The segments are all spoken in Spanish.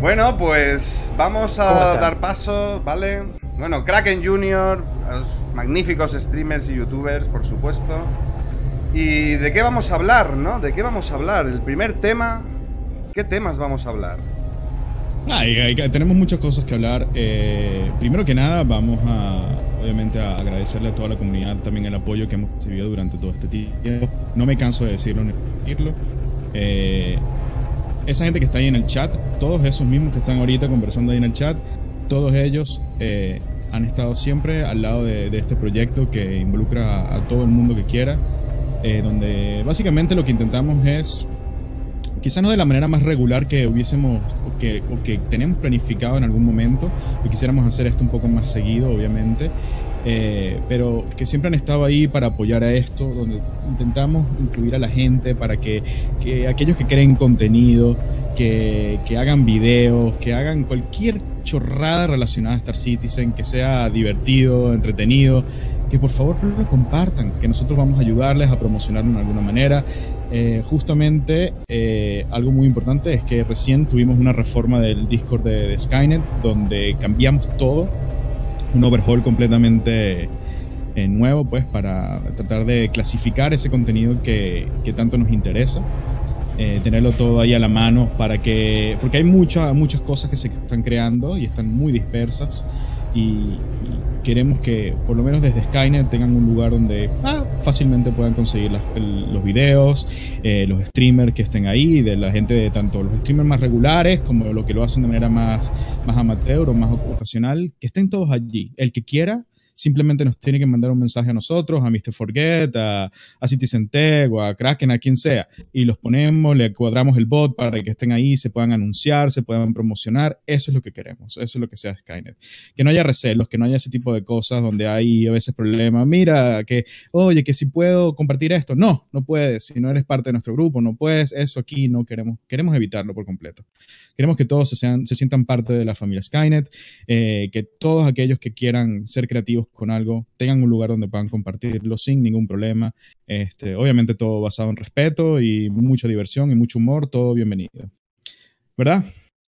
Bueno, pues vamos a dar paso, ¿vale? Bueno, Kraken Junior, magníficos streamers y youtubers, por supuesto. ¿Y de qué vamos a hablar, no? ¿De qué vamos a hablar? El primer tema, ¿qué temas vamos a hablar? Ah, tenemos muchas cosas que hablar. Eh, primero que nada, vamos a, obviamente, a agradecerle a toda la comunidad también el apoyo que hemos recibido durante todo este tiempo. No me canso de decirlo ni de decirlo. Eh, esa gente que está ahí en el chat, todos esos mismos que están ahorita conversando ahí en el chat, todos ellos eh, han estado siempre al lado de, este proyecto que involucra a, todo el mundo que quiera, eh, donde básicamente lo que intentamos es, quizás no de la manera más regular que hubiésemos que, o que tenemos planificado en algún momento, y quisiéramos hacer esto un poco más seguido, obviamente, eh, pero que siempre han estado ahí para apoyar a esto, donde intentamos incluir a la gente para que, aquellos que creen contenido, que, hagan videos, que hagan cualquier chorrada relacionada a Star Citizen, que sea divertido, entretenido, que por favor lo compartan, que nosotros vamos a ayudarles a promocionarlo de alguna manera. Eh, justamente eh, algo muy importante es que recién tuvimos una reforma del Discord de, de Skynet donde cambiamos todo un overhaul completamente eh, nuevo, pues, para tratar de clasificar ese contenido que, tanto nos interesa. Eh, tenerlo todo ahí a la mano para que. Porque hay muchas muchas cosas que se están creando y están muy dispersas. y queremos que, por lo menos desde Skynet, tengan un lugar donde ah, fácilmente puedan conseguir los videos, eh, los streamers que estén ahí, de la gente de tanto los streamers más regulares como lo que lo hacen de manera más, más amateur o más ocasional, que estén todos allí. El que quiera simplemente nos tiene que mandar un mensaje a nosotros, a Mr. Forget, a, Citizen Tech o a Kraken, a quien sea, y los ponemos, le cuadramos el bot para que estén ahí, se puedan anunciar, se puedan promocionar. Eso es lo que queremos, eso es lo que sea Skynet. Que no haya recelos, que no haya ese tipo de cosas donde hay a veces problemas. Mira, que, oye, que si puedo compartir esto. No, no puedes. Si no eres parte de nuestro grupo, no puedes. Eso aquí no queremos, queremos evitarlo por completo. Queremos que todos se, sean, se sientan parte de la familia Skynet, eh, que todos aquellos que quieran ser creativos con algo tengan un lugar donde puedan compartirlo sin ningún problema. Este, obviamente todo basado en respeto y mucha diversión y mucho humor, todo bienvenido. ¿Verdad?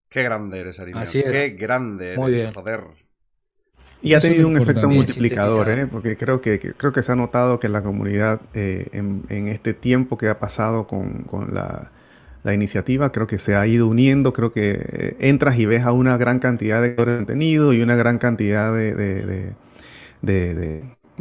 Qué grande eres, Arimán. Así es. Qué grande eres, Muy bien. Y ha tenido un efecto multiplicador, ¿eh? porque creo que, creo que se ha notado que la comunidad eh, en, este tiempo que ha pasado con la la iniciativa, creo que se ha ido uniendo, creo que eh, entras y ves a una gran cantidad de contenido y una gran cantidad de,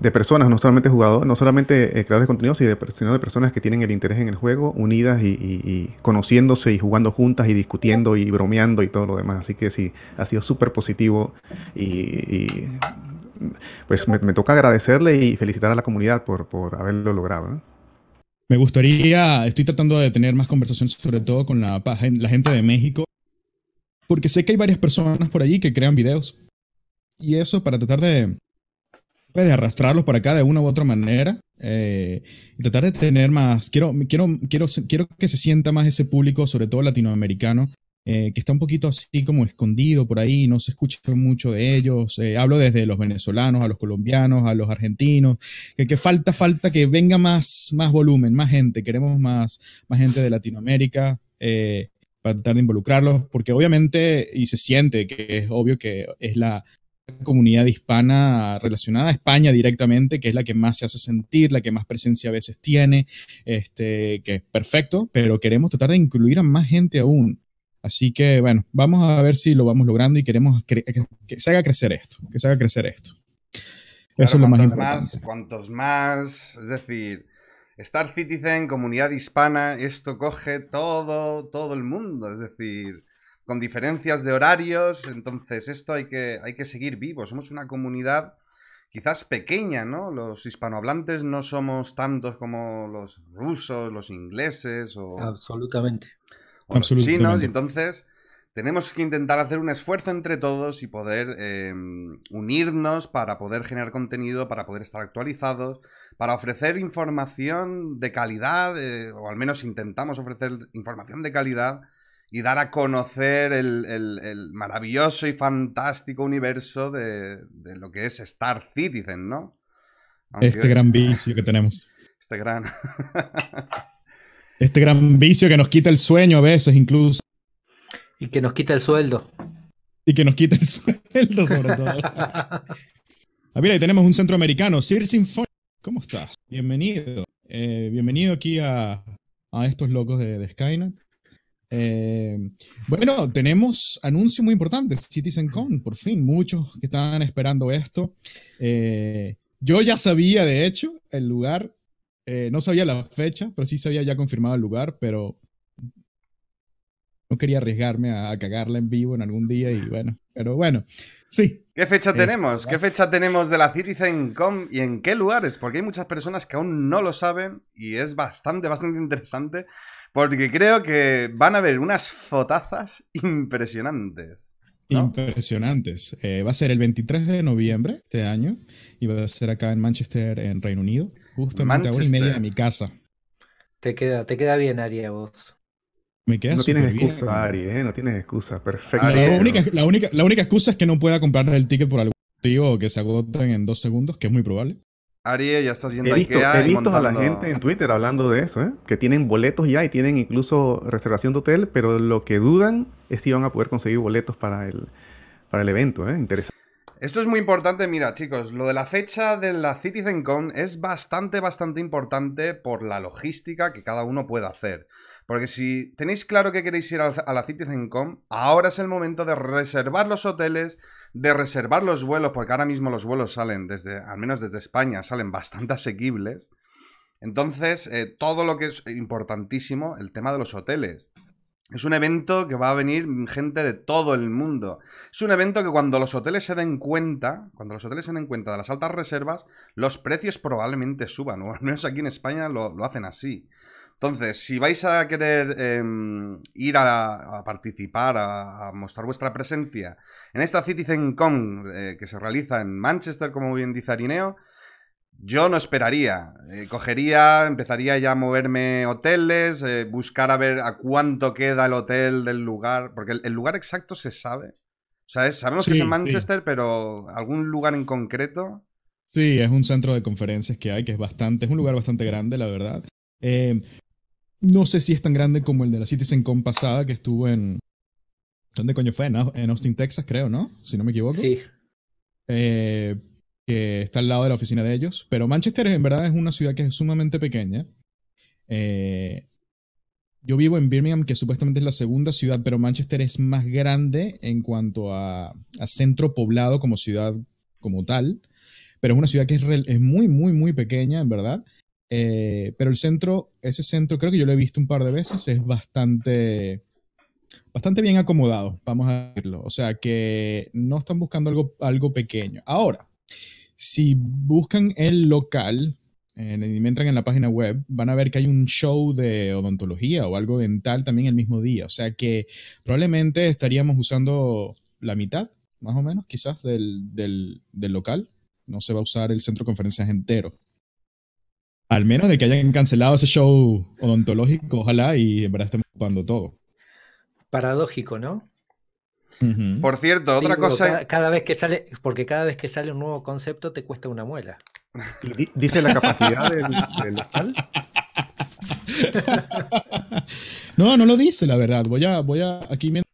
de, personas, no solamente jugadores, no solamente eh, creadores de contenido, sino de personas que tienen el interés en el juego, unidas y, conociéndose y jugando juntas y discutiendo y bromeando y todo lo demás. Así que sí, ha sido súper positivo y, pues me, toca agradecerle y felicitar a la comunidad por, por haberlo logrado. Me gustaría, estoy tratando de tener más conversaciones sobre todo con la, gente de México, porque sé que hay varias personas por allí que crean videos. Y eso para tratar de, pues, de arrastrarlos para acá de una u otra manera eh, y tratar de tener más. Quiero, quiero, quiero, quiero que se sienta más ese público, sobre todo latinoamericano, eh, que está un poquito así como escondido por ahí, no se escucha mucho de ellos. Eh, hablo desde los venezolanos, a los colombianos, a los argentinos, que, falta, falta que venga más, más volumen, más gente, queremos más, más gente de Latinoamérica. Eh, para tratar de involucrarlos, porque obviamente, y se siente que es obvio que es la, comunidad hispana relacionada a España directamente, que es la que más se hace sentir, la que más presencia a veces tiene, este, que es perfecto, pero queremos tratar de incluir a más gente aún. Así que bueno, vamos a ver si lo vamos logrando y queremos que, se haga crecer esto, que se haga crecer esto. Eso es lo más importante. cuantos más, es decir, Star Citizen, comunidad hispana, esto coge todo, todo el mundo, es decir, con diferencias de horarios, entonces esto hay que, hay que seguir vivo, somos una comunidad quizás pequeña, ¿no? Los hispanohablantes no somos tantos como los rusos, los ingleses o... Absolutamente por los Y entonces tenemos que intentar hacer un esfuerzo entre todos y poder em, unirnos para poder generar contenido, para poder estar actualizados, para ofrecer información de calidad, eh, o al menos intentamos ofrecer información de calidad y dar a conocer el, maravilloso y fantástico universo de, lo que es Star Citizen, ¿no? este gran vicio que tenemos. Este gran... Este gran vicio que nos quita el sueño a veces incluso. Y que nos quita el sueldo. Y que nos quita el sueldo sobre todo. ah, mira, ahí tenemos un centroamericano, Sir ¿Cómo estás? Bienvenido. Eh, bienvenido aquí a, estos locos de, de Skynet. Eh, bueno, tenemos anuncio muy importante, CitizenCon, por fin, muchos que estaban esperando esto. Eh, yo ya sabía, de hecho, el lugar, eh, no sabía la fecha, pero sí había ya confirmado el lugar, pero no quería arriesgarme a, cagarla en vivo en algún día y bueno, pero bueno, sí. ¿Qué fecha eh, tenemos? ¿Qué fecha tenemos de la Citizencom y en qué lugares? Porque hay muchas personas que aún no lo saben y es bastante, bastante interesante porque creo que van a ver unas fotazas impresionantes. Impresionantes. Eh, va a ser el 23 de noviembre de este año y va a ser acá en Manchester, en Reino Unido, justamente a una y media de mi casa. Te queda, te queda bien, Ari, vos. Me queda no tienes excusa, Ari, ¿eh? no tienes excusa, perfecto. la, única, excusa es que no pueda comprar el ticket por algún motivo o que se agoten en dos segundos, que es muy probable ya estás viendo he visto, a la gente en Twitter hablando de eso, ¿eh? que tienen boletos ya y tienen incluso reservación de hotel, pero lo que dudan es si van a poder conseguir boletos para el, para el evento. ¿eh? Esto es muy importante, mira chicos, lo de la fecha de la CitizenCon es bastante, bastante importante por la logística que cada uno pueda hacer. Porque si tenéis claro que queréis ir a la CitizenCom, ahora es el momento de reservar los hoteles, de reservar los vuelos, porque ahora mismo los vuelos salen desde, al menos desde España, salen bastante asequibles. Entonces, eh, todo lo que es importantísimo, el tema de los hoteles. Es un evento que va a venir gente de todo el mundo. Es un evento que cuando los hoteles se den cuenta, cuando los hoteles se den cuenta de las altas reservas, los precios probablemente suban. O al menos aquí en España lo hacen así. Entonces, si vais a querer em, ir a, participar, a, mostrar vuestra presencia en esta CitizenCon Kong, eh, que se realiza en Manchester, como bien dice Arineo, yo no esperaría. Eh, cogería, empezaría ya a moverme hoteles, eh, buscar a ver a cuánto queda el hotel del lugar, porque el, lugar exacto se sabe. O sea, sabemos que es en Manchester, pero algún lugar en concreto. Sí, es un centro de conferencias que hay, que es bastante, es un lugar bastante grande, la verdad. No sé si es tan grande como el de la en pasada que estuvo en... ¿Dónde coño fue? En Austin, Texas, creo, ¿no? Si no me equivoco. Sí. Eh, que está al lado de la oficina de ellos. Pero Manchester en verdad es una ciudad que es sumamente pequeña. Eh, yo vivo en Birmingham, que supuestamente es la segunda ciudad, pero Manchester es más grande en cuanto a, centro poblado como ciudad como tal. Pero es una ciudad que es, es muy, muy, muy pequeña, en verdad. Eh, pero el centro, ese centro creo que yo lo he visto un par de veces, es bastante, bastante bien acomodado, vamos a decirlo. O sea que no están buscando algo, algo pequeño. Ahora, si buscan el local eh, me entran en la página web, van a ver que hay un show de odontología o algo dental también el mismo día. O sea que probablemente estaríamos usando la mitad, más o menos, quizás, del, del local. No se va a usar el centro de conferencias entero. Al menos de que hayan cancelado ese show odontológico, ojalá, y en verdad estemos ocupando todo. Paradójico, ¿no? Por cierto, otra cosa. Cada, vez que sale, porque cada vez que sale un nuevo concepto te cuesta una muela. ¿Dice la capacidad del, no, no lo dice, la verdad. Voy a, voy a, aquí mientras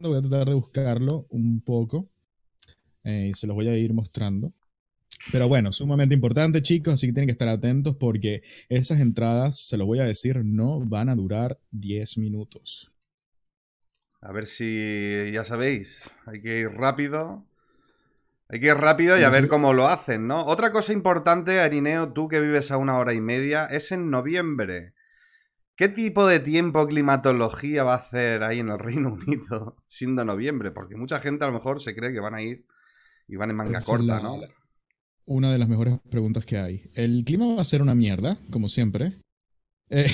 voy a tratar de buscarlo un poco. Eh, y se los voy a ir mostrando. Pero bueno, sumamente importante, chicos, así que tienen que estar atentos porque esas entradas, se lo voy a decir, no van a durar 10 minutos. A ver si ya sabéis, hay que ir rápido. Hay que ir rápido y a ver cómo lo hacen, ¿no? Otra cosa importante, Arineo, tú que vives a una hora y media, es en noviembre. ¿Qué tipo de tiempo climatología va a hacer ahí en el Reino Unido siendo noviembre? Porque mucha gente a lo mejor se cree que van a ir y van en manga pues corta, ¿no? una de las mejores preguntas que hay. El clima va a ser una mierda, como siempre. Eh,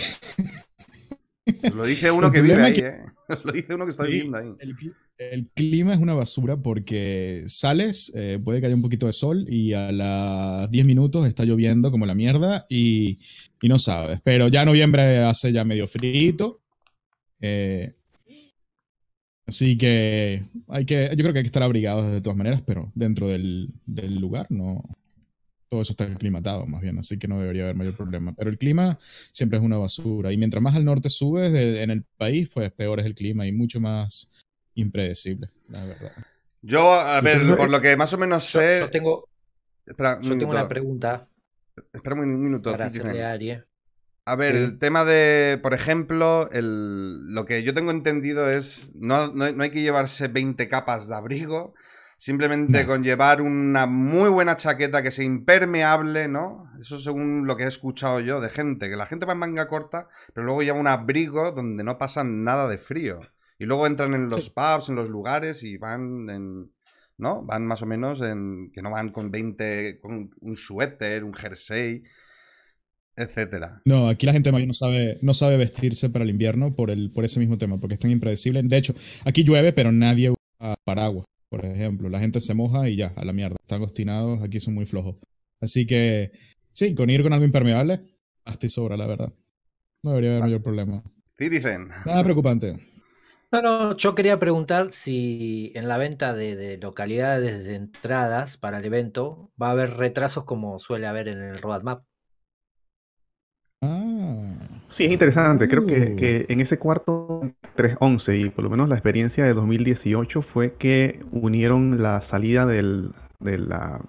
Lo dije uno que vive ahí, ¿eh? Lo dije uno que está viviendo ahí. El, clima es una basura porque sales, eh, puede que haya un poquito de sol y a las 10 minutos está lloviendo como la mierda y, no sabes. Pero ya noviembre hace ya medio frito. Eh, así que hay que, yo creo que hay que estar abrigados de todas maneras, pero dentro del lugar no, todo eso está aclimatado, más bien, así que no debería haber mayor problema. Pero el clima siempre es una basura. Y mientras más al norte subes en el país, pues peor es el clima y mucho más impredecible, la verdad. Yo, a ver, por lo que más o menos sé. Yo, tengo, espera, una pregunta. Espera un minuto. Para a ver, el tema de, por ejemplo, el, lo que yo tengo entendido es, no, no, no, hay que llevarse 20 capas de abrigo, Simplemente con llevar una muy buena chaqueta que sea impermeable, ¿no? Eso según lo que he escuchado yo de gente, que la gente va en manga corta, pero luego lleva un abrigo donde no pasa nada de frío. Y luego entran en los pubs, en los lugares y van en, ¿no? Van más o menos en que no van con 20 con un suéter, un jersey, etcétera. No, aquí la gente mayor no sabe no sabe vestirse para el invierno por el por ese mismo tema, porque es tan impredecible. De hecho, aquí llueve, pero nadie usa paraguas por ejemplo. La gente se moja y ya, a la mierda. Están obstinados, aquí son muy flojos. Así que, sí, con ir con algo impermeable, hasta y sobra, la verdad. No debería haber ah. mayor problema. Sí, dicen. Nada preocupante. No, yo quería preguntar si en la venta de, de, localidades de entradas para el evento va a haber retrasos como suele haber en el roadmap. Ah. Sí, es interesante. Creo que, mm. en ese cuarto 311 y por lo menos la experiencia de 2018 fue que unieron la salida del, de, la,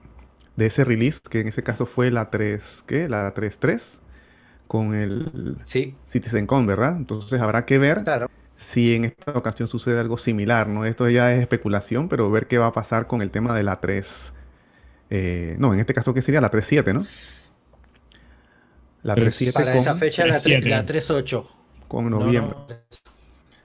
de ese release, que en ese caso fue la 3, ¿qué? La 3.3 con el sí. CitizenCon, ¿verdad? Entonces habrá que ver si en esta ocasión sucede algo similar, ¿no? Esto ya es especulación, pero ver qué va a pasar con el tema de la 3. Eh, no, en este caso, ¿qué sería la 3.7, no? La Para esa fecha 3, la 3.8. Con noviembre.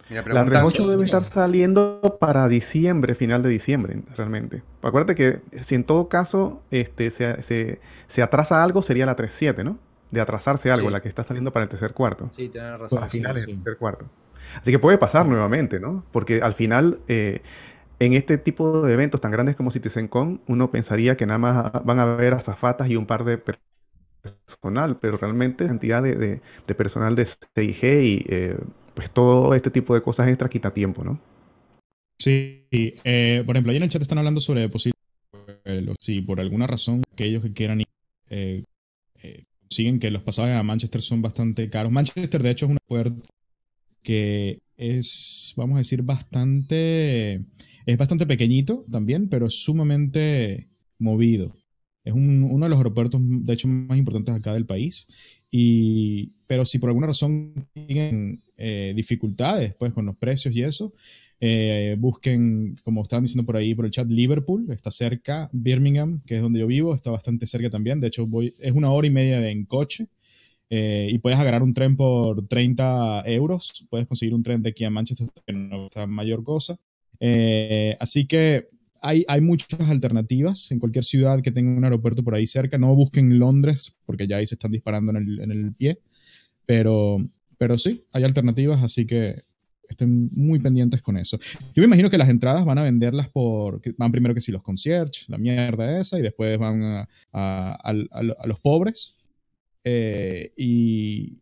La debe estar saliendo para diciembre, final de diciembre, realmente. Acuérdate que si en todo caso este, se, atrasa algo, sería la 3.7, ¿no? De atrasarse algo, la que está saliendo para el tercer cuarto. Sí, tiene razón. finales del tercer cuarto. Así que puede pasar nuevamente, ¿no? Porque al final, eh, en este tipo de eventos tan grandes como CitizenCon, uno pensaría que nada más van a haber azafatas y un par de personas personal, pero realmente cantidad de, de, de personal de CIG y eh, pues todo este tipo de cosas extra quita tiempo, ¿no? Sí, eh, por ejemplo, ahí en el chat están hablando sobre posible, eh, si por alguna razón aquellos que quieran ir, eh, consiguen que los pasajes a Manchester son bastante caros. Manchester, de hecho, es un puerto que es, vamos a decir, bastante, es bastante pequeñito también, pero es sumamente movido. Es un, uno de los aeropuertos, de hecho, más importantes acá del país. Y, pero si por alguna razón tienen eh, dificultades pues, con los precios y eso, eh, busquen, como estaban diciendo por ahí por el chat, Liverpool, está cerca, Birmingham, que es donde yo vivo, está bastante cerca también, de hecho voy, es una hora y media en coche eh, y puedes agarrar un tren por 30 euros, puedes conseguir un tren de aquí a Manchester, que no está mayor cosa. así que hay, hay, muchas alternativas en cualquier ciudad que tenga un aeropuerto por ahí cerca. No busquen Londres, porque ya ahí se están disparando en el, en el pie. Pero, pero sí, hay alternativas, así que estén muy pendientes con eso. Yo me imagino que las entradas van a venderlas por, van primero que si los conciertos, la mierda esa, y después van a, a, los pobres. Eh, y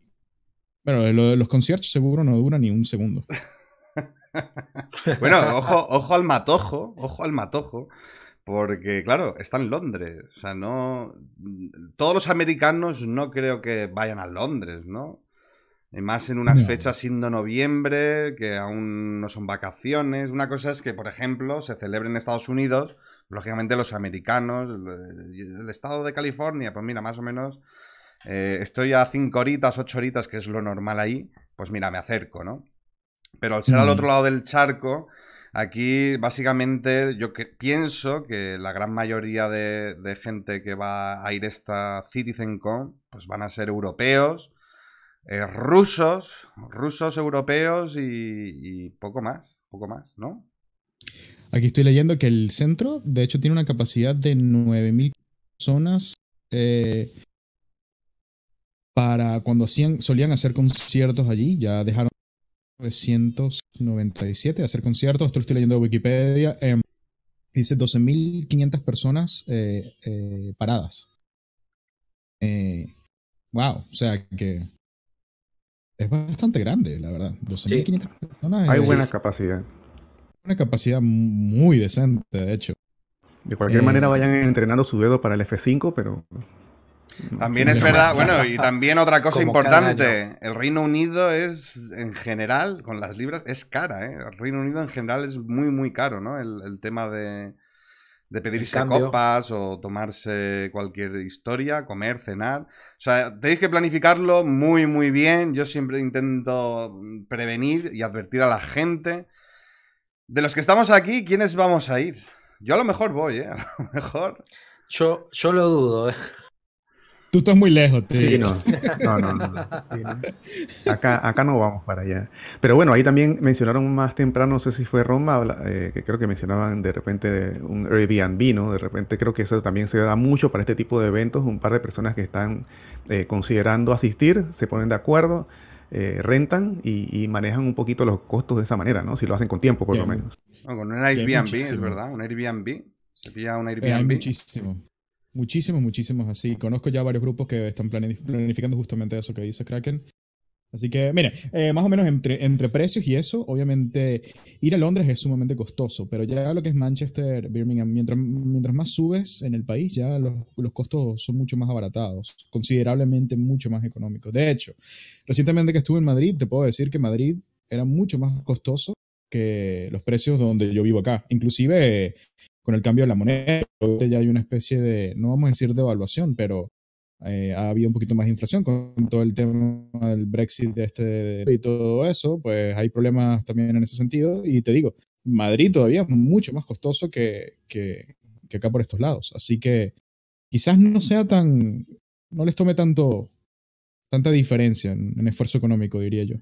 bueno, los conciertos seguro no dura ni un segundo. bueno, ojo, ojo al matojo, ojo al matojo. Porque, claro, está en Londres. O sea, no. Mm, todos los americanos no creo que vayan a Londres, ¿no? más en unas fechas siendo noviembre, que aún no son vacaciones. Una cosa es que, por ejemplo, se celebre en Estados Unidos, lógicamente los americanos, el estado de California, pues mira, más o menos eh, estoy a cinco horitas, ocho horitas, que es lo normal ahí, pues mira, me acerco, ¿no? Pero al ser al mm. otro lado del charco, aquí básicamente yo pienso que la gran mayoría de, gente que va a ir a esta CitizenCon, pues van a ser europeos, eh, rusos, rusos europeos y, poco más, poco más, ¿no? Aquí estoy leyendo que el centro, de hecho, tiene una capacidad de 9.000 personas. Eh, para cuando solían hacer conciertos allí, ya dejaron 1997 hacer conciertos. Esto estoy leyendo Wikipedia. Em, dice 12.500 personas eh, eh, paradas. wow, eh, o sea que es bastante grande, la verdad. 12.500 personas. Hay buena capacidad. Una capacidad muy decente, de hecho. De cualquier manera vayan entrenando su dedo para el F5, pero también es verdad, bueno, y también otra cosa importante, el Reino Unido es, en general, con las libras, es cara, ¿eh? El Reino Unido en general es muy, muy caro, ¿no? El, tema de, pedirse copas o tomarse cualquier historia, comer, cenar. O sea, tenéis que planificarlo muy, muy bien. Yo siempre intento prevenir y advertir a la gente. De los que estamos aquí, ¿quiénes vamos a ir? Yo a lo mejor voy, ¿eh? A lo mejor... Yo, yo lo dudo, ¿eh? Tú estás muy lejos, tío. no. No, no, Acá, acá no vamos para allá. Pero bueno, ahí también mencionaron más temprano, no sé si fue Roma, eh, que creo que mencionaban de repente un Airbnb, ¿no? De repente creo que eso también se da mucho para este tipo de eventos. Un par de personas que están eh, considerando asistir se ponen de acuerdo. Eh, rentan y, manejan un poquito los costos de esa manera, ¿no? Si lo hacen con tiempo, por lo menos. con un Airbnb, es verdad, un Airbnb. Sería un Airbnb. muchísimo. Muchísimos, muchísimos así. Conozco ya varios grupos que están planificando justamente eso que dice Kraken. Así que, mire, eh, más o menos entre, entre precios y eso, obviamente ir a Londres es sumamente costoso, pero ya lo que es Manchester, Birmingham, mientras, mientras más subes en el país, ya los, los costos son mucho más abaratados, considerablemente mucho más económicos. De hecho, recientemente que estuve en Madrid, te puedo decir que Madrid era mucho más costoso que los precios donde yo vivo acá. Inclusive con el cambio de la moneda, ya hay una especie de, no vamos a decir devaluación, pero eh, ha habido un poquito más de inflación con todo el tema del Brexit de este, y todo eso, pues hay problemas también en ese sentido. Y te digo, Madrid todavía es mucho más costoso que, que, que acá por estos lados. Así que quizás no sea tan, no les tome tanto, tanta diferencia en esfuerzo económico, diría yo.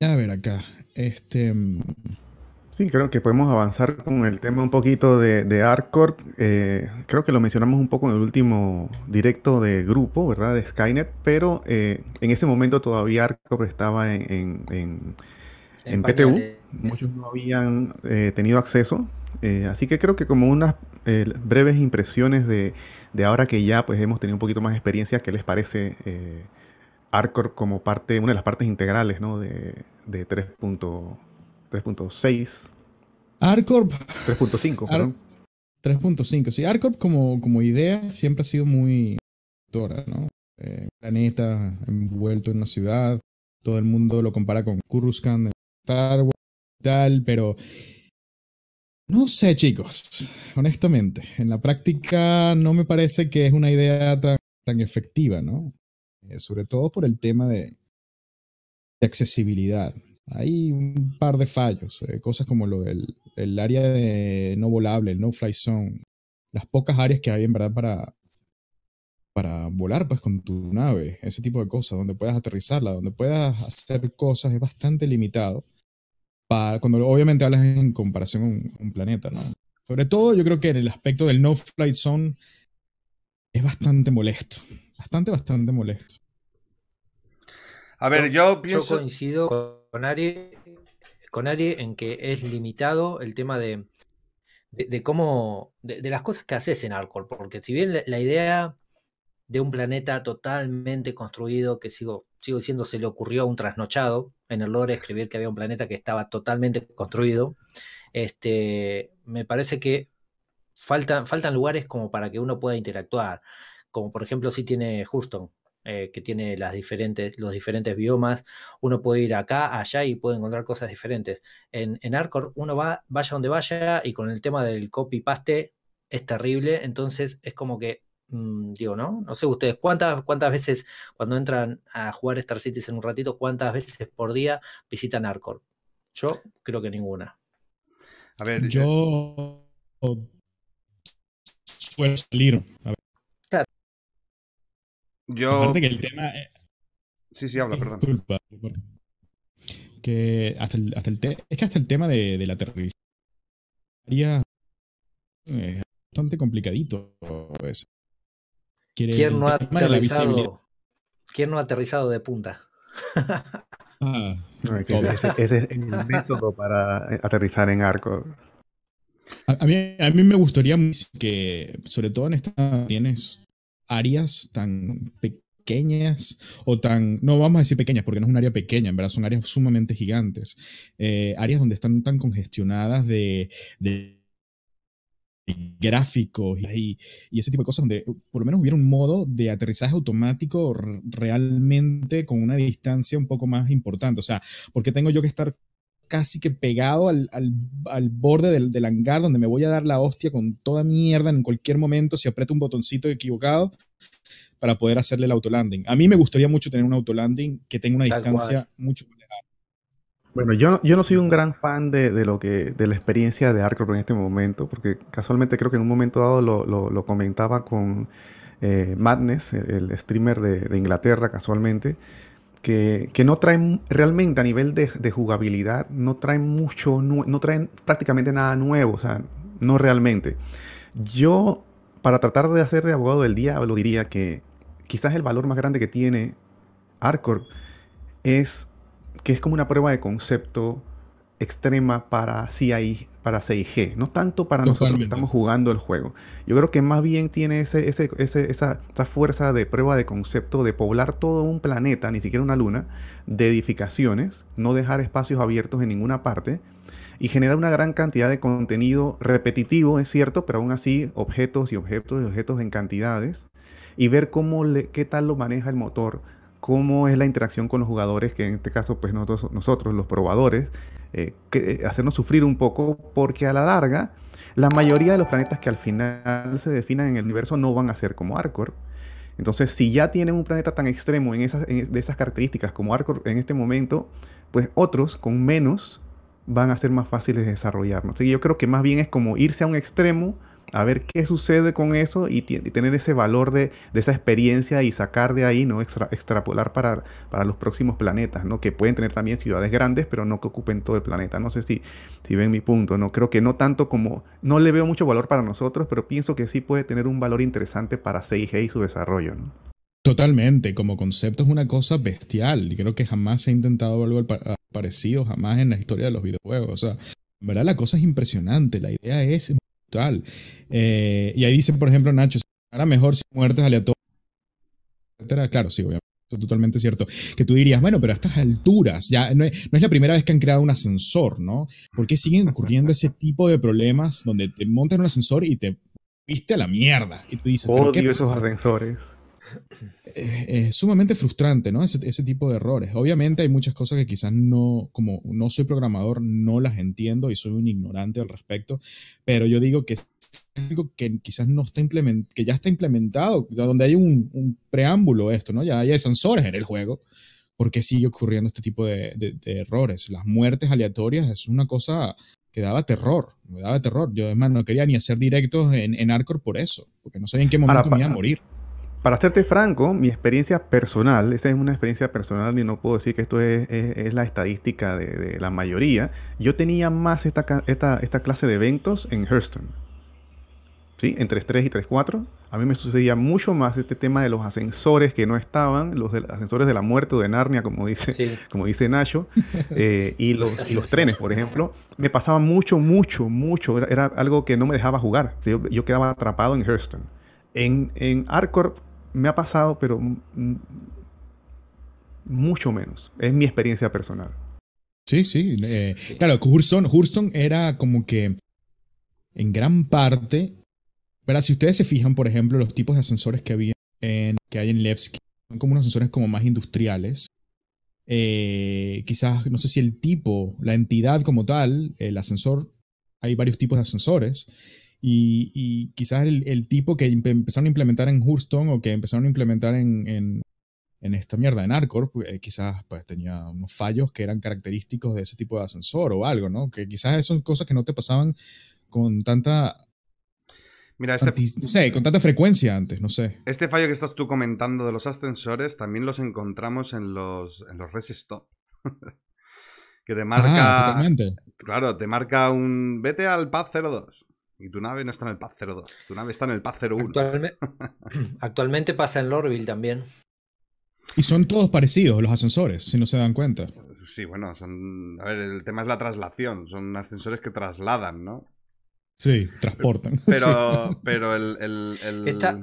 A ver acá, este... Mm, sí, creo que podemos avanzar con el tema un poquito de, de Arcorp. Eh, creo que lo mencionamos un poco en el último directo de grupo, ¿verdad? De Skynet, pero eh, en ese momento todavía Arcorp estaba en, en, PTU. Muchos no habían eh, tenido acceso. así que creo que como unas breves impresiones de, de, ahora que ya pues hemos tenido un poquito más experiencia, ¿qué les parece? Eh, Arcor como parte, una de las partes integrales, ¿no? De, de 3.6. Arcorp. 3.5, 3.5, sí. Arcorp como, como idea siempre ha sido muy doctora, ¿no? Eh, planeta envuelto en una ciudad. Todo el mundo lo compara con Kuruskan de Star Wars y tal, pero no sé, chicos, honestamente, en la práctica no me parece que es una idea tan, tan efectiva, ¿no? Eh, sobre todo por el tema de, accesibilidad. Hay un par de fallos, eh, cosas como lo del el área de no volable, el no-fly zone, las pocas áreas que hay en verdad para, para volar pues con tu nave, ese tipo de cosas, donde puedas aterrizarla, donde puedas hacer cosas, es bastante limitado. cuando obviamente hablas en comparación con un planeta, ¿no? Sobre todo yo creo que en el aspecto del no fly zone es bastante molesto bastante, bastante molesto. A ver, yo, pienso. Yo coincido con Ari, con Ari en que es limitado el tema de, cómo. De, las cosas que haces en Arcor, porque si bien la, idea de un planeta totalmente construido, que sigo, sigo diciendo, se le ocurrió a un trasnochado en el lore escribir que había un planeta que estaba totalmente construido. Este, me parece que faltan, faltan lugares como para que uno pueda interactuar como por ejemplo si tiene Houston eh, que tiene las diferentes, los diferentes biomas. Uno puede ir acá, allá y puede encontrar cosas diferentes. En, en Arcor uno va, vaya donde vaya y con el tema del copy-paste es terrible, entonces es como que mm, digo, ¿no? No sé ustedes, ¿cuántas, ¿cuántas veces cuando entran a jugar Star Cities en un ratito, cuántas veces por día visitan Arcor? Yo creo que ninguna. A ver, yo eh, suelo salir yo. el tema. Eh, sí, sí, habla, perdón. Disculpa, que el, el es que hasta el tema de, de la es eh, bastante complicadito pues. ¿Quién no ha aterrizado? ¿Quién no ha aterrizado de punta? Ah, ese, es el método para eh, aterrizar en arco. a, mí, a mí me gustaría que, sobre todo en esta, tienes áreas tan pequeñas o tan, no vamos a decir pequeñas porque no es un área pequeña, en verdad son áreas sumamente gigantes, eh, áreas donde están tan congestionadas de, gráficos y, y, ese tipo de cosas, donde eh, por lo menos hubiera un modo de aterrizaje automático realmente con una distancia un poco más importante. O sea, porque tengo yo que estar casi que pegado al, borde del, hangar donde me voy a dar la hostia con toda mierda en cualquier momento si aprieto un botoncito equivocado para poder hacerle el autolanding. A mí me gustaría mucho tener un autolanding que tenga una distancia mucho más Bueno, yo, yo no soy un gran fan de, lo que de la experiencia de Arcor en este momento, porque casualmente creo que en un momento dado lo, comentaba con eh, Madness, el, streamer de, de Inglaterra casualmente, que, no traen realmente a nivel de, jugabilidad, no traen mucho, no, traen prácticamente nada nuevo, o sea, no realmente. Yo, para tratar de hacer de abogado del diablo, diría que quizás el valor más grande que tiene Arcor es que es como una prueba de concepto extrema para CI, para CIG, no tanto para nosotros que estamos jugando el juego. Yo creo que más bien tiene esa, fuerza de prueba de concepto de poblar todo un planeta, ni siquiera una luna, de edificaciones, no dejar espacios abiertos en ninguna parte y generar una gran cantidad de contenido repetitivo, es cierto, pero aún así objetos y objetos y objetos en cantidades y ver cómo le, qué tal lo maneja el motor cómo es la interacción con los jugadores, que en este caso pues nosotros, los probadores, eh, que, eh, hacernos sufrir un poco, porque a la larga la mayoría de los planetas que al final se definan en el universo no van a ser como Arcor. Entonces, si ya tienen un planeta tan extremo en esas, de esas características como Arcor en este momento, pues otros con menos van a ser más fáciles de desarrollar. ¿no? yo creo que más bien es como irse a un extremo a ver qué sucede con eso y, tener ese valor de, esa experiencia y sacar de ahí, ¿no? extrapolar para, para los próximos planetas, ¿no? Que pueden tener también ciudades grandes, pero no que ocupen todo el planeta. No sé si, si ven mi punto, ¿no? Creo que no tanto como, no le veo mucho valor para nosotros, pero pienso que sí puede tener un valor interesante para CIG y su desarrollo, Totalmente, como concepto es una cosa bestial. y Creo que jamás se ha intentado algo parecido, jamás en la historia de los videojuegos. O sea, verdad la cosa es impresionante. La idea es Total. Eh, y ahí dice, por ejemplo, Nacho, ahora mejor si muertes aleatorias, Claro, sí, obviamente. Totalmente cierto. Que tú dirías, bueno, pero a estas alturas, ya no es, la primera vez que han creado un ascensor, ¿no? ¿Por qué siguen ocurriendo ese tipo de problemas donde te en un ascensor y te viste a la mierda? Y tú dices Odio esos ascensores es, eh, eh, sumamente frustrante, ¿no? Ese, tipo de errores. Obviamente hay muchas cosas que quizás no, como no soy programador, no las entiendo y soy un ignorante al respecto, pero yo digo que es algo que quizás no está implementado, que ya está implementado, donde hay un, preámbulo esto, ¿no? Ya, hay sensores en el juego, porque sigue ocurriendo este tipo de, errores. Las muertes aleatorias es una cosa que daba terror, me daba terror. Yo, además, no quería ni hacer directos en, en Arcor por eso, porque no sabía en qué momento me iba a morir. Para serte franco, mi experiencia personal, esa es una experiencia personal y no puedo decir que esto es, la estadística de, la mayoría, yo tenía más esta, clase de eventos en Hurston. ¿Sí? Entre 3.3 y 3-4. a mí me sucedía mucho más este tema de los ascensores que no estaban, los ascensores de la muerte o de Narnia, como dice, como dice Nacho, eh, y, los, trenes, por ejemplo. Me pasaba mucho, mucho, mucho, era, algo que no me dejaba jugar, yo, quedaba atrapado en Hurston. En, en Arcor me ha pasado, pero mucho menos. Es mi experiencia personal. Sí, sí. Eh, claro, Hurston, era como que en gran parte. Si ustedes se fijan, por ejemplo, los tipos de ascensores que, había que hay en Levski son como unos ascensores como más industriales. Eh, quizás, no sé si el tipo, la entidad como tal, el ascensor, hay varios tipos de ascensores. Y, quizás el, tipo que empezaron a implementar en Houston o que empezaron a implementar en, esta mierda, en Arcor, pues, eh, quizás pues, tenía unos fallos que eran característicos de ese tipo de ascensor o algo, ¿no? Que quizás son cosas que no te pasaban con tanta Mira, este, no sé, con tanta frecuencia antes, no sé. Este fallo que estás tú comentando de los ascensores también los encontramos en los, en los Resistop. que te marca. Ah, claro, te marca un. Vete al Paz 02. Y tu nave no está en el Paz 02, tu nave está en el Paz 01. Actualmente pasa en Lorville también. Y son todos parecidos los ascensores, si no se dan cuenta. Sí, bueno, son. A ver, el tema es la traslación. Son ascensores que trasladan, ¿no? Sí, transportan. Pero, pero el, Esta...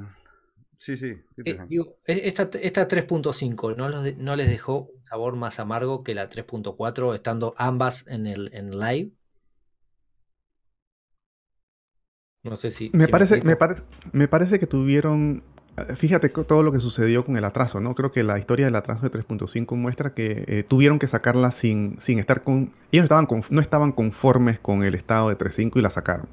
Sí, sí. Eh, eh, esta, 3.5 ¿no, no les dejó sabor más amargo que la 3.4, estando ambas en el en live. No sé si. Me, parece, me, me parece que tuvieron. Eh, fíjate todo lo que sucedió con el atraso, ¿no? Creo que la historia del atraso de 3.5 muestra que eh, tuvieron que sacarla sin, sin estar con. Ellos estaban con, no estaban conformes con el estado de 3.5 y la sacaron.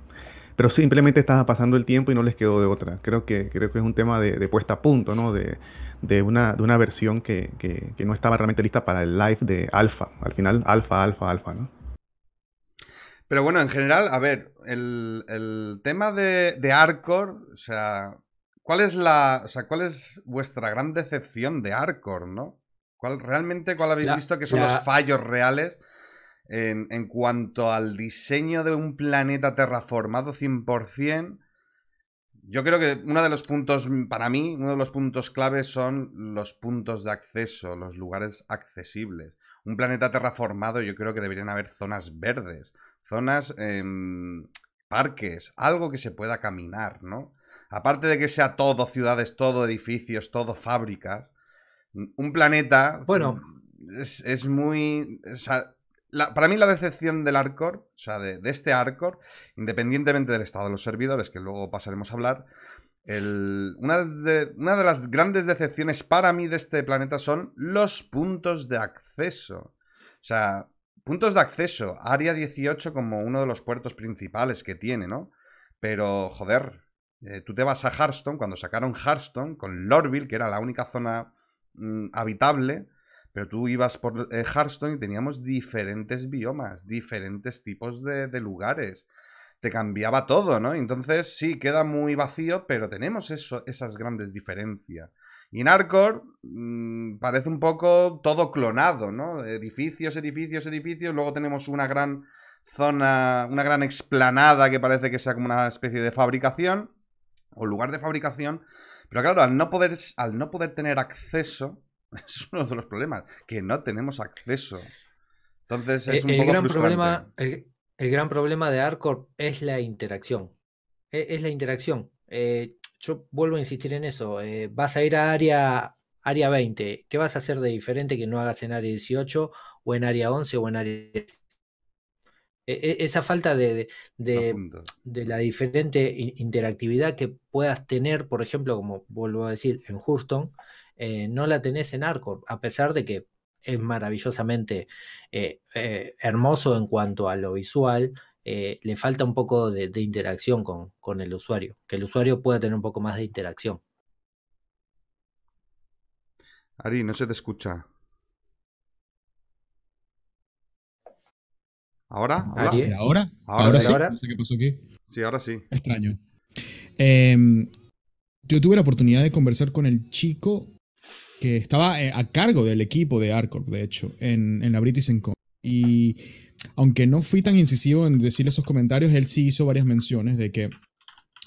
Pero simplemente estaba pasando el tiempo y no les quedó de otra. Creo que, creo que es un tema de, puesta a punto, ¿no? De, de, una, de una versión que, que no estaba realmente lista para el live de alfa. Al final, alfa, alfa, alfa, ¿no? Pero bueno, en general, a ver, el, tema de, de Arcor, o sea, ¿cuál es la, o sea, cuál es vuestra gran decepción de Arcor, no? ¿Cuál, realmente, cuál habéis visto que son los fallos reales en, en, cuanto al diseño de un planeta terraformado 100%? Yo creo que uno de los puntos, para mí, uno de los puntos claves son los puntos de acceso, los lugares accesibles. Un planeta terraformado, yo creo que deberían haber zonas verdes, zonas, em, parques, algo que se pueda caminar, ¿no? Aparte de que sea todo ciudades, todo edificios, todo fábricas, mm, un planeta... Bueno. Mm, es, muy... para mí la decepción del Arcor, o sea, de, este Arcor, independientemente del estado de los servidores, que luego pasaremos a hablar, una, de, una, de, las grandes decepciones para mí de este planeta son los puntos de acceso. O sea, Puntos de acceso, área 18 como uno de los puertos principales que tiene, ¿no? Pero, joder, eh, tú te vas a Hearthstone, cuando sacaron Hearthstone con Lorville, que era la única zona mm, habitable, pero tú ibas por eh, Hearthstone y teníamos diferentes biomas, diferentes tipos de, de lugares. Te cambiaba todo, ¿no? Entonces, sí, queda muy vacío, pero tenemos eso, esas grandes diferencias. Y en Arcor mm, parece un poco todo clonado, ¿no? Edificios, edificios, edificios. Luego tenemos una gran zona, una gran explanada que parece que sea como una especie de fabricación o lugar de fabricación. Pero claro, al no poder, al no poder tener acceso, es uno de los problemas, que no tenemos acceso. Entonces es un gran problema el, gran problema de Arcor es la interacción. E, es, la interacción. Eh, yo vuelvo a insistir en eso, eh, vas a ir a área, área 20, ¿qué vas a hacer de diferente que no hagas en área 18 o en área 11 o en área... E, e, esa falta de, la diferente interactividad que puedas tener, por ejemplo, como vuelvo a decir, en Houston, eh, no la tenés en Arcor, a pesar de que es maravillosamente eh, hermoso en cuanto a lo visual, eh, le falta un poco de, interacción con, el usuario, que el usuario pueda tener un poco más de interacción. Ari, no se te escucha. ¿Ahora? ¿Ahora? ¿Ahora? sí? Sí, ahora sí. Extraño. Em, yo tuve la oportunidad de conversar con el chico que estaba eh, a cargo del equipo de Arcorp, de hecho, en, en la British Encom. Y aunque no fui tan incisivo en decirle esos comentarios, él sí hizo varias menciones de que,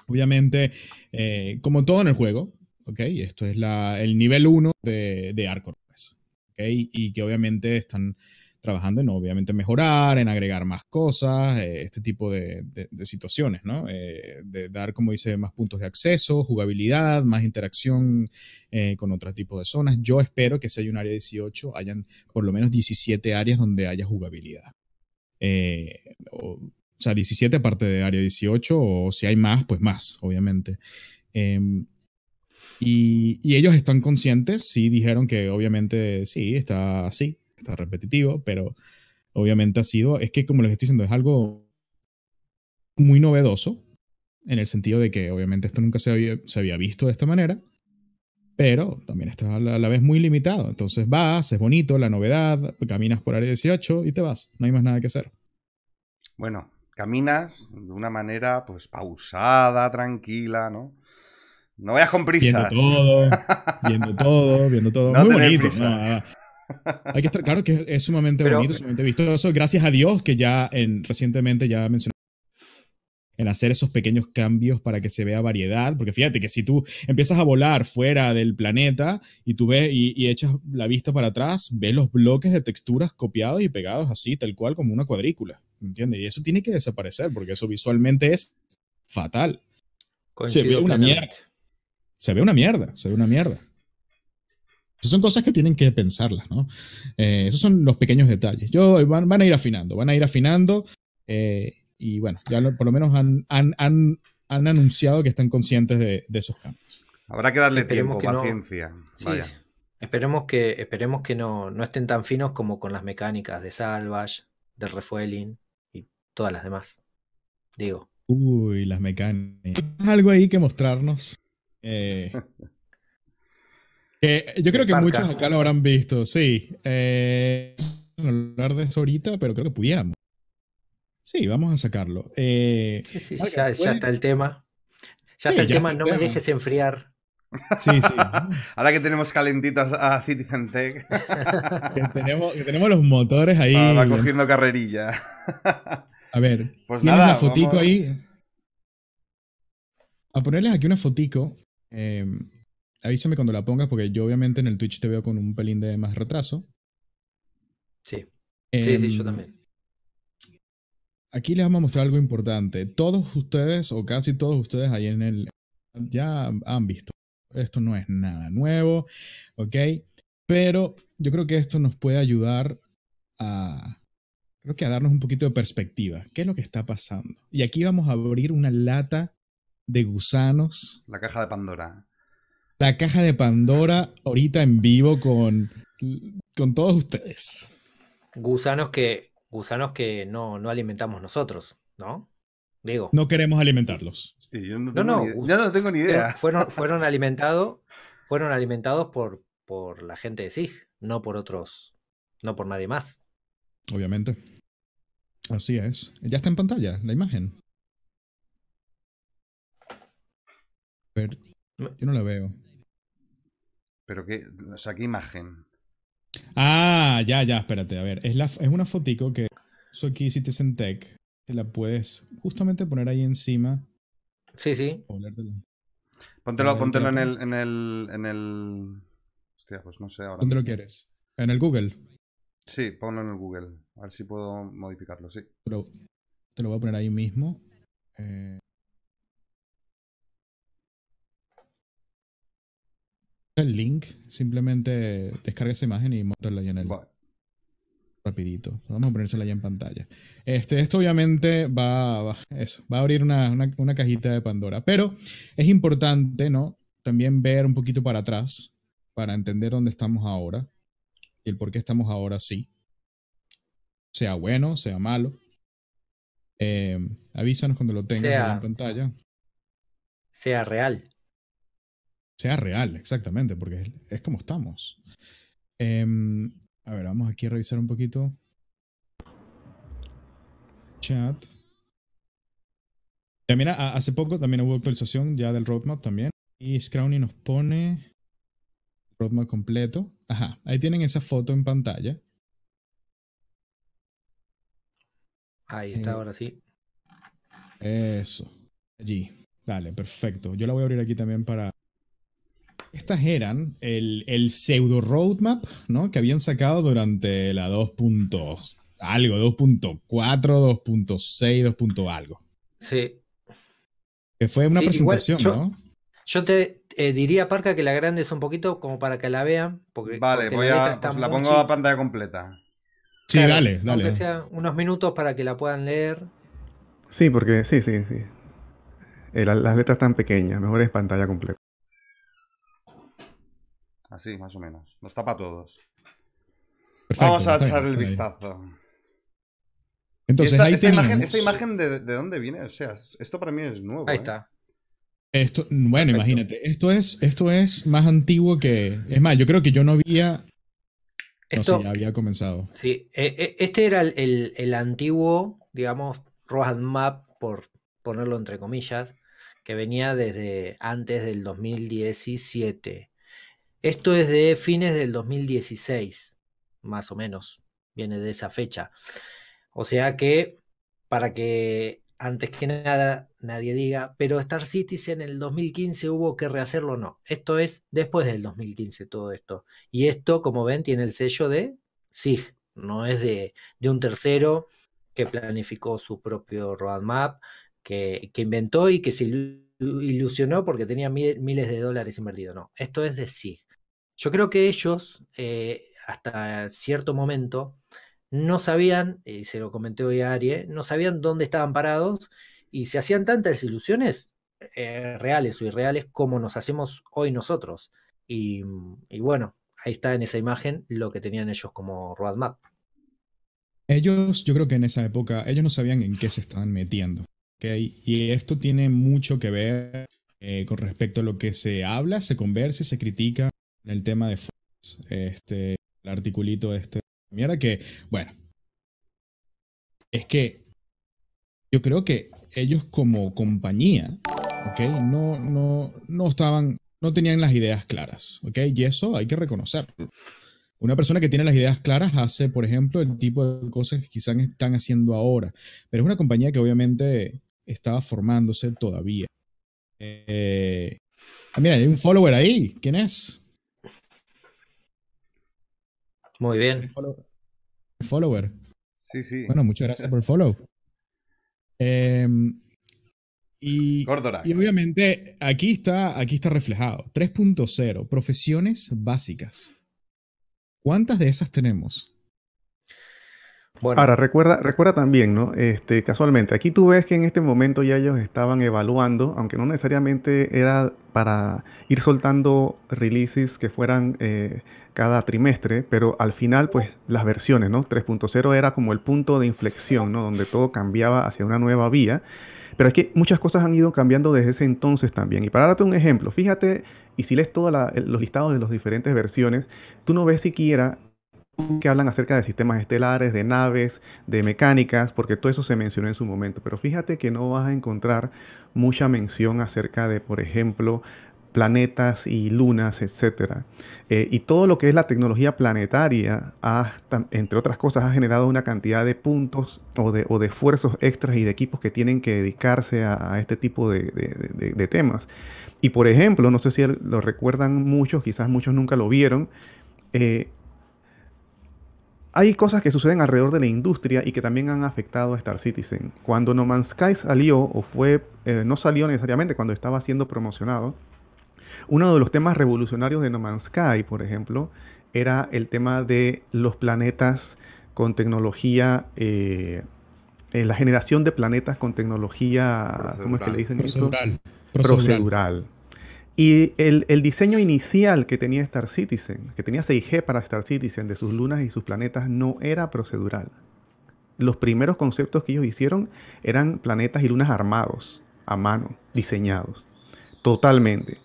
obviamente, eh, como todo en el juego, ¿ok? Esto es el nivel 1 de, de pues, Y que obviamente están trabajando en, obviamente, mejorar, en agregar más cosas, eh, este tipo de, situaciones, ¿no? Eh, de dar, como dice, más puntos de acceso, jugabilidad, más interacción con otros tipos de zonas. Yo espero que si hay un área 18, hayan por lo menos 17 áreas donde haya jugabilidad. Eh, o, sea, 17 parte de área 18, o si hay más, pues más, obviamente. Em, y, ellos están conscientes, sí dijeron que obviamente sí, está así, está repetitivo, pero obviamente ha sido, es que como les estoy diciendo, es algo muy novedoso, en el sentido de que obviamente esto nunca se se había visto de esta manera pero también estás a la, vez muy limitado. Entonces vas, es bonito, la novedad, caminas por área 18 y te vas. No hay más nada que hacer. Bueno, caminas de una manera pues pausada, tranquila, ¿no? No vayas con prisa. Viendo todo, viendo todo, viendo todo. muy bonito. Ah. hay que estar claro que es, sumamente bonito, sumamente vistoso. Gracias a Dios que ya recientemente ya mencioné en hacer esos pequeños cambios para que se vea variedad, porque fíjate que si tú empiezas a volar fuera del planeta y tú ves y, echas la vista para atrás, ves los bloques de texturas copiados y pegados así, tal cual como una cuadrícula, ¿entiendes? Y eso tiene que desaparecer, porque eso visualmente es fatal. se ve una mierda. Se ve una mierda, se ve una mierda. Esas son cosas que tienen que pensarlas, ¿no? Eh, esos son los pequeños detalles. Yo, van, a ir afinando, van a ir afinando. Eh, y bueno, ya por lo menos han, anunciado que están conscientes de, esos cambios. Habrá que darle tiempo, que paciencia. Esperemos que, no, estén tan finos como con las mecánicas de Salvage, de refueling y todas las demás. Digo. Uy, las mecánicas. Algo ahí que mostrarnos. Eh, yo creo que muchos acá lo habrán visto, sí. No eh, hablar de eso ahorita, pero creo que pudiéramos. Sí, vamos a sacarlo. Eh, ya, está el tema. Ya está el tema, no me dejes enfriar. Sí, sí. Ahora que tenemos calentitos a Citizen Tech. tenemos, los motores ahí. va cogiendo carrerilla. a ver, pues nada, fotico ahí. A ponerles aquí una fotico. Em, avísame cuando la pongas, porque yo obviamente en el Twitch te veo con un pelín de más retraso. Sí. sí, sí, yo em, también. Aquí les vamos a mostrar algo importante. Todos ustedes, o casi todos ustedes ahí en el... Ya han visto. Esto no es nada nuevo, ¿ok? Pero yo creo que esto nos puede ayudar a... Creo que a darnos un poquito de perspectiva. ¿Qué es lo que está pasando? Y aquí vamos a abrir una lata de gusanos. La caja de Pandora. La caja de Pandora ahorita en vivo con, con todos ustedes. Gusanos que gusanos que no, no alimentamos nosotros, ¿no? Digo. No queremos alimentarlos. no tengo, no, ni, no tengo ni idea. Fueron, fueron alimentados fueron alimentados por, por la gente de SIG, no por otros, no por nadie más. Obviamente. Así es. Ya está en pantalla la imagen. yo no la veo. ¿Pero qué? O sea, ¿qué imagen? Ah, ya, ya, espérate, a ver. Es, es una fotico que uso aquí Citizen Tech. Te la puedes justamente poner ahí encima. Sí, sí. Póntelo, póntelo en el, en el, en el... Hostia, pues no sé ahora. ¿Dónde lo quieres? ¿En el Google? Sí, ponlo en el Google. A ver si puedo modificarlo, sí. te lo voy a poner ahí mismo. Eh... el link, simplemente descarga esa imagen y montarla ya en el. Rapidito. Vamos a ponérsela ya en pantalla. Este, esto obviamente va, a abrir una, cajita de Pandora. Pero es importante, ¿no? También ver un poquito para atrás para entender dónde estamos ahora y el por qué estamos ahora así. Sea bueno, sea malo. Eh, avísanos cuando lo tengas en pantalla. Sea real sea real, exactamente, porque es, como estamos. Em, a ver, vamos aquí a revisar un poquito. Chat. Ya, mira, hace poco también hubo actualización ya del roadmap también. Y Scrawny nos pone roadmap completo. Ajá, ahí tienen esa foto en pantalla. Ahí está, eh, ahora sí. Eso. Allí. Dale, perfecto. Yo la voy a abrir aquí también para estas eran el, pseudo roadmap, ¿no? Que habían sacado durante la 2. algo, 2.4, 2.6, 2. algo. Sí. Que fue una presentación, ¿no? Yo te eh, diría, Parca, que la grande es un poquito como para que la vean. Porque, vale, voy a. la pongo a pantalla completa. Sí, dale, dale. unos minutos para que la puedan leer. Sí, porque sí, sí, sí. Eh, las letras están pequeñas, mejor es pantalla completa. Así, más o menos. Nos tapa a todos. Vamos a echar el vistazo. Entonces, esta, ahí esta imagen, esta imagen de, dónde viene? O sea, esto para mí es nuevo. Ahí ¿eh? está. Esto, bueno, imagínate. Esto es, esto es más antiguo que. Es más, yo creo que yo no había. no sé, ya había comenzado. Sí, e, e, este era el, el antiguo, digamos, roadmap, por ponerlo entre comillas, que venía desde antes del 2017. Esto es de fines del 2016, más o menos, viene de esa fecha. O sea que, para que antes que nada nadie diga, pero Star Citizen en el 2015 hubo que rehacerlo no. Esto es después del 2015 todo esto. Y esto, como ven, tiene el sello de SIG, no es de, un tercero que planificó su propio roadmap, que, que inventó y que se ilusionó porque tenía miles de dólares invertidos. No, esto es de SIG. Yo creo que ellos, eh, hasta cierto momento, no sabían, y se lo comenté hoy a Arie, no sabían dónde estaban parados y se hacían tantas ilusiones eh, reales o irreales como nos hacemos hoy nosotros. Y, bueno, ahí está en esa imagen lo que tenían ellos como roadmap. Ellos, yo creo que en esa época, ellos no sabían en qué se estaban metiendo. Y esto tiene mucho que ver eh, con respecto a lo que se habla, se conversa se critica el tema de este, el articulito este, Mira que, bueno, es que yo creo que ellos como compañía, ¿ok? No, no, no estaban, no tenían las ideas claras, ¿ok? Y eso hay que reconocerlo. Una persona que tiene las ideas claras hace, por ejemplo, el tipo de cosas que quizás están haciendo ahora, pero es una compañía que obviamente estaba formándose todavía. Eh, ah, mira, hay un follower ahí. ¿Quién es? Muy bien. follower. Sí, sí. Bueno, muchas gracias por el follow. Em, y, y, obviamente aquí está, aquí está reflejado. 3.0, profesiones básicas. ¿Cuántas de esas tenemos? Ahora, recuerda, recuerda también, ¿no? Este, casualmente, aquí tú ves que en este momento ya ellos estaban evaluando, aunque no necesariamente era para ir soltando releases que fueran eh, cada trimestre, pero al final, pues, las versiones, ¿no? 3.0 era como el punto de inflexión, ¿no? Donde todo cambiaba hacia una nueva vía. Pero es que muchas cosas han ido cambiando desde ese entonces también. Y para darte un ejemplo, fíjate, y si lees todos los listados de las diferentes versiones, tú no ves siquiera que hablan acerca de sistemas estelares, de naves, de mecánicas, porque todo eso se mencionó en su momento. Pero fíjate que no vas a encontrar mucha mención acerca de, por ejemplo, planetas y lunas, etcétera. Eh, y todo lo que es la tecnología planetaria, entre otras cosas, ha generado una cantidad de puntos o de, esfuerzos extras y de equipos que tienen que dedicarse a, este tipo de, temas. Y por ejemplo, no sé si lo recuerdan muchos, quizás muchos nunca lo vieron, eh, hay cosas que suceden alrededor de la industria y que también han afectado a Star Citizen. Cuando No Man's Sky salió, o fue, eh, no salió necesariamente cuando estaba siendo promocionado, uno de los temas revolucionarios de No Man's Sky, por ejemplo, era el tema de los planetas con tecnología, eh, eh, la generación de planetas con tecnología, ¿cómo es que le dicen? Procedural. procedural. Y el, diseño inicial que tenía Star Citizen, que tenía 6G para Star Citizen de sus lunas y sus planetas, no era procedural. Los primeros conceptos que ellos hicieron eran planetas y lunas armados, a mano, diseñados, totalmente.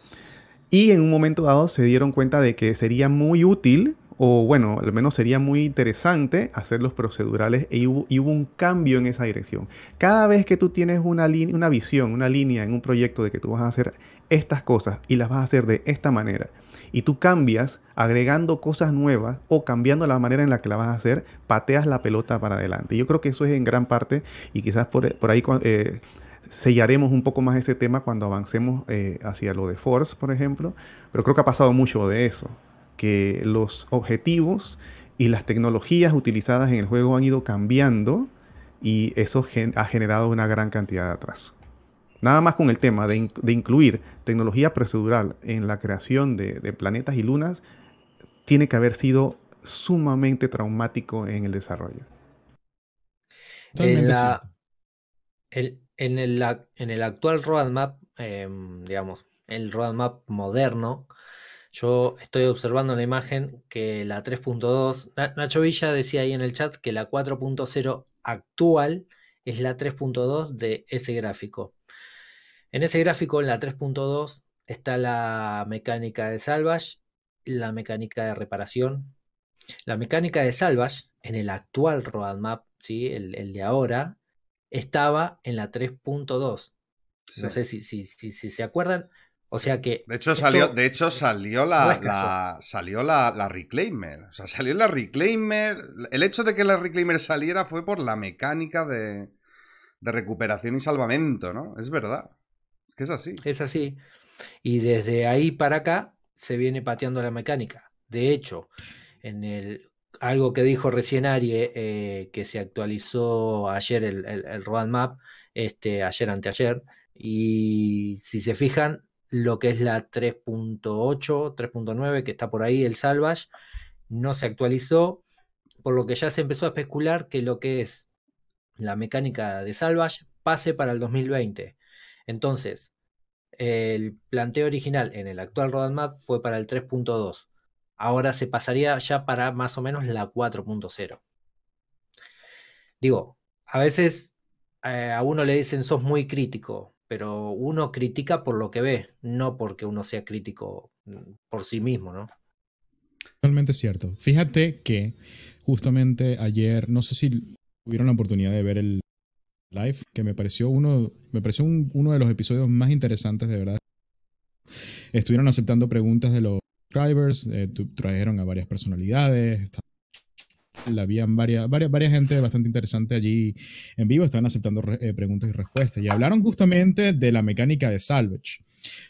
Y en un momento dado se dieron cuenta de que sería muy útil, o bueno, al menos sería muy interesante hacerlos procedurales y hubo, un cambio en esa dirección. Cada vez que tú tienes una, una visión, una línea en un proyecto de que tú vas a hacer estas cosas y las vas a hacer de esta manera. Y tú cambias agregando cosas nuevas o cambiando la manera en la que la vas a hacer, pateas la pelota para adelante. Yo creo que eso es en gran parte y quizás por, ahí eh, sellaremos un poco más ese tema cuando avancemos eh, hacia lo de Force, por ejemplo. Pero creo que ha pasado mucho de eso, que los objetivos y las tecnologías utilizadas en el juego han ido cambiando y eso ha generado una gran cantidad de atraso. Nada más con el tema de, incluir tecnología procedural en la creación de, planetas y lunas, tiene que haber sido sumamente traumático en el desarrollo. En, el, actual roadmap, em, digamos, el roadmap moderno, yo estoy observando en la imagen que la 3.2, Nacho Villa decía ahí en el chat que la 4.0 actual es la 3.2 de ese gráfico. En ese gráfico, en la 3.2, está la mecánica de salvage, la mecánica de reparación. La mecánica de salvage, en el actual roadmap, ¿sí? el, de ahora, estaba en la 3.2. No sé si, se acuerdan. O sea que. De hecho, salió, de hecho salió, la, salió la, Reclaimer. O sea, salió la Reclaimer. El hecho de que la Reclaimer saliera fue por la mecánica de, de recuperación y salvamento, ¿no? Es verdad. Es así. Es así. Y desde ahí para acá se viene pateando la mecánica. De hecho, en el, algo que dijo recién Arie, eh, que se actualizó ayer el, el, roadmap, este, ayer anteayer, y si se fijan, lo que es la 3.8, 3.9, que está por ahí, el Salvage, no se actualizó, por lo que ya se empezó a especular que lo que es la mecánica de Salvage pase para el 2020. Entonces, el planteo original en el actual roadmap fue para el 3.2. Ahora se pasaría ya para más o menos la 4.0. Digo, a veces eh, a uno le dicen sos muy crítico, pero uno critica por lo que ve, no porque uno sea crítico mm, por sí mismo, ¿no? Totalmente cierto. Fíjate que justamente ayer, no sé si tuvieron la oportunidad de ver el Live, que me pareció uno, me pareció uno de los episodios más interesantes, de verdad. Estuvieron aceptando preguntas de los subscribers, eh, trajeron a varias personalidades, la habían varias, varias, varias, gente bastante interesante allí en vivo, estaban aceptando eh, preguntas y respuestas y hablaron justamente de la mecánica de salvage.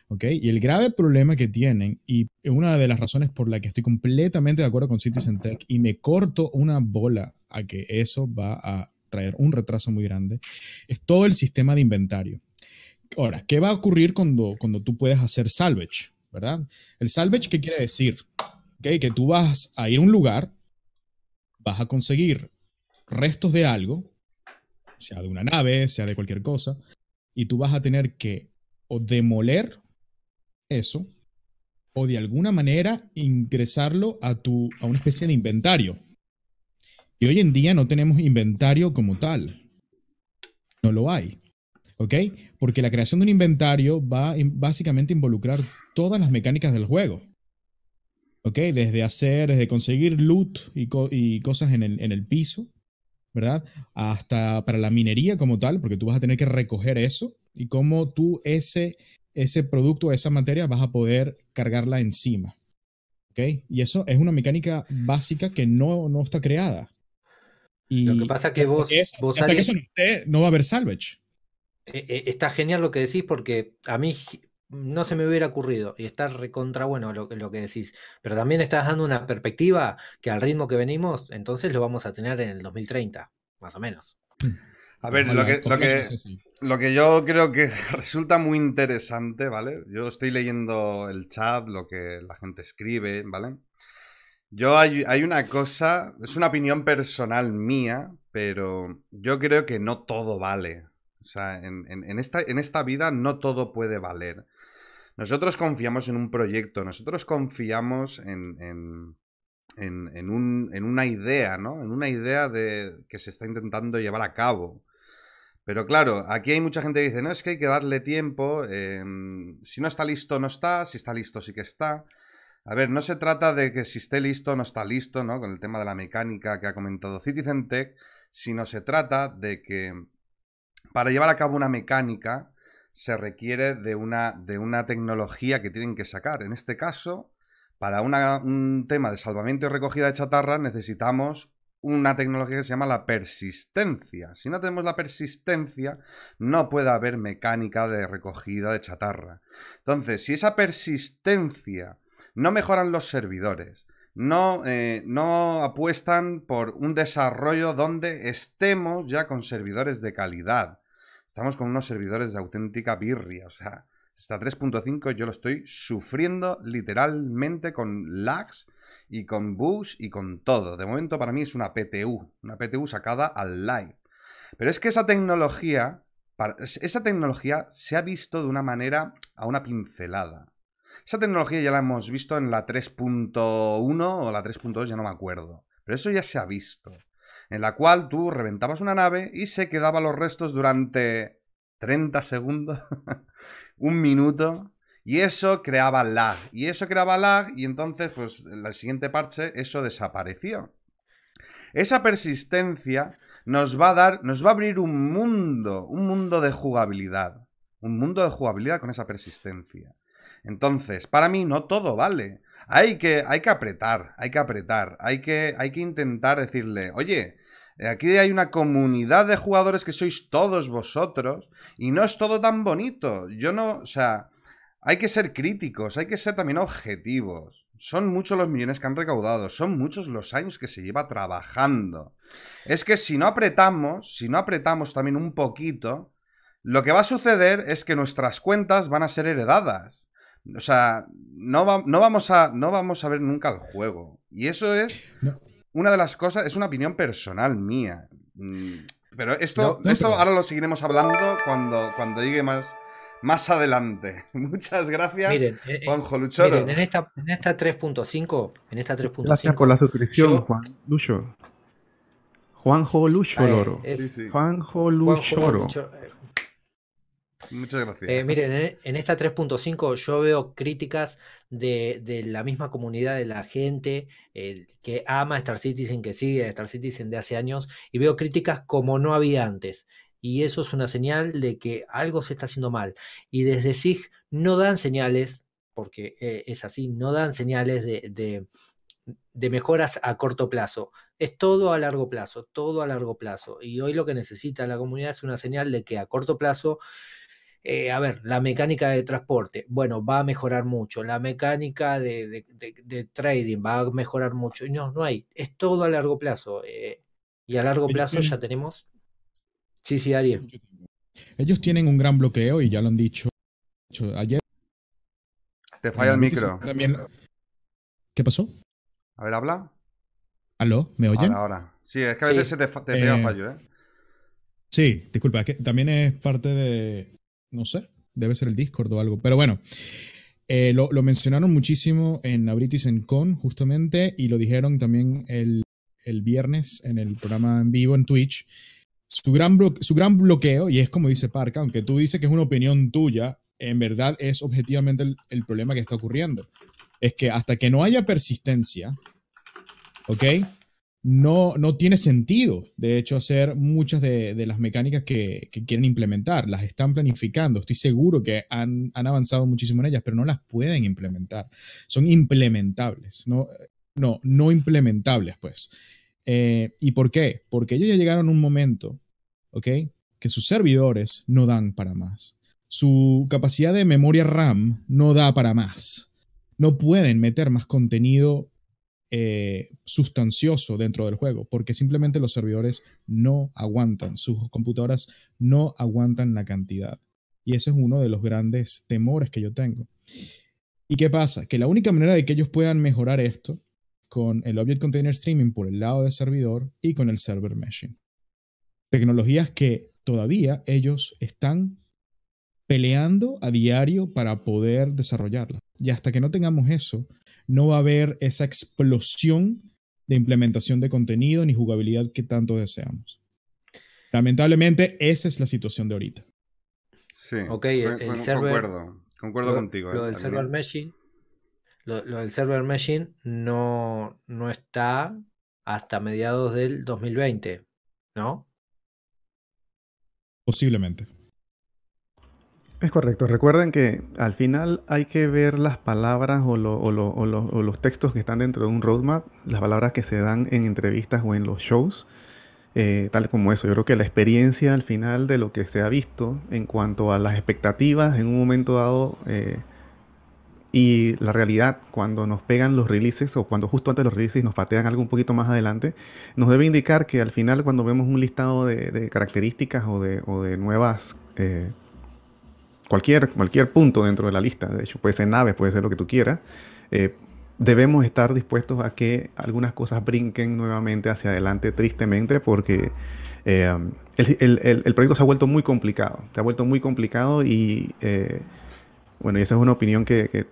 ¿okay? Y el grave problema que tienen, y una de las razones por la que estoy completamente de acuerdo con Citizen Tech y me corto una bola a que eso va a traer un retraso muy grande, es todo el sistema de inventario. Ahora, ¿qué va a ocurrir cuando, cuando tú puedes hacer salvage? ¿Verdad? El salvage, ¿qué quiere decir? Que tú vas a ir a un lugar, vas a conseguir restos de algo, sea de una nave, sea de cualquier cosa, y tú vas a tener que o demoler eso o de alguna manera ingresarlo a, tu, a una especie de inventario y hoy en día no tenemos inventario como tal. No lo hay. ¿Ok? Porque la creación de un inventario va a básicamente involucrar todas las mecánicas del juego. ¿Ok? Desde hacer, desde conseguir loot y, cosas en el, piso, ¿verdad? Hasta para la minería como tal, porque tú vas a tener que recoger eso y cómo tú ese, ese producto, esa materia, vas a poder cargarla encima. ¿Ok? Y eso es una mecánica básica que no, no está creada lo que pasa que vos... no va a haber salvage. Eh, eh, está genial lo que decís porque a mí no se me hubiera ocurrido y está recontra bueno lo, que decís, pero también estás dando una perspectiva que al ritmo que venimos, entonces lo vamos a tener en el 2030, más o menos. A ver, lo que, lo, que, lo que yo creo que resulta muy interesante, ¿vale? Yo estoy leyendo el chat, lo que la gente escribe, ¿vale? Yo hay, una cosa, es una opinión personal mía, pero yo creo que no todo vale. O sea, en, en, esta, en esta vida no todo puede valer. Nosotros confiamos en un proyecto, nosotros confiamos en, una idea, ¿no? En una idea de, que se está intentando llevar a cabo. Pero claro, aquí hay mucha gente que dice, no, es que hay que darle tiempo, eh, si no está listo no está, si está listo sí que está. A ver, no se trata de que si esté listo o no está listo, ¿no? Con el tema de la mecánica que ha comentado Citizen Tech, sino se trata de que para llevar a cabo una mecánica se requiere de una, de una tecnología que tienen que sacar. En este caso, para un tema de salvamento y recogida de chatarra necesitamos una tecnología que se llama la persistencia. Si no tenemos la persistencia, no puede haber mecánica de recogida de chatarra. Entonces, si esa persistencia no mejoran los servidores, no, eh, no apuestan por un desarrollo donde estemos ya con servidores de calidad. Estamos con unos servidores de auténtica birria, o sea, hasta 3.5 yo lo estoy sufriendo literalmente con lags y con bugs y con todo. De momento para mí es una PTU, una PTU sacada al live. Pero es que esa tecnología, esa tecnología se ha visto de una manera a una pincelada. Esa tecnología ya la hemos visto en la 3.1 o la 3.2, ya no me acuerdo. Pero eso ya se ha visto. En la cual tú reventabas una nave y se quedaba los restos durante 30 segundos, un minuto, y eso creaba lag. Y eso creaba lag y entonces, pues, en el siguiente parche, eso desapareció. Esa persistencia nos va a dar, nos va a abrir un mundo, un mundo de jugabilidad. Un mundo de jugabilidad con esa persistencia. Entonces, para mí no todo vale. Hay que, hay que apretar, hay que apretar, hay que, hay que intentar decirle, oye, eh, Aquí hay una comunidad de jugadores que sois todos vosotros y no es todo tan bonito. Yo no, o sea, hay que ser críticos, hay que ser también objetivos. Son muchos los millones que han recaudado, son muchos los años que se lleva trabajando. Es que si no apretamos, si no apretamos también un poquito, lo que va a suceder es que nuestras cuentas van a ser heredadas. O sea, no, no, vamos a, no vamos a ver nunca el juego. Y eso es una de las cosas, es una opinión personal mía. Mm, pero esto, esto ahora lo seguiremos hablando cuando, cuando llegue más, más adelante. Muchas gracias, miren, eh, eh, Juanjo Luchoro. Miren, en esta 3.5, en esta 3.5. Gracias por la suscripción, Juan Lucho. Juanjo Luchoro. Juanjo Luchoro. Juanjo eh, Muchas gracias. Eh, miren, en, esta 3.5 yo veo críticas de, la misma comunidad, de la gente eh, que ama Star Citizen, que sigue Star Citizen de hace años, y veo críticas como no había antes. Y eso es una señal de que algo se está haciendo mal. Y desde SIG no dan señales, porque eh, es así, no dan señales de mejoras a corto plazo. Es todo a largo plazo, todo a largo plazo. Y hoy lo que necesita la comunidad es una señal de que a corto plazo eh, a ver, la mecánica de transporte, bueno, va a mejorar mucho, la mecánica de, trading va a mejorar mucho. No, no hay, es todo a largo plazo. Eh, y a largo plazo ya tenemos... Sí, sí, Darío. Ellos tienen un gran bloqueo y ya lo han dicho ayer. Te eh, falla el micro. ¿Qué pasó? A ver, habla. ¿Aló? ¿Me oyen? Ahora, ahora. Sí, es que a veces se te, te fallo, ¿eh? Sí, disculpa, que también es parte de, no sé, debe ser el Discord o algo. Pero bueno, eh, lo, mencionaron muchísimo en la en Con, justamente, y lo dijeron también el, viernes en el programa en vivo en Twitch. Su gran, su gran bloqueo, y es como dice Parca, aunque tú dices que es una opinión tuya, en verdad es objetivamente el, el problema que está ocurriendo. Es que hasta que no haya persistencia, ¿ok? no, tiene sentido, de hecho, hacer muchas de, las mecánicas que, quieren implementar. Las están planificando. Estoy seguro que han, avanzado muchísimo en ellas, pero no las pueden implementar. Son implementables, no, no, no implementables, pues. Eh, ¿Y por qué? Porque ellos ya llegaron a un momento, ¿ok? Que sus servidores no dan para más. Su capacidad de memoria RAM no da para más. No pueden meter más contenido eh, sustancioso dentro del juego, porque simplemente los servidores no aguantan, sus computadoras no aguantan la cantidad. Y ese es uno de los grandes temores que yo tengo. ¿Y qué pasa? Que la única manera de que ellos puedan mejorar esto con el Object Container Streaming por el lado del servidor y con el Server machine. Tecnologías que todavía ellos están peleando a diario para poder desarrollarlas. Y hasta que no tengamos eso, no va a haber esa explosión de implementación de contenido ni jugabilidad que tanto deseamos. Lamentablemente, esa es la situación de ahorita. Sí, okay, el, server, concuerdo, contigo. Eh, lo del server machine lo, del server no, no está hasta mediados del 2020, ¿no? Posiblemente. Es correcto. Recuerden que al final hay que ver las palabras o, los textos que están dentro de un roadmap, las palabras que se dan en entrevistas o en los shows, eh, tal como eso. Yo creo que la experiencia al final de lo que se ha visto en cuanto a las expectativas en un momento dado eh, y la realidad cuando nos pegan los releases o cuando justo antes de los releases nos patean algo un poquito más adelante, nos debe indicar que al final cuando vemos un listado de, características o de, nuevas... Eh, cualquier, cualquier punto dentro de la lista, de hecho puede ser naves, puede ser lo que tú quieras, eh, debemos estar dispuestos a que algunas cosas brinquen nuevamente hacia adelante tristemente porque eh, el, proyecto se ha vuelto muy complicado, se ha vuelto muy complicado y eh, bueno, esa es una opinión que, que,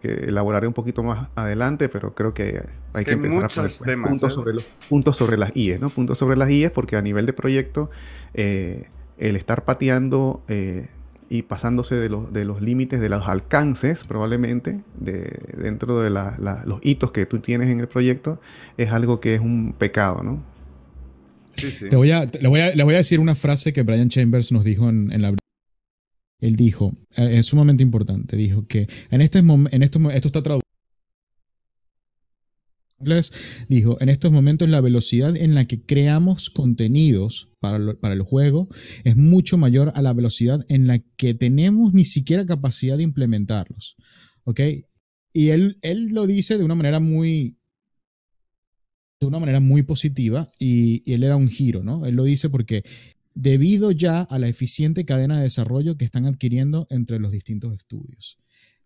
que, elaboraré un poquito más adelante, pero creo que hay que, empezar a pues, puntos, sobre los, puntos sobre las IES, ¿no? Puntos sobre las IES porque a nivel de proyecto el estar pateando eh, y pasándose de los, de los límites, de los alcances probablemente, de, dentro de los hitos que tú tienes en el proyecto, es algo que es un pecado, ¿no? Te voy a, le, voy a, decir una frase que Brian Chambers nos dijo en, la... Él dijo, eh, es sumamente importante, dijo que en, este, en esto, esto está traducido inglés, dijo, en estos momentos la velocidad en la que creamos contenidos para, el juego es mucho mayor a la velocidad en la que tenemos ni siquiera capacidad de implementarlos. ¿Ok? Y él, él lo dice de una manera muy... De una manera muy positiva y, y él le da un giro, ¿no? Él lo dice porque debido ya a la eficiente cadena de desarrollo que están adquiriendo entre los distintos estudios.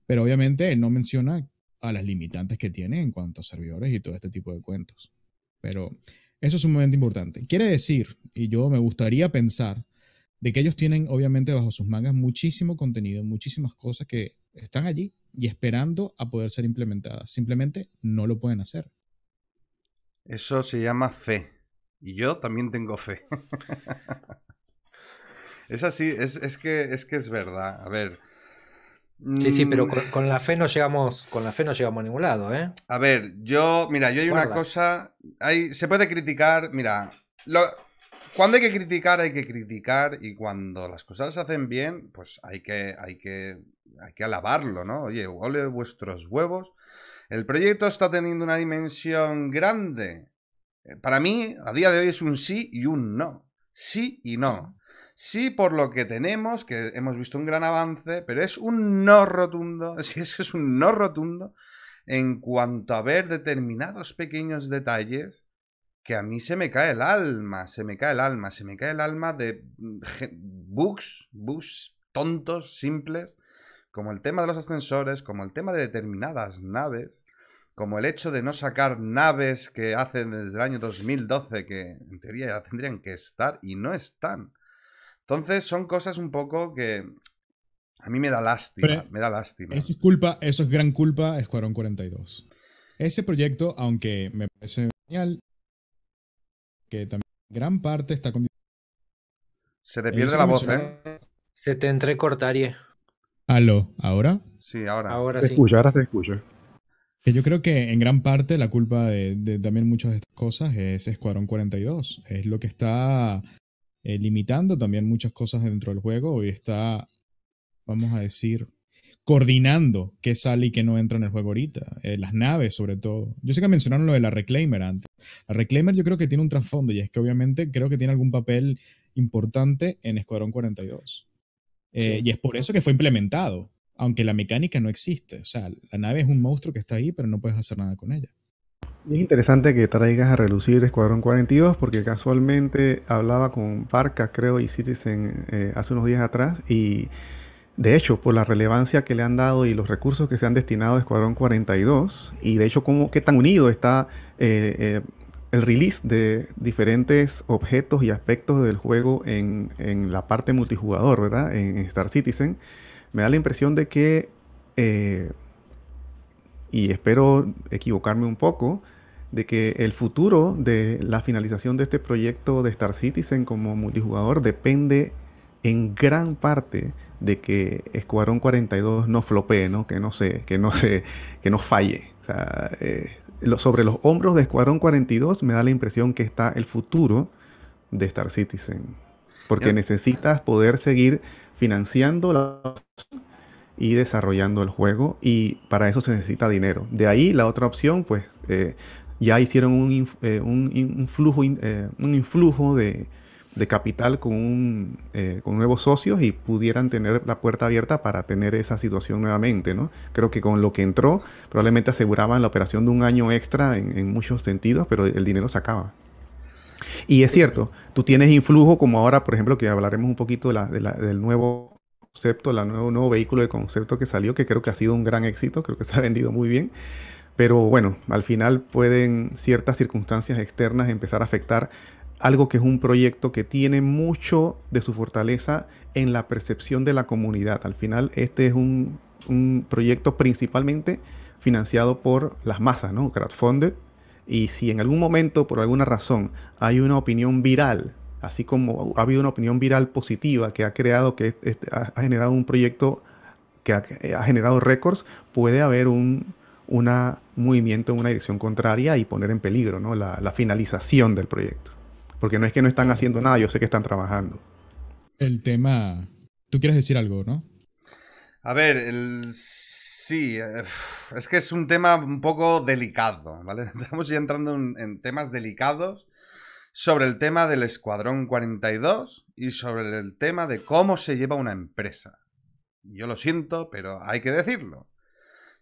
Pero obviamente él no menciona a las limitantes que tiene en cuanto a servidores y todo este tipo de cuentos. Pero eso es un momento importante. Quiere decir, y yo me gustaría pensar, de que ellos tienen obviamente bajo sus mangas muchísimo contenido, muchísimas cosas que están allí y esperando a poder ser implementadas. Simplemente no lo pueden hacer. Eso se llama fe. Y yo también tengo fe. es así, es, es, que, es que es verdad. A ver, Sí, sí, pero mm. con, la fe no llegamos, con la fe no llegamos a ningún lado, ¿eh? A ver, yo, mira, yo hay una cosa, se puede criticar, mira, cuando hay que criticar hay que criticar y cuando las cosas se hacen bien, pues hay que, hay que, hay que alabarlo, ¿no? Oye, ole vuestros huevos. El proyecto está teniendo una dimensión grande. Eh, para mí, a día de hoy es un sí y un no. Sí y no. Sí, por lo que tenemos, que hemos visto un gran avance, pero es un no rotundo, si es es un no rotundo en cuanto a ver determinados pequeños detalles que a mí se me cae el alma, se me cae el alma, se me cae el alma de mm, bugs, bugs tontos, simples, como el tema de los ascensores, como el tema de determinadas naves, como el hecho de no sacar naves que hacen desde el año 2012 que en teoría ya tendrían que estar y no están. Entonces son cosas un poco que a mí me da lástima, me da lástima. Eso es culpa, eso es gran culpa Escuadrón 42. Ese proyecto, aunque me parece genial, que también gran parte está con... Se te pierde la voz, ¿eh? Se te entrecortaría. Aló, ¿ahora? Sí, ahora. Ahora sí. ahora te escucho. yo creo que en gran parte la culpa de, de, también muchas de estas cosas es Escuadrón 42. Es lo que está eh, limitando también muchas cosas dentro del juego y está, vamos a decir, coordinando qué sale y qué no entra en el juego ahorita. Eh, las naves, sobre todo. Yo sé que mencionaron lo de la Reclaimer antes. La Reclaimer yo creo que tiene un trasfondo y es que obviamente creo que tiene algún papel importante en Escuadrón 42. Eh, y es por eso que fue implementado, aunque la mecánica no existe. O sea, la nave es un monstruo que está ahí, pero no puedes hacer nada con ella. Es interesante que traigas a relucir Escuadrón 42 porque casualmente hablaba con Parca, creo, y Citizen eh, hace unos días atrás y de hecho por la relevancia que le han dado y los recursos que se han destinado a Escuadrón 42 y de hecho cómo qué tan unido está eh, eh, el release de diferentes objetos y aspectos del juego en, en la parte multijugador, ¿verdad? En, en Star Citizen, me da la impresión de que y espero equivocarme un poco, de que el futuro de la finalización de este proyecto de Star Citizen como multijugador depende en gran parte de que Escuadrón 42 no flopee, ¿no? Que no se, que no se, que no falle. O eh, sobre los hombros de Escuadrón 42 me da la impresión que está el futuro de Star Citizen, porque necesitas poder seguir financiando la y desarrollando el juego y para eso se necesita dinero. De ahí la otra opción, pues eh, ya hicieron un, eh, flujo, eh, un influjo de, capital con, con nuevos socios y pudieran tener la puerta abierta para tener esa situación nuevamente. ¿no? Creo que con lo que entró probablemente aseguraban la operación de un año extra en, muchos sentidos, pero el dinero se acaba. Y es cierto, tú tienes influjo como ahora, por ejemplo, que hablaremos un poquito de la, del nuevo el nuevo, nuevo vehículo de concepto que salió, que creo que ha sido un gran éxito, creo que se ha vendido muy bien. Pero bueno, al final pueden ciertas circunstancias externas empezar a afectar algo que es un proyecto que tiene mucho de su fortaleza en la percepción de la comunidad. Al final este es un, un proyecto principalmente financiado por las masas, ¿no? Crowdfunded. Y si en algún momento, por alguna razón, hay una opinión viral así como ha habido una opinión viral positiva que ha creado, que ha generado un proyecto que ha, eh, generado récords, puede haber un, movimiento en una dirección contraria y poner en peligro ¿no? la, finalización del proyecto. Porque no es que no están haciendo nada, yo sé que están trabajando. El tema... Tú quieres decir algo, ¿no? A ver, el... sí, eh, es que es un tema un poco delicado, ¿vale? Estamos ya entrando en temas delicados sobre el tema del Escuadrón 42 y sobre el tema de cómo se lleva una empresa. Yo lo siento, pero hay que decirlo.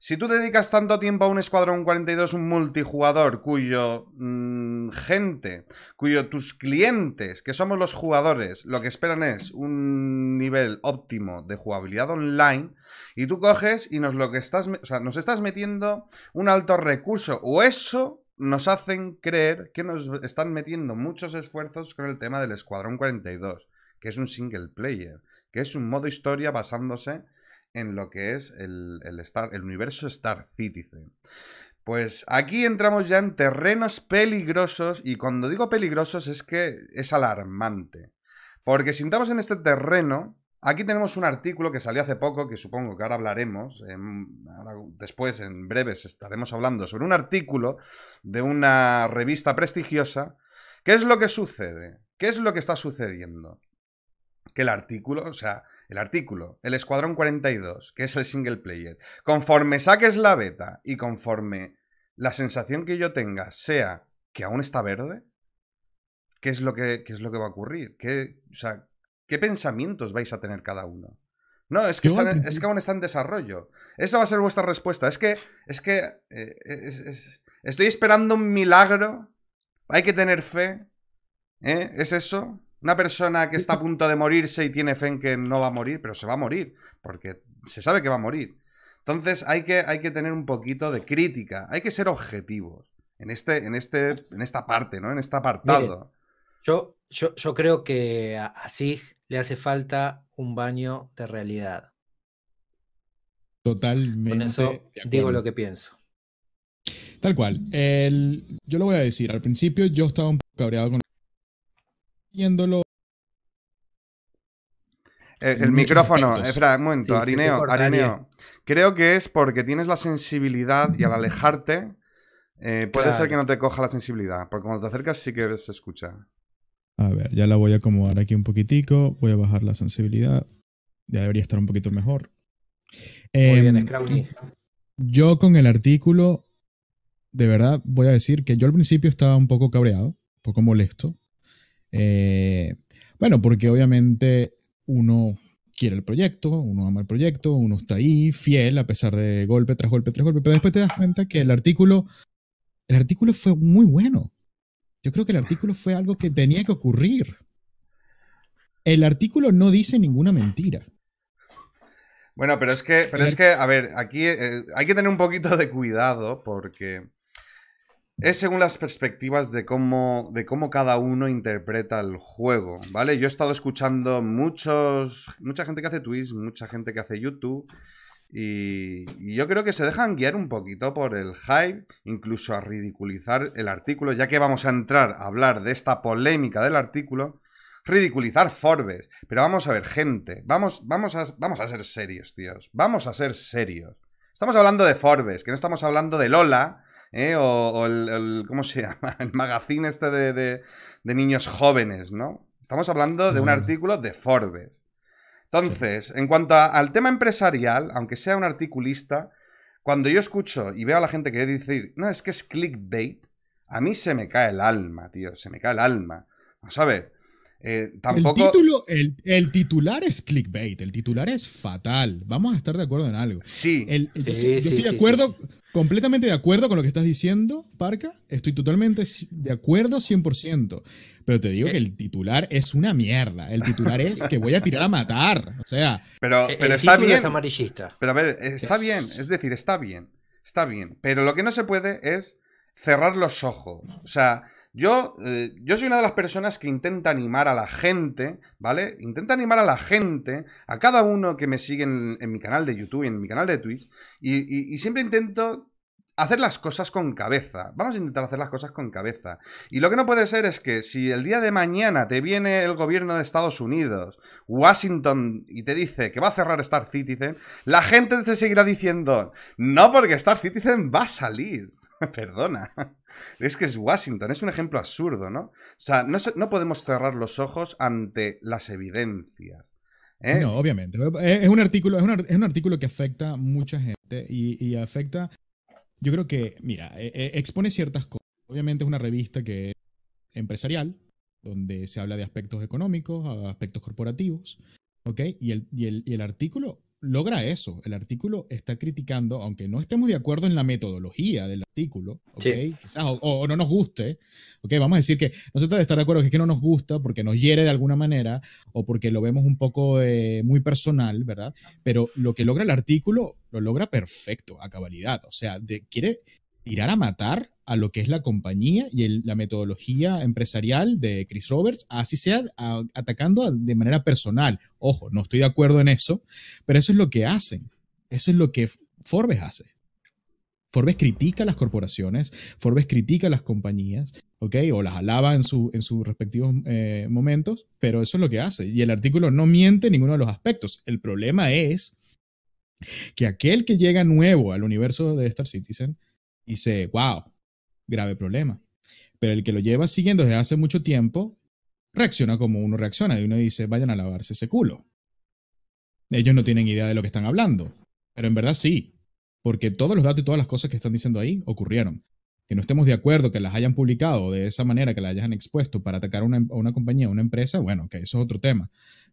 Si tú dedicas tanto tiempo a un Escuadrón 42, un multijugador, cuyo mm, gente, cuyo tus clientes, que somos los jugadores, lo que esperan es un nivel óptimo de jugabilidad online, y tú coges y nos lo que estás, o sea, nos estás metiendo un alto recurso, o eso, nos hacen creer que nos están metiendo muchos esfuerzos con el tema del Escuadrón 42, que es un single player, que es un modo historia basándose en lo que es el, universo Star Citizen. Pues aquí entramos ya en terrenos peligrosos, y cuando digo peligrosos es que es alarmante. Porque si entramos en este terreno, Aquí tenemos un artículo que salió hace poco, que supongo que ahora hablaremos, después en breves estaremos hablando sobre un artículo de una revista prestigiosa. ¿Qué es lo que sucede? ¿Qué es lo que está sucediendo? Que el artículo, o sea, el artículo, el Escuadrón 42, que es el single player, conforme saques la beta y conforme la sensación que yo tenga sea que aún está verde, ¿qué es lo que, qué es lo que va a ocurrir? ¿Qué, o sea, ¿Qué pensamientos vais a tener cada uno? No, es que, es que aún está en desarrollo. Esa va a ser vuestra respuesta. Es que, es que eh, estoy esperando un milagro. Hay que tener fe. ¿Eh? ¿Es eso? Una persona que está a punto de morirse y tiene fe en que no va a morir, pero se va a morir, porque se sabe que va a morir. Entonces hay que, hay que tener un poquito de crítica, hay que ser objetivos en, este, en, este, en esta parte, ¿no? En este apartado. yo, yo, creo que así le hace falta un baño de realidad. Totalmente. Con eso digo lo que pienso. Tal cual. yo lo voy a decir. Al principio yo estaba un poco cabreado con viéndolo. Eh, el, micrófono, espera, un momento, Arineo, Creo que es porque tienes la sensibilidad y al alejarte eh, puede ser que no te coja la sensibilidad, porque cuando te acercas sí que se escucha. A ver, ya la voy a acomodar aquí un poquitico. Voy a bajar la sensibilidad. Ya debería estar un poquito mejor. Muy bien, em, yo con el artículo, de verdad, voy a decir que yo al principio estaba un poco cabreado, un poco molesto. Eh, bueno, porque obviamente uno quiere el proyecto, uno ama el proyecto, uno está ahí fiel a pesar de golpe tras golpe tras golpe, pero después te das cuenta que el artículo, el artículo fue muy bueno. Yo creo que el artículo fue algo que tenía que ocurrir. El artículo no dice ninguna mentira. Bueno, pero es que, pero es que a ver, aquí eh, hay que tener un poquito de cuidado porque es según las perspectivas de cómo, de cómo cada uno interpreta el juego, ¿vale? Yo he estado escuchando muchos, mucha gente que hace Twitch, mucha gente que hace YouTube, y, yo creo que se dejan guiar un poquito por el hype, incluso a ridiculizar el artículo, ya que vamos a entrar a hablar de esta polémica del artículo, ridiculizar Forbes. Pero vamos a ver, gente, vamos, vamos, a, vamos a ser serios, tíos, vamos a ser serios. Estamos hablando de Forbes, que no estamos hablando de Lola, ¿Eh? o, el, ¿cómo se llama? El magazine este de, niños jóvenes, ¿no? Estamos hablando de un mm. artículo de Forbes. Entonces, en cuanto al tema empresarial, aunque sea un articulista, cuando yo escucho y veo a la gente que decir, no, es que es clickbait, a mí se me cae el alma, tío, se me cae el alma. Vamos a ver, eh, tampoco... el, titular es clickbait, el titular es fatal. Vamos a estar de acuerdo en algo. Sí. estoy de acuerdo, completamente de acuerdo con lo que estás diciendo, Parca. Estoy totalmente de acuerdo 100%. Pero te digo que eh. el titular es una mierda. El titular es que voy a tirar a matar. O sea, pero, e-, pero está bien. Es amarillista. Pero a ver, está bien. Es decir, está bien. Está bien. Pero lo que no se puede es cerrar los ojos. O sea yo, eh, yo soy una de las personas que intenta animar a la gente, ¿vale? Intenta animar a la gente, a cada uno que me sigue en, mi canal de YouTube y en mi canal de Twitch, y, y siempre intento hacer las cosas con cabeza. Vamos a intentar hacer las cosas con cabeza. Y lo que no puede ser es que si el día de mañana te viene el gobierno de Estados Unidos, Washington, y te dice que va a cerrar Star Citizen, la gente te seguirá diciendo, no porque Star Citizen va a salir. Perdona. Es que es Washington, es un ejemplo absurdo, ¿no? O sea, no, podemos cerrar los ojos ante las evidencias. ¿eh? No, obviamente. Eh, es un, artículo, es, un, artículo que afecta a mucha gente y, afecta, yo creo que, mira, e, e, expone ciertas cosas. Obviamente es una revista que es empresarial, donde se habla de aspectos económicos, aspectos corporativos, ¿ok? y el artículo logra eso. El artículo está criticando, aunque no estemos de acuerdo en la metodología del artículo, o, no nos guste, ¿okay? vamos a decir que no se trata de estar de acuerdo, que es que no nos gusta porque nos hiere de alguna manera o porque lo vemos un poco eh, muy personal, ¿verdad? Pero lo que logra el artículo lo logra perfecto, a cabalidad. O sea, quiere ir a matar a lo que es la compañía y la metodología empresarial de Chris Roberts, así sea atacando de manera personal. Ojo, no estoy de acuerdo en eso, pero eso es lo que hacen. Eso es lo que Forbes hace. Forbes critica a las corporaciones, Forbes critica a las compañías, ¿ok? O las alaba en, su, en sus respectivos eh, momentos, pero eso es lo que hace. Y el artículo no miente en ninguno de los aspectos. El problema es que aquel que llega nuevo al universo de Star Citizen y se, wow, grave problema. Pero el que lo lleva siguiendo desde hace mucho tiempo, reacciona como uno reacciona y uno dice, vayan a lavarse ese culo. Ellos no tienen idea de lo que están hablando, pero en verdad sí, porque todos los datos y todas las cosas que están diciendo ahí ocurrieron. Que no estemos de acuerdo, que las hayan publicado de esa manera, que las hayan expuesto para atacar a una, em, compañía, a una empresa, bueno, que eso es otro tema.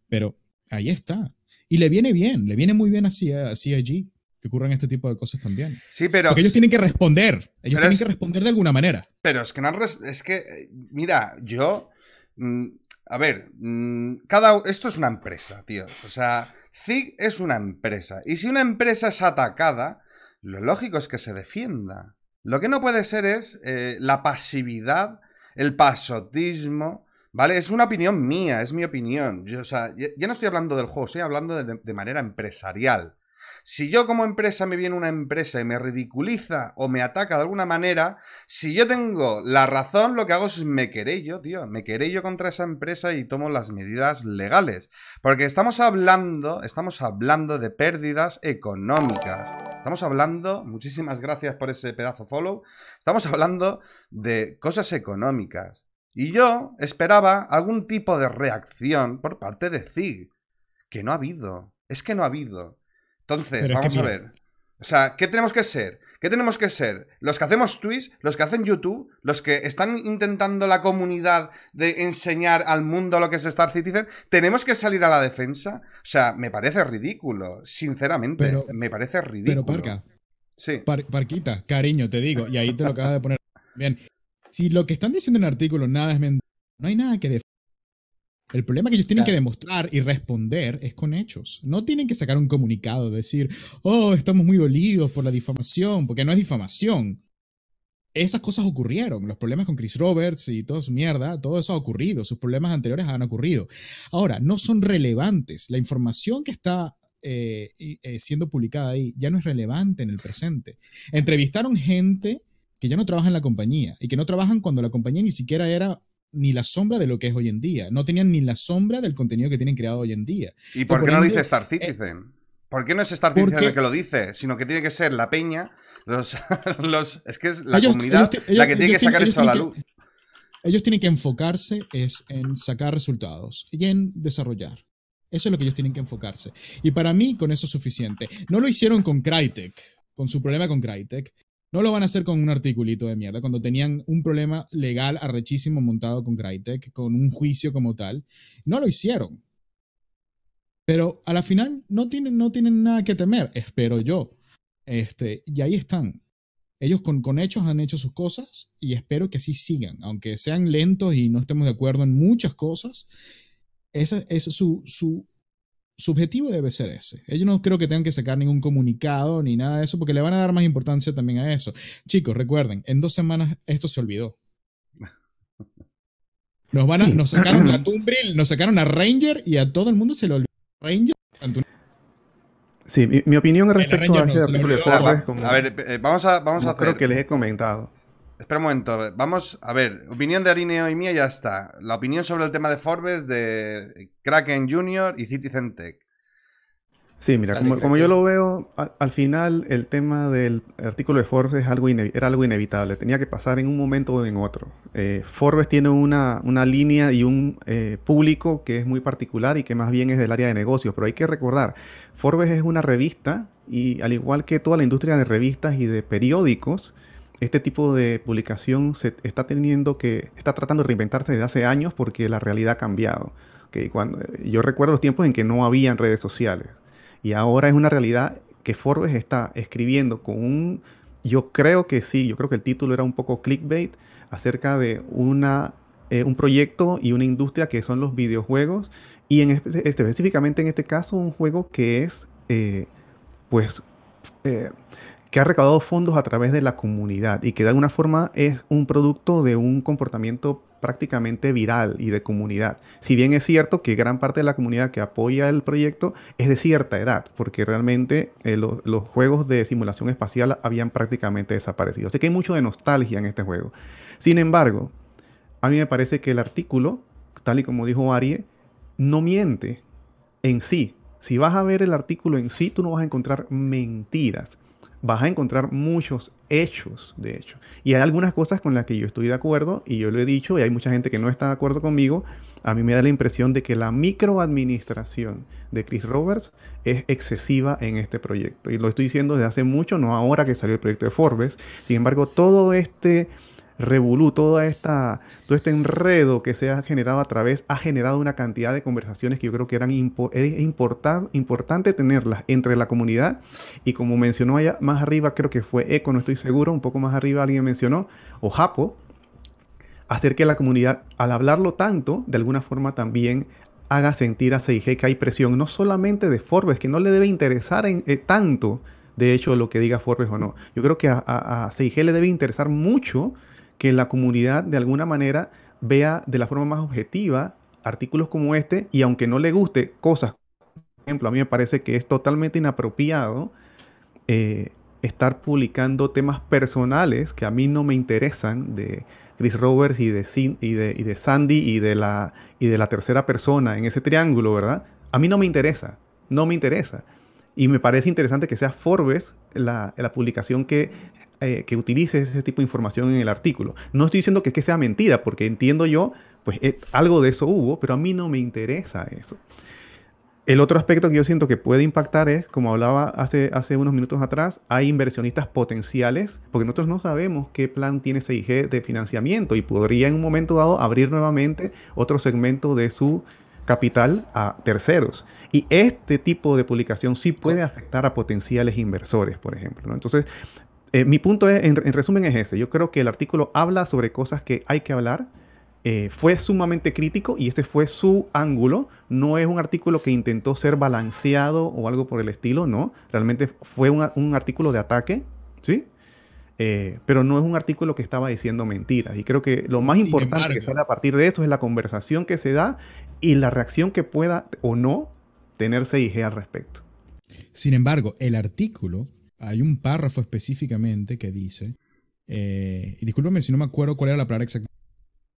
Pero ahí está. Y le viene bien, le viene muy bien así a CIG que ocurran este tipo de cosas también. Sí, pero. Porque ellos tienen que responder. Ellos tienen que responder de alguna manera. Pero es que no Es que, mira, yo. Mm, a ver, mm, cada. Esto es una empresa, tío. O sea, Zig es una empresa. Y si una empresa es atacada, lo lógico es que se defienda. Lo que no puede ser es eh, la pasividad, el pasotismo. ¿Vale? Es una opinión mía, es mi opinión. Yo, o sea, ya, no estoy hablando del juego, estoy hablando de manera empresarial. Si yo como empresa me viene una empresa y me ridiculiza o me ataca de alguna manera, si yo tengo la razón, lo que hago es me yo, tío, me yo contra esa empresa y tomo las medidas legales. Porque estamos hablando, estamos hablando de pérdidas económicas. Estamos hablando, muchísimas gracias por ese pedazo follow, estamos hablando de cosas económicas. Y yo esperaba algún tipo de reacción por parte de Zig, que no ha habido. Es que no ha habido. Entonces, vamos a ver. O sea, ¿qué tenemos que ser? ¿Qué tenemos que ser? ¿Los que hacemos Twitch? ¿Los que hacen YouTube? ¿Los que están intentando la comunidad de enseñar al mundo lo que es Star Citizen? ¿Tenemos que salir a la defensa? O sea, me parece ridículo, sinceramente. me parece ridículo. Pero Parca. Sí. parquita, cariño, te digo. Y ahí te lo acabas de poner bien. Si lo que están diciendo en el artículo nada es mentira, no hay nada que defender. El problema que ellos tienen que demostrar y responder es con hechos. No tienen que sacar un comunicado, decir, oh, estamos muy dolidos por la difamación, porque no es difamación. Esas cosas ocurrieron. Los problemas con Chris Roberts y toda su mierda, todo eso ha ocurrido. Sus problemas anteriores han ocurrido. Ahora, no son relevantes. La información que está eh, eh, siendo publicada ahí ya no es relevante en el presente. Entrevistaron gente que ya no trabaja en la compañía y que no trabajan cuando la compañía ni siquiera era ni la sombra de lo que es hoy en día. No tenían ni la sombra del contenido que tienen creado hoy en día. ¿Y por, qué no dice Star Citizen? Eh, ¿Por qué no es Star Citizen el que lo dice? Sino que tiene que ser la peña, los. es que es la comunidad la que tiene que sacar eso a la luz. Ellos tienen que enfocarse es en sacar resultados y en desarrollar. Eso es lo que ellos tienen que enfocarse. Y para mí, con eso es suficiente. No lo hicieron con Crytek, con su problema con Crytek. No lo van a hacer con un articulito de mierda, cuando tenían un problema legal arrechísimo montado con Crytek, con un juicio como tal. No lo hicieron. Pero a la final no tienen, no tienen nada que temer, espero yo. Este, y ahí están. Ellos con, con hechos han hecho sus cosas y espero que así sigan, aunque sean lentos y no estemos de acuerdo en muchas cosas. Esa es su, su subjetivo debe ser ese. Ellos no creo que tengan que sacar ningún comunicado ni nada de eso, porque le van a dar más importancia también a eso. Chicos, recuerden, en dos semanas esto se olvidó. Nos, van a, nos sacaron La Tumbril, nos sacaron a Ranger y a todo el mundo se le olvidó Ranger Sí, mi, opinión respecto a, no, a, a, ver, eh, vamos a... Vamos a hacer... Creo que les he comentado. Espera un momento, vamos a ver. Opinión de Arineo y mía ya está. La opinión sobre el tema de Forbes, de Kraken Junior y Citizen Tech. Sí, mira, como, yo lo veo, al, final el tema del artículo de Forbes es algo era algo inevitable, tenía que pasar en un momento o en otro. Eh, Forbes tiene una, línea y un eh, público que es muy particular y que más bien es del área de negocios, pero hay que recordar, Forbes es una revista y al igual que toda la industria de revistas y de periódicos, este tipo de publicación se está teniendo que, está tratando de reinventarse desde hace años porque la realidad ha cambiado. Cuando, yo recuerdo los tiempos en que no habían redes sociales y ahora es una realidad que Forbes está escribiendo con un, yo creo que sí, yo creo que el título era un poco clickbait acerca de una, eh, un proyecto y una industria que son los videojuegos y en, específicamente en este caso un juego que es eh, pues eh, que ha recaudado fondos a través de la comunidad y que de alguna forma es un producto de un comportamiento prácticamente viral y de comunidad. Si bien es cierto que gran parte de la comunidad que apoya el proyecto es de cierta edad, porque realmente eh, los juegos de simulación espacial habían prácticamente desaparecido. Así que hay mucho de nostalgia en este juego. Sin embargo, a mí me parece que el artículo, tal y como dijo Arie, no miente en sí. Si vas a ver el artículo en sí, tú no vas a encontrar mentiras vas a encontrar muchos hechos, de hecho. Y hay algunas cosas con las que yo estoy de acuerdo y yo lo he dicho y hay mucha gente que no está de acuerdo conmigo. A mí me da la impresión de que la microadministración de Chris Roberts es excesiva en este proyecto. Y lo estoy diciendo desde hace mucho, no ahora que salió el proyecto de Forbes. Sin embargo, todo este revolú, toda esta, todo este enredo que se ha generado a través, ha generado una cantidad de conversaciones que yo creo que eran importante tenerlas entre la comunidad y como mencionó allá más arriba, creo que fue Eco, no estoy seguro, un poco más arriba alguien mencionó, o Japo, hacer que la comunidad, al hablarlo tanto, de alguna forma también haga sentir a CIG que hay presión, no solamente de Forbes, que no le debe interesar en, eh, tanto, de hecho, lo que diga Forbes o no. Yo creo que a, 6 a le debe interesar mucho que la comunidad de alguna manera vea de la forma más objetiva artículos como este y aunque no le guste cosas, por ejemplo, a mí me parece que es totalmente inapropiado eh, estar publicando temas personales que a mí no me interesan de Chris Roberts y de, y de, y de Sandy y de, la, y de la tercera persona en ese triángulo, ¿verdad? A mí no me interesa, no me interesa. Y me parece interesante que sea Forbes la, la publicación que eh, que utilice ese tipo de información en el artículo. No estoy diciendo que, sea mentira, porque entiendo yo, pues eh, algo de eso hubo, pero a mí no me interesa eso. El otro aspecto que yo siento que puede impactar es, como hablaba hace, unos minutos atrás, hay inversionistas potenciales, porque nosotros no sabemos qué plan tiene CIG de financiamiento y podría en un momento dado abrir nuevamente otro segmento de su capital a terceros. Y este tipo de publicación sí puede afectar a potenciales inversores, por ejemplo. Entonces, eh, mi punto es, en, resumen es ese. Yo creo que el artículo habla sobre cosas que hay que hablar. Eh, fue sumamente crítico y ese fue su ángulo. No es un artículo que intentó ser balanceado o algo por el estilo, no. Realmente fue un, artículo de ataque, ¿sí? Eh, pero no es un artículo que estaba diciendo mentiras. Y creo que lo más importante que sale a partir de eso es la conversación que se da y la reacción que pueda o no tener CIG al respecto. Sin embargo, el artículo hay un párrafo específicamente que dice, eh, y discúlpame si no me acuerdo cuál era la palabra exacta,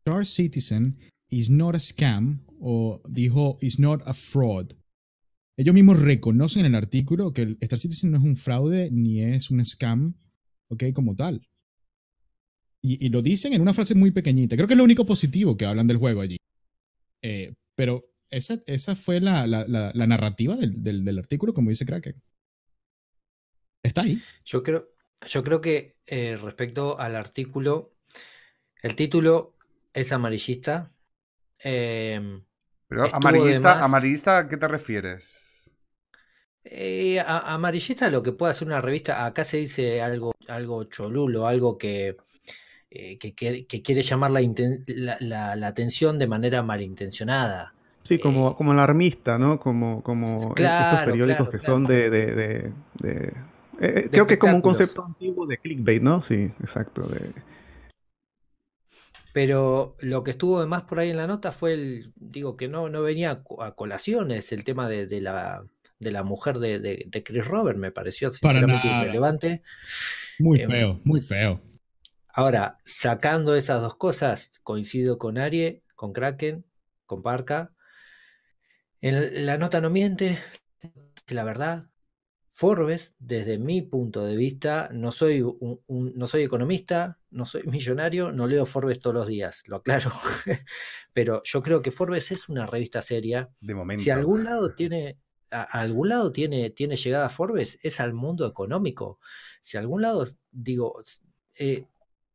Star Citizen is not a scam, o dijo, is not a fraud. Ellos mismos reconocen en el artículo que Star Citizen no es un fraude ni es un scam, ¿ok? Como tal. Y, lo dicen en una frase muy pequeñita. Creo que es lo único positivo que hablan del juego allí. Eh, pero esa, esa, fue la, narrativa del, del, artículo, como dice Kraken. Está ahí. Yo creo, yo creo que eh, respecto al artículo, el título es amarillista. Em, amarillista, amarillista, ¿a qué te refieres? Eh, amarillista lo que puede hacer una revista, acá se dice algo, algo cholulo, algo que, eh, quiere llamar la, la, atención de manera malintencionada. Sí, como, como alarmista, ¿no? Como, como e-, estos periódicos que son de eh, creo que es como un concepto antiguo de clickbait, ¿no? Sí, exacto. Pero lo que estuvo de más por ahí en la nota fue el, digo, que no, no venía a colaciones el tema de, la, mujer de, Chris Robert, me pareció sinceramente irrelevante. Muy eh, feo, muy feo. Ahora, sacando esas dos cosas, coincido con Arie, con Kraken, con Parca. En la nota no miente, la verdad, Forbes, desde mi punto de vista, no soy, un, no soy economista, no soy millonario, no leo Forbes todos los días, lo aclaro. Pero yo creo que Forbes es una revista seria. De momento. Si algún lado tiene, a, algún lado tiene, tiene llegada Forbes, es al mundo económico. Si algún lado, digo, eh,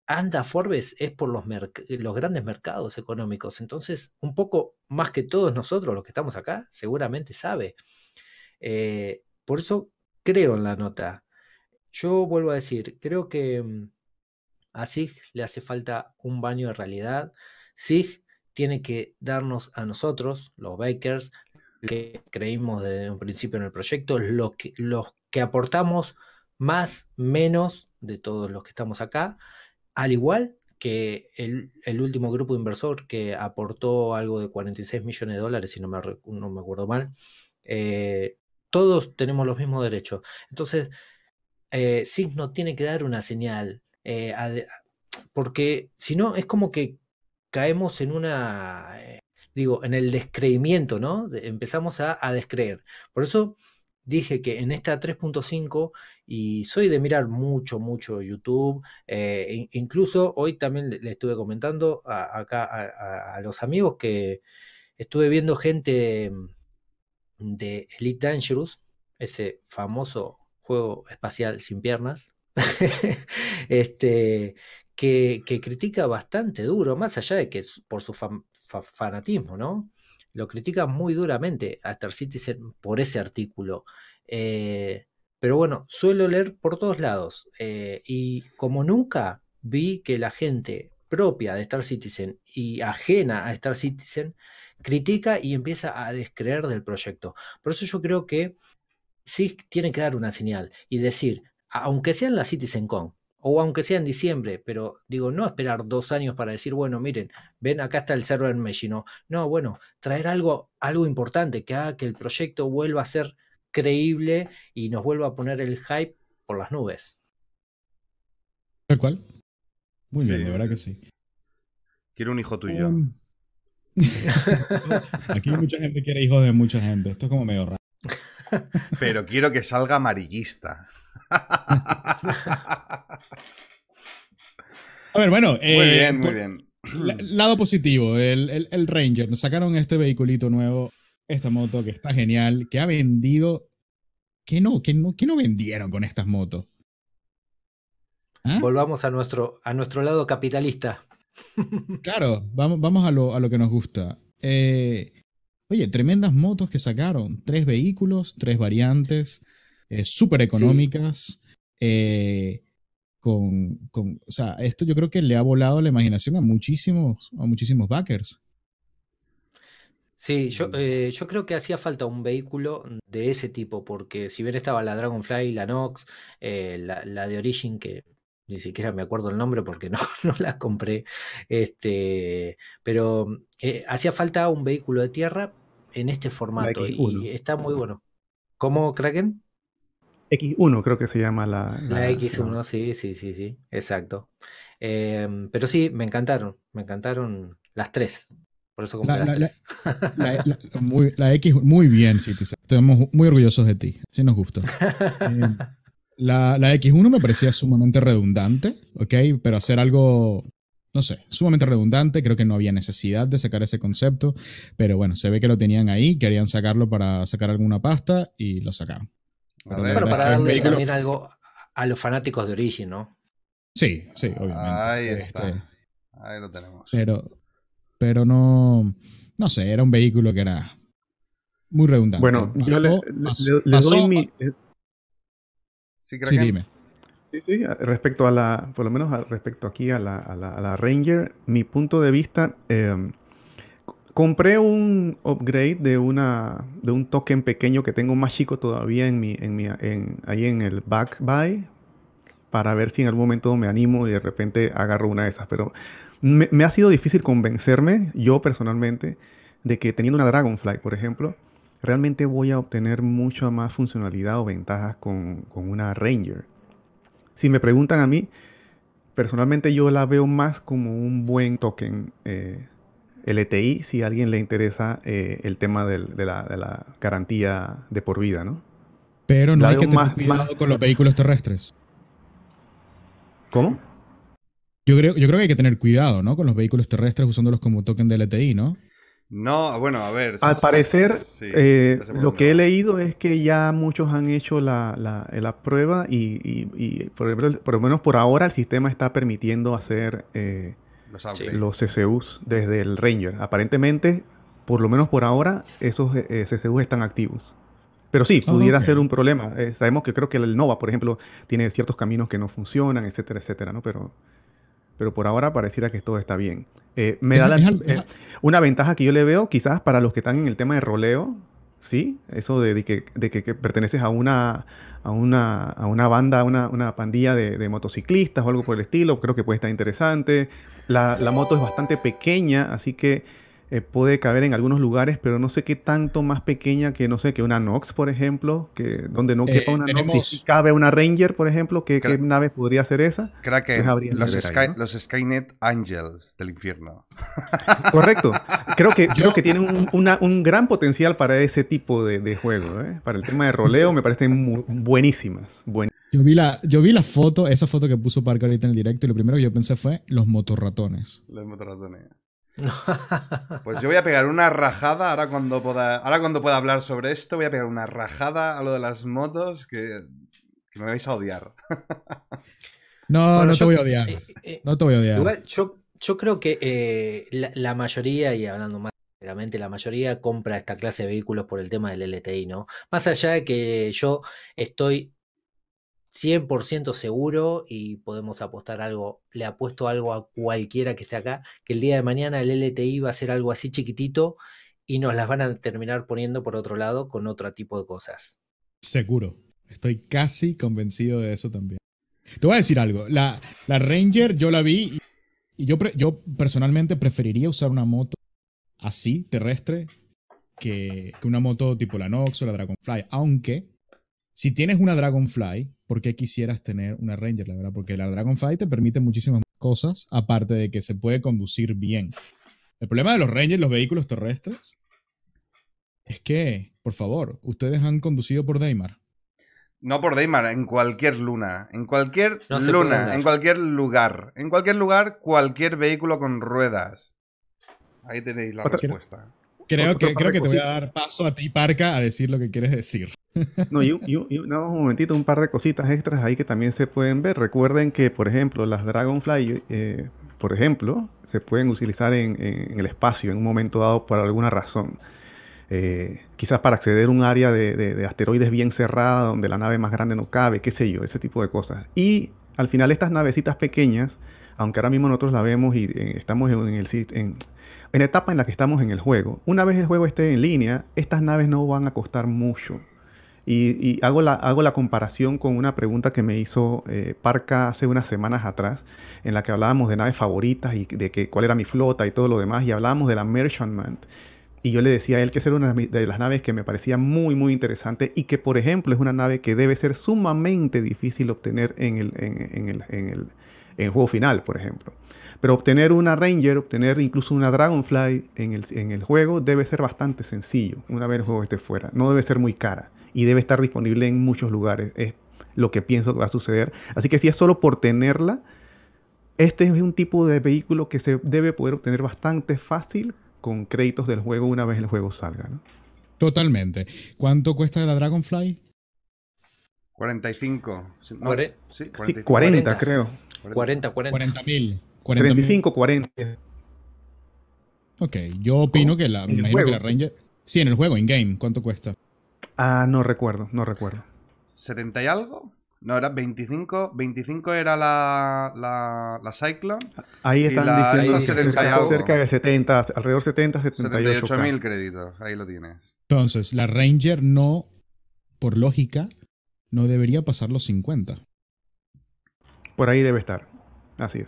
anda Forbes es por los, los, grandes mercados económicos. Entonces, un poco más que todos nosotros los que estamos acá, seguramente sabe. Eh, por eso creo en la nota. Yo vuelvo a decir, creo que mm, a SIG le hace falta un baño de realidad. SIG tiene que darnos a nosotros, los bakers, que creímos desde un principio en el proyecto, los que aportamos más, menos de todos los que estamos acá, al igual que el, último grupo de inversor que aportó algo de 46 millones de dólares, si no me, no acuerdo mal, eh, todos tenemos los mismos derechos. Entonces, eh, no tiene que dar una señal, eh, porque si no, es como que caemos en una, eh, digo, en el descreimiento, ¿no? empezamos a, descreer. Por eso dije que en esta 3.5 y soy de mirar mucho, mucho YouTube, eh, incluso hoy también le, estuve comentando acá a, los amigos que estuve viendo gente de Elite Dangerous, ese famoso juego espacial sin piernas, este, que, critica bastante duro, más allá de que por su fanatismo, ¿no? Lo critica muy duramente a Star Citizen por ese artículo. Eh, pero bueno, suelo leer por todos lados. Eh, y como nunca vi que la gente propia de Star Citizen y ajena a Star Citizen, critica y empieza a descreer del proyecto. Por eso yo creo que sí tiene que dar una señal y decir, aunque sea en la CitizenCon, o aunque sea en diciembre, pero digo, no esperar dos años para decir, bueno, miren, ven, acá está el server Meshino. No, bueno, traer algo, algo importante que haga que el proyecto vuelva a ser creíble y nos vuelva a poner el hype por las nubes. Tal cual, muy bien, de verdad que sí. Quiero un hijo tuyo. Um. Aquí mucha gente quiere hijos de mucha gente. Esto es como medio raro. Pero quiero que salga amarillista. A ver, bueno. muy eh, bien, muy bien. lado positivo, el, Ranger. Nos sacaron este vehiculito nuevo, esta moto que está genial, que ha vendido. no? ¿Qué no, qué no vendieron con estas motos? ¿Mm? Volvamos a nuestro, a nuestro lado capitalista. claro, vamos, vamos a, lo, que nos gusta. Eh, oye, tremendas motos que sacaron. Tres vehículos, tres variantes, eh, súper económicas. Eh, con, o sea, esto yo creo que le ha volado la imaginación a muchísimos, a muchísimos backers. Sí, yo, yo, creo que hacía falta un vehículo de ese tipo, porque si bien estaba la Dragonfly, la Nox, la, la, de Origin, que ni siquiera me acuerdo el nombre porque no, no las compré, este, pero mm, eh, hacía falta un vehículo de tierra en este formato y está muy bueno. ¿Cómo, Kraken? X1 creo que se llama la... La, X1, sí, sí, sí, sí, exacto. Em, pero sí, me encantaron, me encantaron las tres. Por eso compré la, la, X muy bien, sí, Estamos muy orgullosos de ti, sí nos gustó La, X1 me parecía sumamente redundante, ¿ok? Pero hacer algo, no sé, sumamente redundante, creo que no había necesidad de sacar ese concepto, pero bueno, se ve que lo tenían ahí, querían sacarlo para sacar alguna pasta y lo sacaron. Pero, para darle también algo a los fanáticos de Origin, ¿no? Sí, sí, obviamente. Ahí está. Este, ahí lo tenemos. Pero, pero no, no sé, era un vehículo que era muy redundante. Bueno, yo le, doy mi... Eh, Sí, dime. Sí, sí, respecto a la, por lo menos respecto aquí a la, a, la, Ranger, mi punto de vista, em, compré un upgrade de una, de un token pequeño que tengo más chico todavía en mi, en mi, en, ahí en el back buy, para ver si en algún momento me animo y de repente agarro una de esas, pero me ha sido difícil convencerme, yo personalmente, de que teniendo una Dragonfly, por ejemplo, realmente voy a obtener mucha más funcionalidad o ventajas con, una Ranger. Si me preguntan a mí, personalmente yo la veo más como un buen token eh, LTI si a alguien le interesa eh, el tema de, la, garantía de por vida, ¿no? Pero no hay que tener cuidado con los vehículos terrestres. ¿Cómo? Yo creo, yo creo que hay que tener cuidado, ¿no? Con los vehículos terrestres usándolos como token de LTI, ¿no? No, bueno, a ver. Al parecer, eh, lo que he leído es que ya muchos han hecho la, la, la prueba y, por, lo menos por ahora el sistema está permitiendo hacer eh, los, CCUs desde el Ranger. Aparentemente, por lo menos por ahora, esos eh, CCUs están activos. Pero sí, ah, pudiera ser un problema. Eh, sabemos que creo que el Nova, por ejemplo, tiene ciertos caminos que no funcionan, etcétera, etcétera, ¿no? Pero, pero por ahora pareciera que todo está bien. me da la... Una ventaja que yo le veo, quizás para los que están en el tema de roleo, ¿sí? Eso de, que, perteneces a una, a a una banda, a una, pandilla de, motociclistas o algo por el estilo, creo que puede estar interesante. La, la moto es bastante pequeña, así que eh, puede caber en algunos lugares, pero no sé qué tanto más pequeña que, no sé, que una Nox, por ejemplo, que donde no eh, quepa una Nox, cabe una Ranger, por ejemplo, ¿qué, nave podría ser esa? Creo pues que los, Sky, los Skynet Angels del infierno. Correcto. Creo que, creo que tienen un, gran potencial para ese tipo de, juego. ¿eh? Para el tema de roleo me parecen buenísimas. Yo vi, la, yo vi la foto, esa foto que puso Parker ahorita en el directo, y lo primero que yo pensé fue los motorratones. Los motorratones. Pues yo voy a pegar una rajada ahora cuando pueda, ahora cuando pueda hablar sobre esto, voy a pegar una rajada a lo de las motos que, me vais a odiar. No, no, te voy a odiar. no te voy a odiar. yo, creo que eh, la, mayoría, y hablando más claramente, la mayoría compra esta clase de vehículos por el tema del LTI, ¿no? Más allá de que yo estoy 100% seguro y podemos apostar algo, le apuesto algo a cualquiera que esté acá, que el día de mañana el LTI va a ser algo así chiquitito y nos las van a terminar poniendo por otro lado con otro tipo de cosas. Seguro, estoy casi convencido de eso también. Te voy a decir algo, la, Ranger yo la vi y, yo, yo personalmente preferiría usar una moto así, terrestre, que, que una moto tipo la Nox o la Dragonfly, aunque si tienes una Dragonfly, por qué quisieras tener una Ranger, la verdad, porque la Dragonfly te permite muchísimas cosas, aparte de que se puede conducir bien. El problema de los Rangers, los vehículos terrestres, es que, por favor, ustedes han conducido por Daimar. No por Daimar, en cualquier luna, en cualquier luna, en cualquier lugar, en cualquier lugar, cualquier vehículo con ruedas. Ahí tenéis la respuesta. Creo que, creo que te voy a dar paso a ti, Parca, a decir lo que quieres decir. No, y, un momentito, un par de cositas extras ahí que también se pueden ver. Recuerden que, por ejemplo, las Dragonfly, eh, por ejemplo, se pueden utilizar en, el espacio en un momento dado por alguna razón. Eh, quizás para acceder a un área de, asteroides bien cerrada donde la nave más grande no cabe, qué sé yo, ese tipo de cosas. Y al final estas navecitas pequeñas, aunque ahora mismo nosotros la vemos y eh, estamos en el, en, en la etapa en la que estamos en el juego. Una vez el juego esté en línea, estas naves no van a costar mucho. Y, hago, la, hago la comparación con una pregunta que me hizo eh, Parca hace unas semanas atrás, en la que hablábamos de naves favoritas y de que, cuál era mi flota y todo lo demás, y hablábamos de la Merchantman. Y yo le decía a él que esa era una de las naves que me parecía muy, muy interesante y que, por ejemplo, es una nave que debe ser sumamente difícil obtener el, en el juego final, por ejemplo. Pero obtener una Ranger, obtener incluso una Dragonfly en el, en el juego debe ser bastante sencillo una vez el juego esté fuera. No debe ser muy cara y debe estar disponible en muchos lugares. Es lo que pienso que va a suceder. Así que si es solo por tenerla, este es un tipo de vehículo que se debe poder obtener bastante fácil con créditos del juego una vez el juego salga. ¿no? Totalmente. ¿Cuánto cuesta la Dragonfly? 45. No, 40, creo. 40, 40. 40 mil. 45 40. Ok, yo opino que la, Ranger. Sí, en el juego, en game, ¿cuánto cuesta? Ah, no recuerdo, no recuerdo. ¿70 y algo? No, era 25. 25 era la, Cyclone. Ahí están diciendo cerca, de 70, alrededor 70, 78. 78.000 créditos, ahí lo tienes. Entonces, la Ranger no, por lógica, no debería pasar los 50. Por ahí debe estar, así es.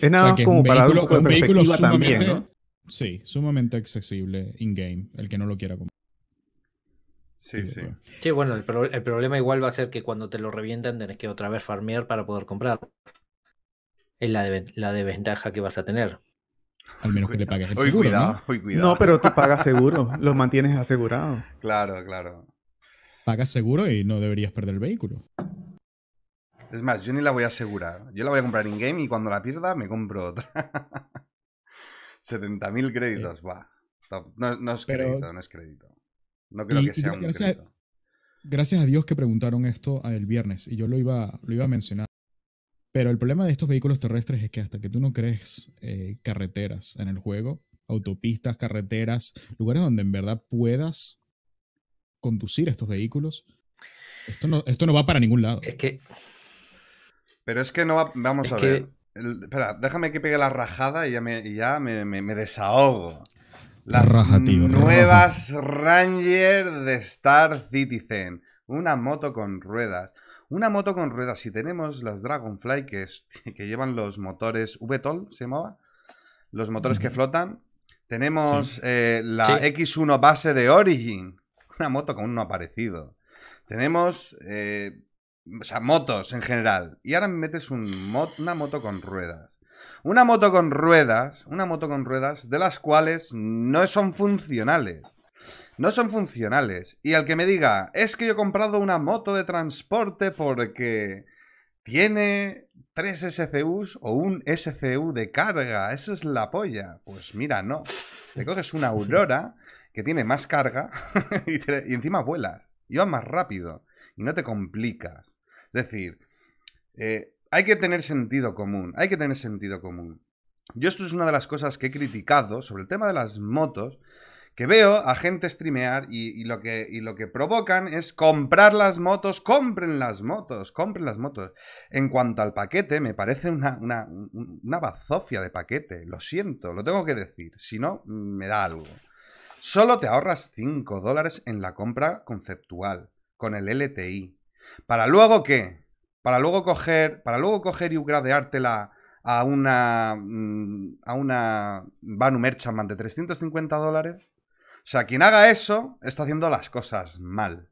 Es nada o que un vehículo, sumamente, sí, sumamente accesible in-game, el que no lo quiera comprar. Sí, sí. Sí, bueno, el, problema igual va a ser que cuando te lo revientan tenés que otra vez farmear para poder comprar. Es la, la desventaja que vas a tener. Al menos que te pagues seguro. ¿no? no, pero tú pagas seguro, Lo mantienes asegurado. Claro, claro. Pagas seguro y no deberías perder el vehículo. Es más, yo ni la voy a asegurar. Yo la voy a comprar in-game y cuando la pierda me compro otra. 70.000 créditos, va. No, es crédito, no es crédito. No creo que sea un crédito. Gracias a Dios que preguntaron esto el viernes y yo lo iba, lo iba a mencionar. Pero el problema de estos vehículos terrestres es que hasta que tú no crees eh, carreteras en el juego, autopistas, carreteras, lugares donde en verdad puedas conducir estos vehículos, esto no, esto no va para ningún lado. Es que pero es que no vamos a ver. espera, déjame que pegue la rajada y ya me, ya me, desahogo. Las raja, nuevas Ranger de Star Citizen. Una moto con ruedas. Una moto con ruedas. Si tenemos las Dragonfly, que, que llevan los motores VTOL, se llamaba. Los motores que flotan. Tenemos eh, la X1 base de Origin. Una moto con uno parecido. Tenemos eh, o sea, motos en general. Y ahora me metes un una moto con ruedas. Una moto con ruedas, una moto con ruedas de las cuales no son funcionales. No son funcionales. Y al que me diga, es que yo he comprado una moto de transporte porque tiene tres SCUs o un SCU de carga. Eso es la polla. Pues mira, no. Te coges una Aurora que tiene más carga y, y encima vuelas. Y vas más rápido. Y no te complicas. Es decir, eh, hay que tener sentido común, hay que tener sentido común. Yo esto es una de las cosas que he criticado sobre el tema de las motos, que veo a gente streamear y, lo que, provocan es comprar las motos, compren las motos, compren las motos. En cuanto al paquete, me parece una, una bazofia de paquete, lo siento, lo tengo que decir, si no, me da algo. Solo te ahorras 5 dólares en la compra conceptual, con el LTI. ¿Para luego qué? Para luego coger, para luego coger y upgradeártela a una, mm, a una Banu Merchantman de 350 dólares. O sea, quien haga eso está haciendo las cosas mal.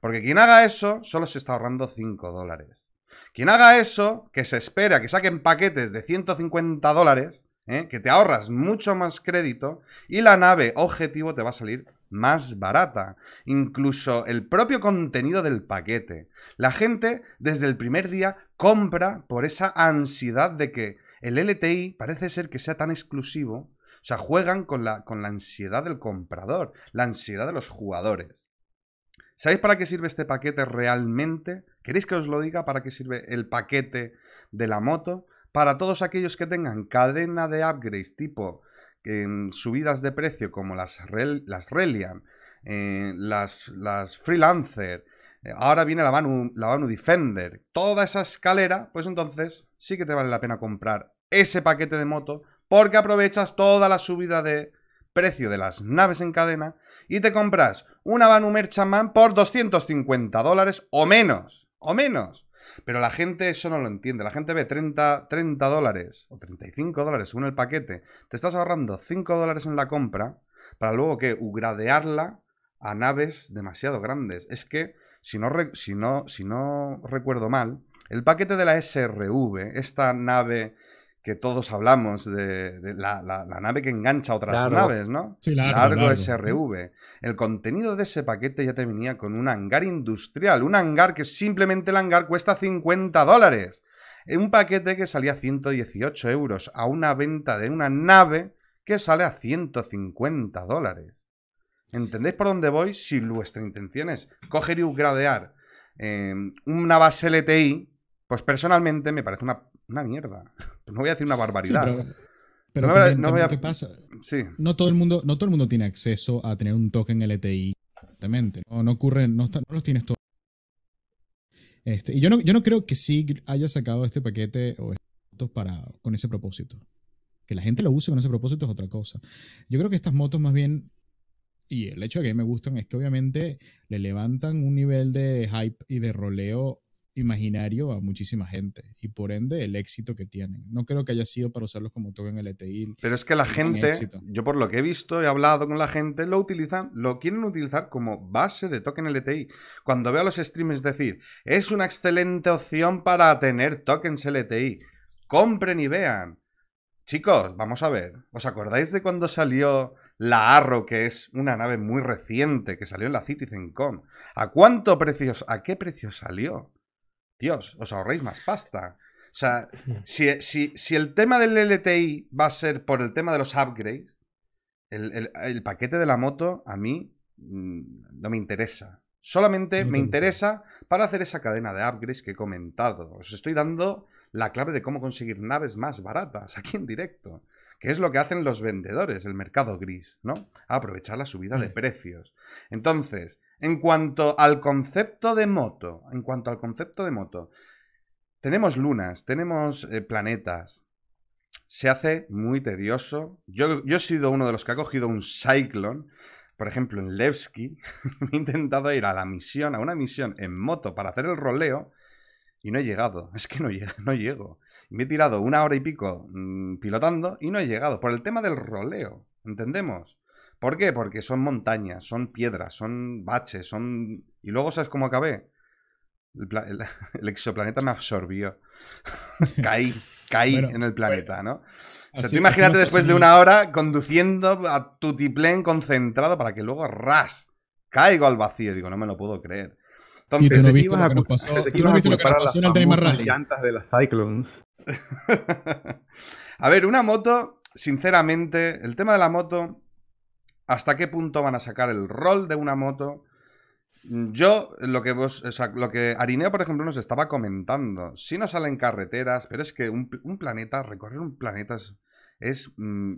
Porque quien haga eso solo se está ahorrando 5 dólares. Quien haga eso, que se espera que saquen paquetes de 150 dólares, ¿eh? que te ahorras mucho más crédito y la nave objetivo te va a salir más barata, incluso el propio contenido del paquete. La gente desde el primer día compra por esa ansiedad de que el LTI parece ser que sea tan exclusivo, o sea, juegan con la, con la ansiedad del comprador, la ansiedad de los jugadores. ¿Sabéis para qué sirve este paquete realmente? ¿Queréis que os lo diga para qué sirve el paquete de la moto? Para todos aquellos que tengan cadena de upgrades tipo en subidas de precio como las, Rel las Reliant, eh, las, las, Freelancer, eh, ahora viene la vanu la Banu Defender, toda esa escalera, pues entonces sí que te vale la pena comprar ese paquete de moto porque aprovechas toda la subida de precio de las naves en cadena y te compras una Banu Merchantman por 250 dólares o menos, o menos. Pero la gente eso no lo entiende. La gente ve 30, dólares o 35 dólares según el paquete. Te estás ahorrando 5 dólares en la compra para luego que ugradearla a naves demasiado grandes. Es que, si no, si no, si no recuerdo mal, el paquete de la SRV, esta nave que todos hablamos de, la, nave que engancha otras naves, ¿no? Sí, largo, SRV. El contenido de ese paquete ya te venía con un hangar industrial, un hangar que simplemente el hangar cuesta 50 dólares. Eh, un paquete que salía a 118 euros a una venta de una nave que sale a 150 dólares. ¿Entendéis por dónde voy? Si vuestra intención es coger y upgradear eh, una base LTI, pues personalmente me parece una una mierda. No voy a decir una barbaridad. pero... no, pasa? Sí. No todo el mundo, no todo el mundo tiene acceso a tener un token LTI exactamente. No, no ocurre, no, los tienes todos. Este, y yo no, yo no creo que sí haya sacado este paquete o estos para con ese propósito. Que la gente lo use con ese propósito es otra cosa. Yo creo que estas motos más bien y el hecho de que me gustan es que obviamente le levantan un nivel de hype y de roleo imaginario a muchísima gente y por ende el éxito que tienen. No creo que haya sido para usarlos como token LTI. Pero es que la gente, yo por lo que he visto, he hablado con la gente, lo utilizan, lo quieren utilizar como base de token LTI. Cuando veo a los streamers decir, es una excelente opción para tener tokens LTI, compren y vean. Chicos, vamos a ver, ¿os acordáis de cuando salió la Arrow, que es una nave muy reciente que salió en la CitizenCon? ¿A cuánto precios, a qué precio salió? Dios, os ahorréis más pasta. O sea, si, el tema del LTI va a ser por el tema de los upgrades, el, paquete de la moto a mí mm, no me interesa. Solamente me interesa para hacer esa cadena de upgrades que he comentado. Os estoy dando la clave de cómo conseguir naves más baratas aquí en directo, que es lo que hacen los vendedores, el mercado gris, ¿no? aprovechar la subida de precios. Entonces, en cuanto al concepto de moto, en cuanto al concepto de moto, tenemos lunas, tenemos eh, planetas. Se hace muy tedioso. Yo, yo he sido uno de los que ha cogido un Cyclone por ejemplo, en Levski, he intentado ir a la misión, a una misión en moto para hacer el roleo y no he llegado. Es que no, llego. No Me he tirado una hora y pico mm, pilotando y no he llegado por el tema del roleo. ¿Entendemos? ¿Por qué? Porque son montañas, son piedras, son baches, son... Y luego, ¿sabes cómo acabé? El, exoplaneta me absorbió. caí, caí en el pues, planeta, ¿no? O sea, tú imagínate después de una hora conduciendo a tu tutiplén concentrado para que luego ras, caigo al vacío. Digo, no me lo puedo creer. Entonces, ¿Y tú no viste lo que nos pasó, en el llantas de las Cyclones. a ver, una moto, sinceramente, el tema de la moto hasta qué punto van a sacar el rol de una moto. Yo, lo que vos, lo que Arineo, por ejemplo, nos estaba comentando, si no salen carreteras, pero es que un, planeta, recorrer un planeta mm,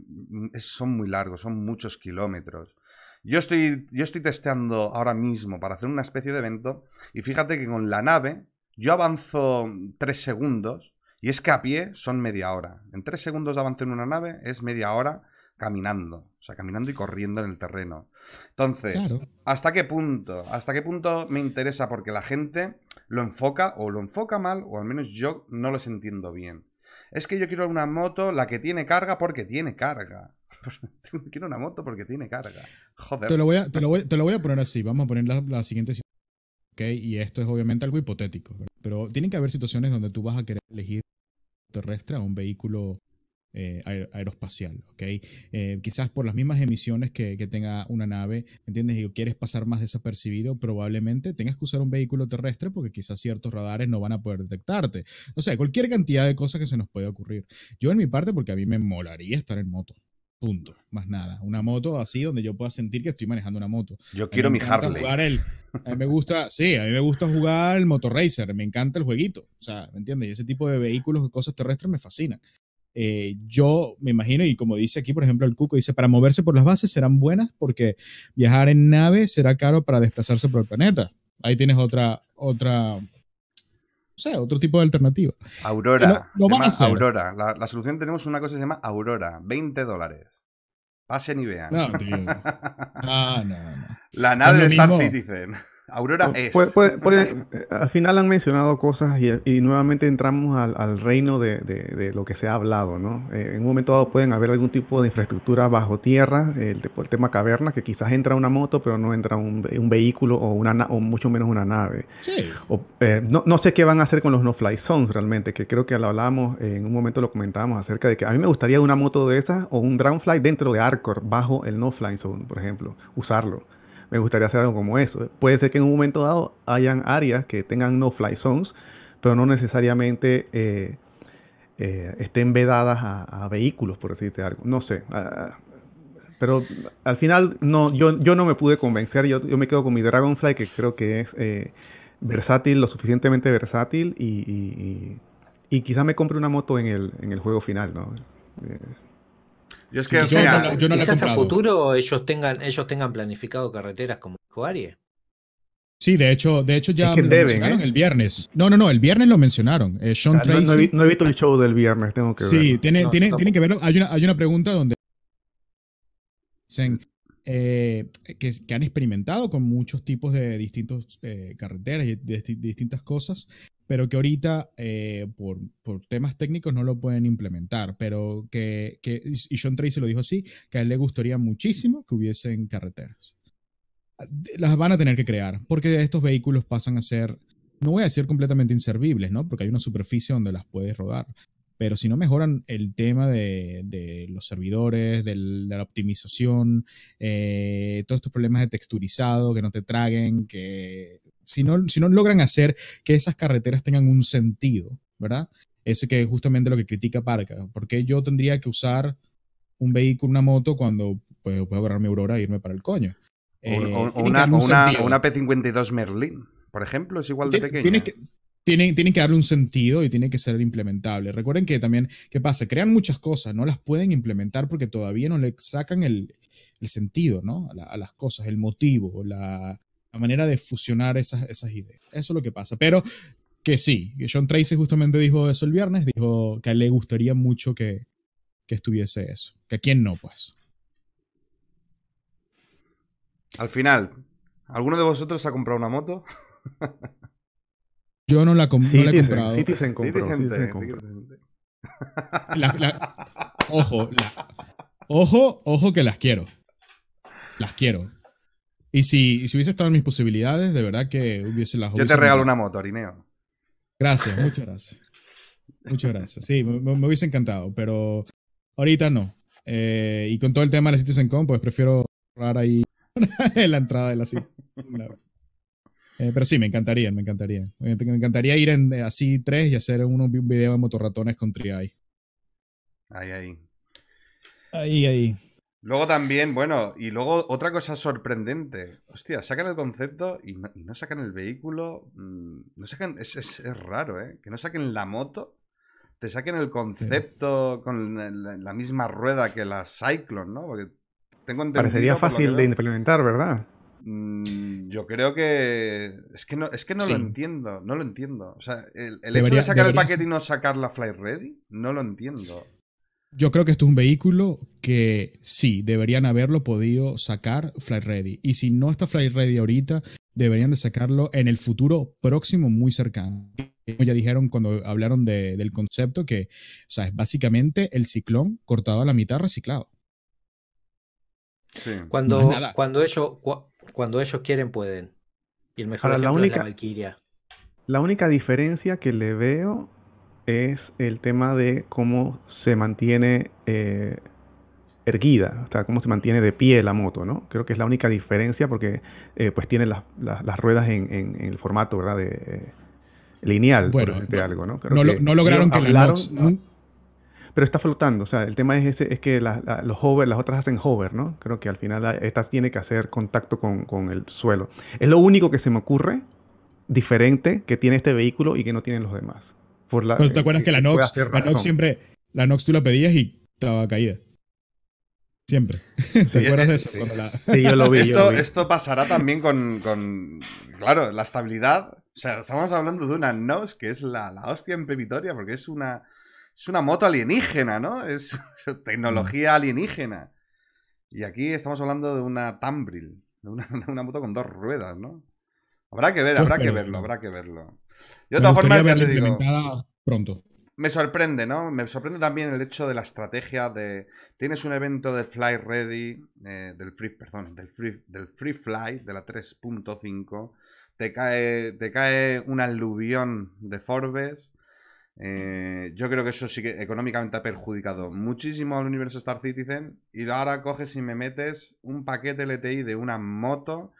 es, son muy largos, son muchos kilómetros. Yo estoy, yo estoy testeando ahora mismo para hacer una especie de evento y fíjate que con la nave yo avanzo tres segundos y es que a pie son media hora. En tres segundos de avance en una nave es media hora caminando, o sea, caminando y corriendo en el terreno. Entonces, ¿hasta qué punto? ¿Hasta qué punto me interesa? Porque la gente lo enfoca o lo enfoca mal o al menos yo no los entiendo bien. Es que yo quiero una moto, la que tiene carga porque tiene carga. quiero una moto porque tiene carga. Joder. Te lo voy a, te lo voy, a poner así. Vamos a poner la, siguiente situación. Y esto es obviamente algo hipotético. Pero tienen que haber situaciones donde tú vas a querer elegir terrestre a un vehículo eh, aeroespacial, ¿ok? Eh, quizás por las mismas emisiones que, tenga una nave, ¿entiendes? Y quieres pasar más desapercibido, probablemente tengas que usar un vehículo terrestre porque quizás ciertos radares no van a poder detectarte. O sea, cualquier cantidad de cosas que se nos puede ocurrir. Yo en mi parte, porque a mí me molaría estar en moto. Punto, más nada. Una moto así donde yo pueda sentir que estoy manejando una moto. Yo quiero mi Harley. a mí me gusta, sí, a mí me gusta jugar el Motor Racer, me encanta el jueguito. O sea, ¿me entiendes? Y ese tipo de vehículos, cosas terrestres me fascinan. Eh, yo me imagino, y como dice aquí, por ejemplo, el Cuco dice, para moverse por las bases serán buenas porque viajar en nave será caro para desplazarse por el planeta. Ahí tienes otra, otra, o sea otro tipo de alternativa. Aurora. Lo, Aurora. La, solución tenemos una cosa que se llama Aurora. 20 dólares. Pasen y vean. No, no, no. La nave de Star Citizen. Aurora es. Eh, al final han mencionado cosas y, nuevamente entramos al, reino de, lo que se ha hablado, ¿no? Eh, en un momento dado pueden haber algún tipo de infraestructura bajo tierra, el, el tema caverna, que quizás entra una moto, pero no entra un, vehículo o, una, o mucho menos una nave. Sí. Eh, no, sé qué van a hacer con los no-fly zones realmente, que creo que lo hablábamos, en un momento lo comentábamos acerca de que a mí me gustaría una moto de esas o un fly dentro de Arcor, bajo el no-fly zone, por ejemplo, usarlo me gustaría hacer algo como eso. Puede ser que en un momento dado hayan áreas que tengan no-fly zones, pero no necesariamente eh, eh, estén vedadas a, vehículos, por decirte algo. No sé. pero al final no, yo, yo no me pude convencer, yo, yo me quedo con mi Dragonfly que creo que es eh, versátil, lo suficientemente versátil y, y, y, y quizá me compre una moto en el, en el juego final, ¿no? es que, quizás a futuro ellos tengan, ellos tengan planificado carreteras como dijo Sí, de hecho, de hecho ya mencionaron ¿eh? el viernes. No, no, no, el viernes lo mencionaron. Eh, no, he, visto el show del viernes, tengo que ver. Sí, tiene, tiene, que verlo. Hay una, hay una pregunta donde dicen eh, que, han experimentado con muchos tipos de distintos eh, carreteras y distintas cosas, pero que ahorita eh, por, temas técnicos no lo pueden implementar, pero que, que, y John Tracy lo dijo así, que a él le gustaría muchísimo que hubiesen carreteras. Las van a tener que crear, porque estos vehículos pasan a ser, no voy a decir completamente inservibles, ¿no? Porque hay una superficie donde las puedes rodar, pero si no mejoran el tema de, los servidores, de la optimización, eh, todos estos problemas de texturizado, que no te traguen, que si no, si no logran hacer que esas carreteras tengan un sentido, ¿verdad? Eso que es justamente lo que critica Parca. porque yo tendría que usar un vehículo, una moto, cuando pues, puedo, puedo agarrar mi Aurora e irme para el coño? o, eh, una, una, P52 Merlin, por ejemplo, es igual de pequeña. Tienes que, tienen, que darle un sentido y tiene que ser implementable. Recuerden que también, ¿qué pasa? Crean muchas cosas, no las pueden implementar porque todavía no le sacan el, sentido, ¿no? A, las cosas, el motivo, la, la manera de fusionar esas, ideas. Eso es lo que pasa. Pero que sí, John Tracy justamente dijo eso el viernes, dijo que le gustaría mucho que, que estuviese eso. Que a quién no, pues. Al final, ¿alguno de vosotros ha comprado una moto? Yo no la, he comprado. ojo, ojo, ojo que las quiero. Las quiero. Y si, hubiese estado en mis posibilidades, de verdad que hubiese las... Yo te regalo una moto, Arineo. Gracias, muchas gracias. Muchas gracias. Sí, me, hubiese encantado, pero ahorita no. Eh, y con todo el tema de la en com pues prefiero ahorrar ahí la entrada de la, la eh, pero sí, me encantaría, me encantaría. Me encantaría ir en, eh, así tres y hacer un, video de motorratones con Triay. Ahí, ahí. Ahí, ahí. Luego también, bueno, y luego otra cosa sorprendente. Hostia, sacan el concepto y no, sacan el vehículo. Mm, no sacan, es, es, raro, ¿eh? Que no saquen la moto, te saquen el concepto con la, misma rueda que la Cyclone, ¿no? Porque tengo entendido. Parecería fácil de implementar, ¿verdad? Mm, yo creo que. Es que no, es que no lo entiendo. No lo entiendo. O sea, el, hecho de sacar el paquete y no sacar la Fly Ready, no lo entiendo. Yo creo que esto es un vehículo que sí, deberían haberlo podido sacar Fly Ready. Y si no está Fly Ready ahorita, deberían de sacarlo en el futuro próximo muy cercano. Como ya dijeron cuando hablaron del concepto que, o sea, es básicamente el ciclón cortado a la mitad reciclado. Sí. Cuando, eso. cuando, cuando ellos quieren, pueden. Y el mejor ejemplo la única, es la Valkyria. La única diferencia que le veo es el tema de cómo se mantiene eh, erguida, o sea, cómo se mantiene de pie la moto, ¿no? Creo que es la única diferencia porque eh, pues tiene las, ruedas en, el formato, ¿verdad? De, eh, lineal, bueno, algo, ¿no? no, lograron que la pero está flotando. O sea, el tema es, ese, es que los hover, las otras hacen hover, ¿no? Creo que al final esta tiene que hacer contacto con, con el suelo. Es lo único que se me ocurre diferente que tiene este vehículo y que no tienen los demás. Por ¿Te acuerdas eh, que la Nox, la Nox siempre, la Nox tú la pedías y estaba caída? Siempre. ¿Te acuerdas de eso? Sí. yo, lo vi, esto, pasará también con, con, claro, la estabilidad. O sea, estamos hablando de una Nox que es la, la hostia en porque es una es una moto alienígena, ¿no? Es tecnología mm. alienígena. Y aquí estamos hablando de una Tambril, de una, moto con dos ruedas, ¿no? Habrá que ver, habrá que verlo, habrá que verlo. Yo de todas formas, te Pronto. Me sorprende, ¿no? Me sorprende también el hecho de la estrategia de. Tienes un evento del Fly Ready, eh, del Free, perdón, del Free, del Free Fly, de la 3.5. Te cae, te cae un aluvión de Forbes eh, yo creo que eso sí que económicamente ha perjudicado muchísimo al universo Star Citizen. Y ahora coges y me metes un paquete LTI de una moto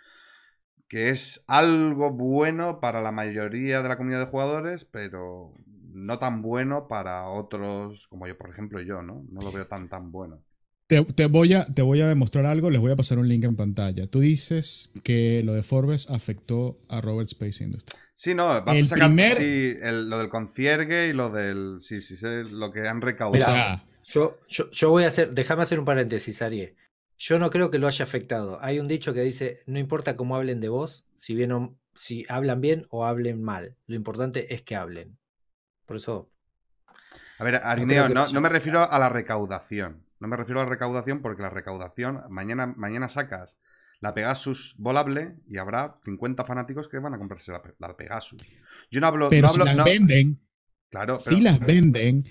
que es algo bueno para la mayoría de la comunidad de jugadores, pero no tan bueno para otros como yo, por ejemplo, yo, ¿no? No lo veo tan tan bueno. Te, voy a, te voy a demostrar algo, les voy a pasar un link en pantalla. Tú dices que lo de Forbes afectó a Robert Space Industries. Sí, no, vas a sacar lo del concierge y lo del. Sí, sí, lo que han recaudado. yo, yo, voy a hacer. Déjame hacer un paréntesis, Arié. Yo no creo que lo haya afectado. Hay un dicho que dice: no importa cómo hablen de vos, si, bien si hablan bien o hablen mal. Lo importante es que hablen. Por eso. A ver, Arineo, no, me refiero a la recaudación. No me refiero a la recaudación porque la recaudación, mañana, mañana sacas la Pegasus volable y habrá 50 fanáticos que van a comprarse la, Pegasus. Yo no hablo... Pero si las venden... Claro, si las venden...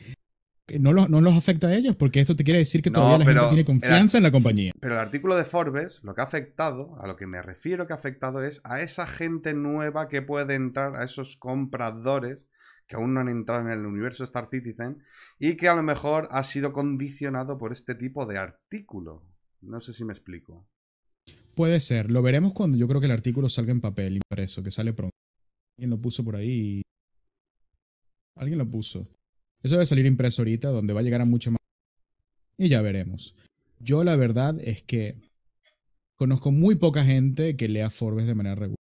No los, no los, afecta a ellos porque esto te quiere decir que todavía la gente tiene confianza en la compañía. Pero el artículo de Forbes lo que ha afectado, a lo que me refiero que ha afectado es a esa gente nueva que puede entrar, a esos compradores que aún no han entrado en el universo Star Citizen y que a lo mejor ha sido condicionado por este tipo de artículo. No sé si me explico. Puede ser, lo veremos cuando yo creo que el artículo salga en papel impreso, que sale pronto. Alguien lo puso por ahí. Alguien lo puso. Eso debe salir impreso ahorita, donde va a llegar a mucho más. Y ya veremos. Yo la verdad es que conozco muy poca gente que lea Forbes de manera regular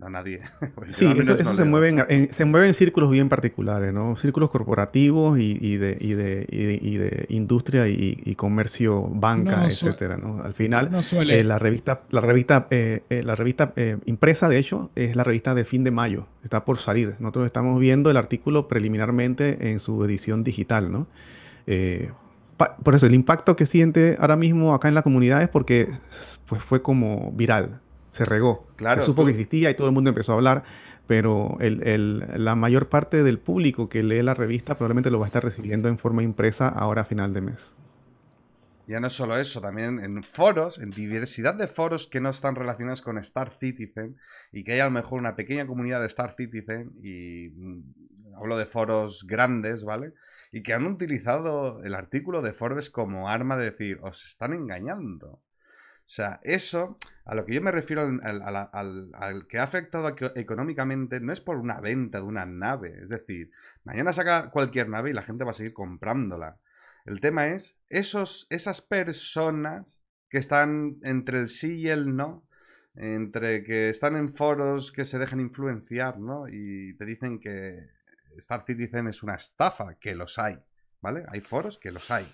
a nadie. sí, eh, se, mueven, en, se mueven círculos bien particulares, ¿no? Círculos corporativos y, de, industria y, comercio, banca, etcétera, ¿no? Al final, eh, la revista, la revista, eh, la revista impresa, de hecho, es la revista de fin de mayo, está por salir. Nosotros estamos viendo el artículo preliminarmente en su edición digital, ¿no? por eso, el impacto que siente ahora mismo acá en la comunidad es porque pues fue como viral se regó. se supo que existía y todo el mundo empezó a hablar, pero la mayor parte del público que lee la revista probablemente lo va a estar recibiendo en forma impresa ahora a final de mes. Ya no solo eso, también en foros, en diversidad de foros que no están relacionados con Star Citizen y que hay a lo mejor una pequeña comunidad de Star Citizen y mm, hablo de foros grandes, ¿vale? Y que han utilizado el artículo de Forbes como arma de decir, os están engañando. O sea, eso, a lo que yo me refiero al, que ha afectado económicamente, no es por una venta de una nave. Es decir, mañana saca cualquier nave y la gente va a seguir comprándola. El tema es, esos, esas personas que están entre el sí y el no, entre que están en foros que se dejan influenciar, ¿no? Y te dicen que Star Citizen es una estafa, que los hay, ¿vale? Hay foros que los hay.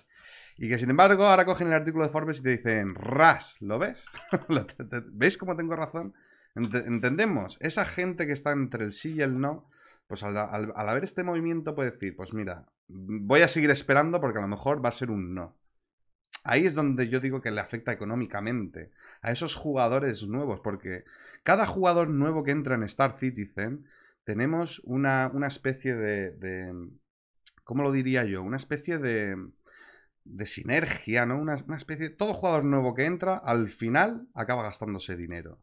Y que sin embargo ahora cogen el artículo de Forbes y te dicen, ras, ¿lo ves? ¿Veis cómo tengo razón? entendemos, esa gente que está entre el sí y el no, pues al, al, haber este movimiento puede decir, pues mira, voy a seguir esperando porque a lo mejor va a ser un no. Ahí es donde yo digo que le afecta económicamente a esos jugadores nuevos, porque cada jugador nuevo que entra en Star Citizen, tenemos una, especie de, ¿Cómo lo diría yo? Una especie de de sinergia, ¿no? Una, especie Todo jugador nuevo que entra, al final, acaba gastándose dinero.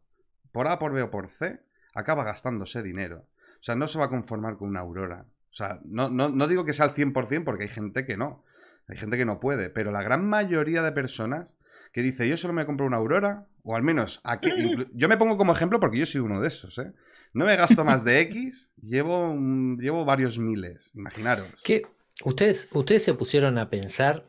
Por A, por B o por C, acaba gastándose dinero. O sea, no se va a conformar con una aurora. O sea, no, digo que sea al 100% porque hay gente que no. Hay gente que no puede. Pero la gran mayoría de personas que dice, yo solo me compro una aurora, o al menos... Aquí, yo me pongo como ejemplo porque yo soy uno de esos, ¿eh? No me gasto más de X, llevo, llevo varios miles, imaginaros. ¿Qué? ¿Ustedes, ustedes se pusieron a pensar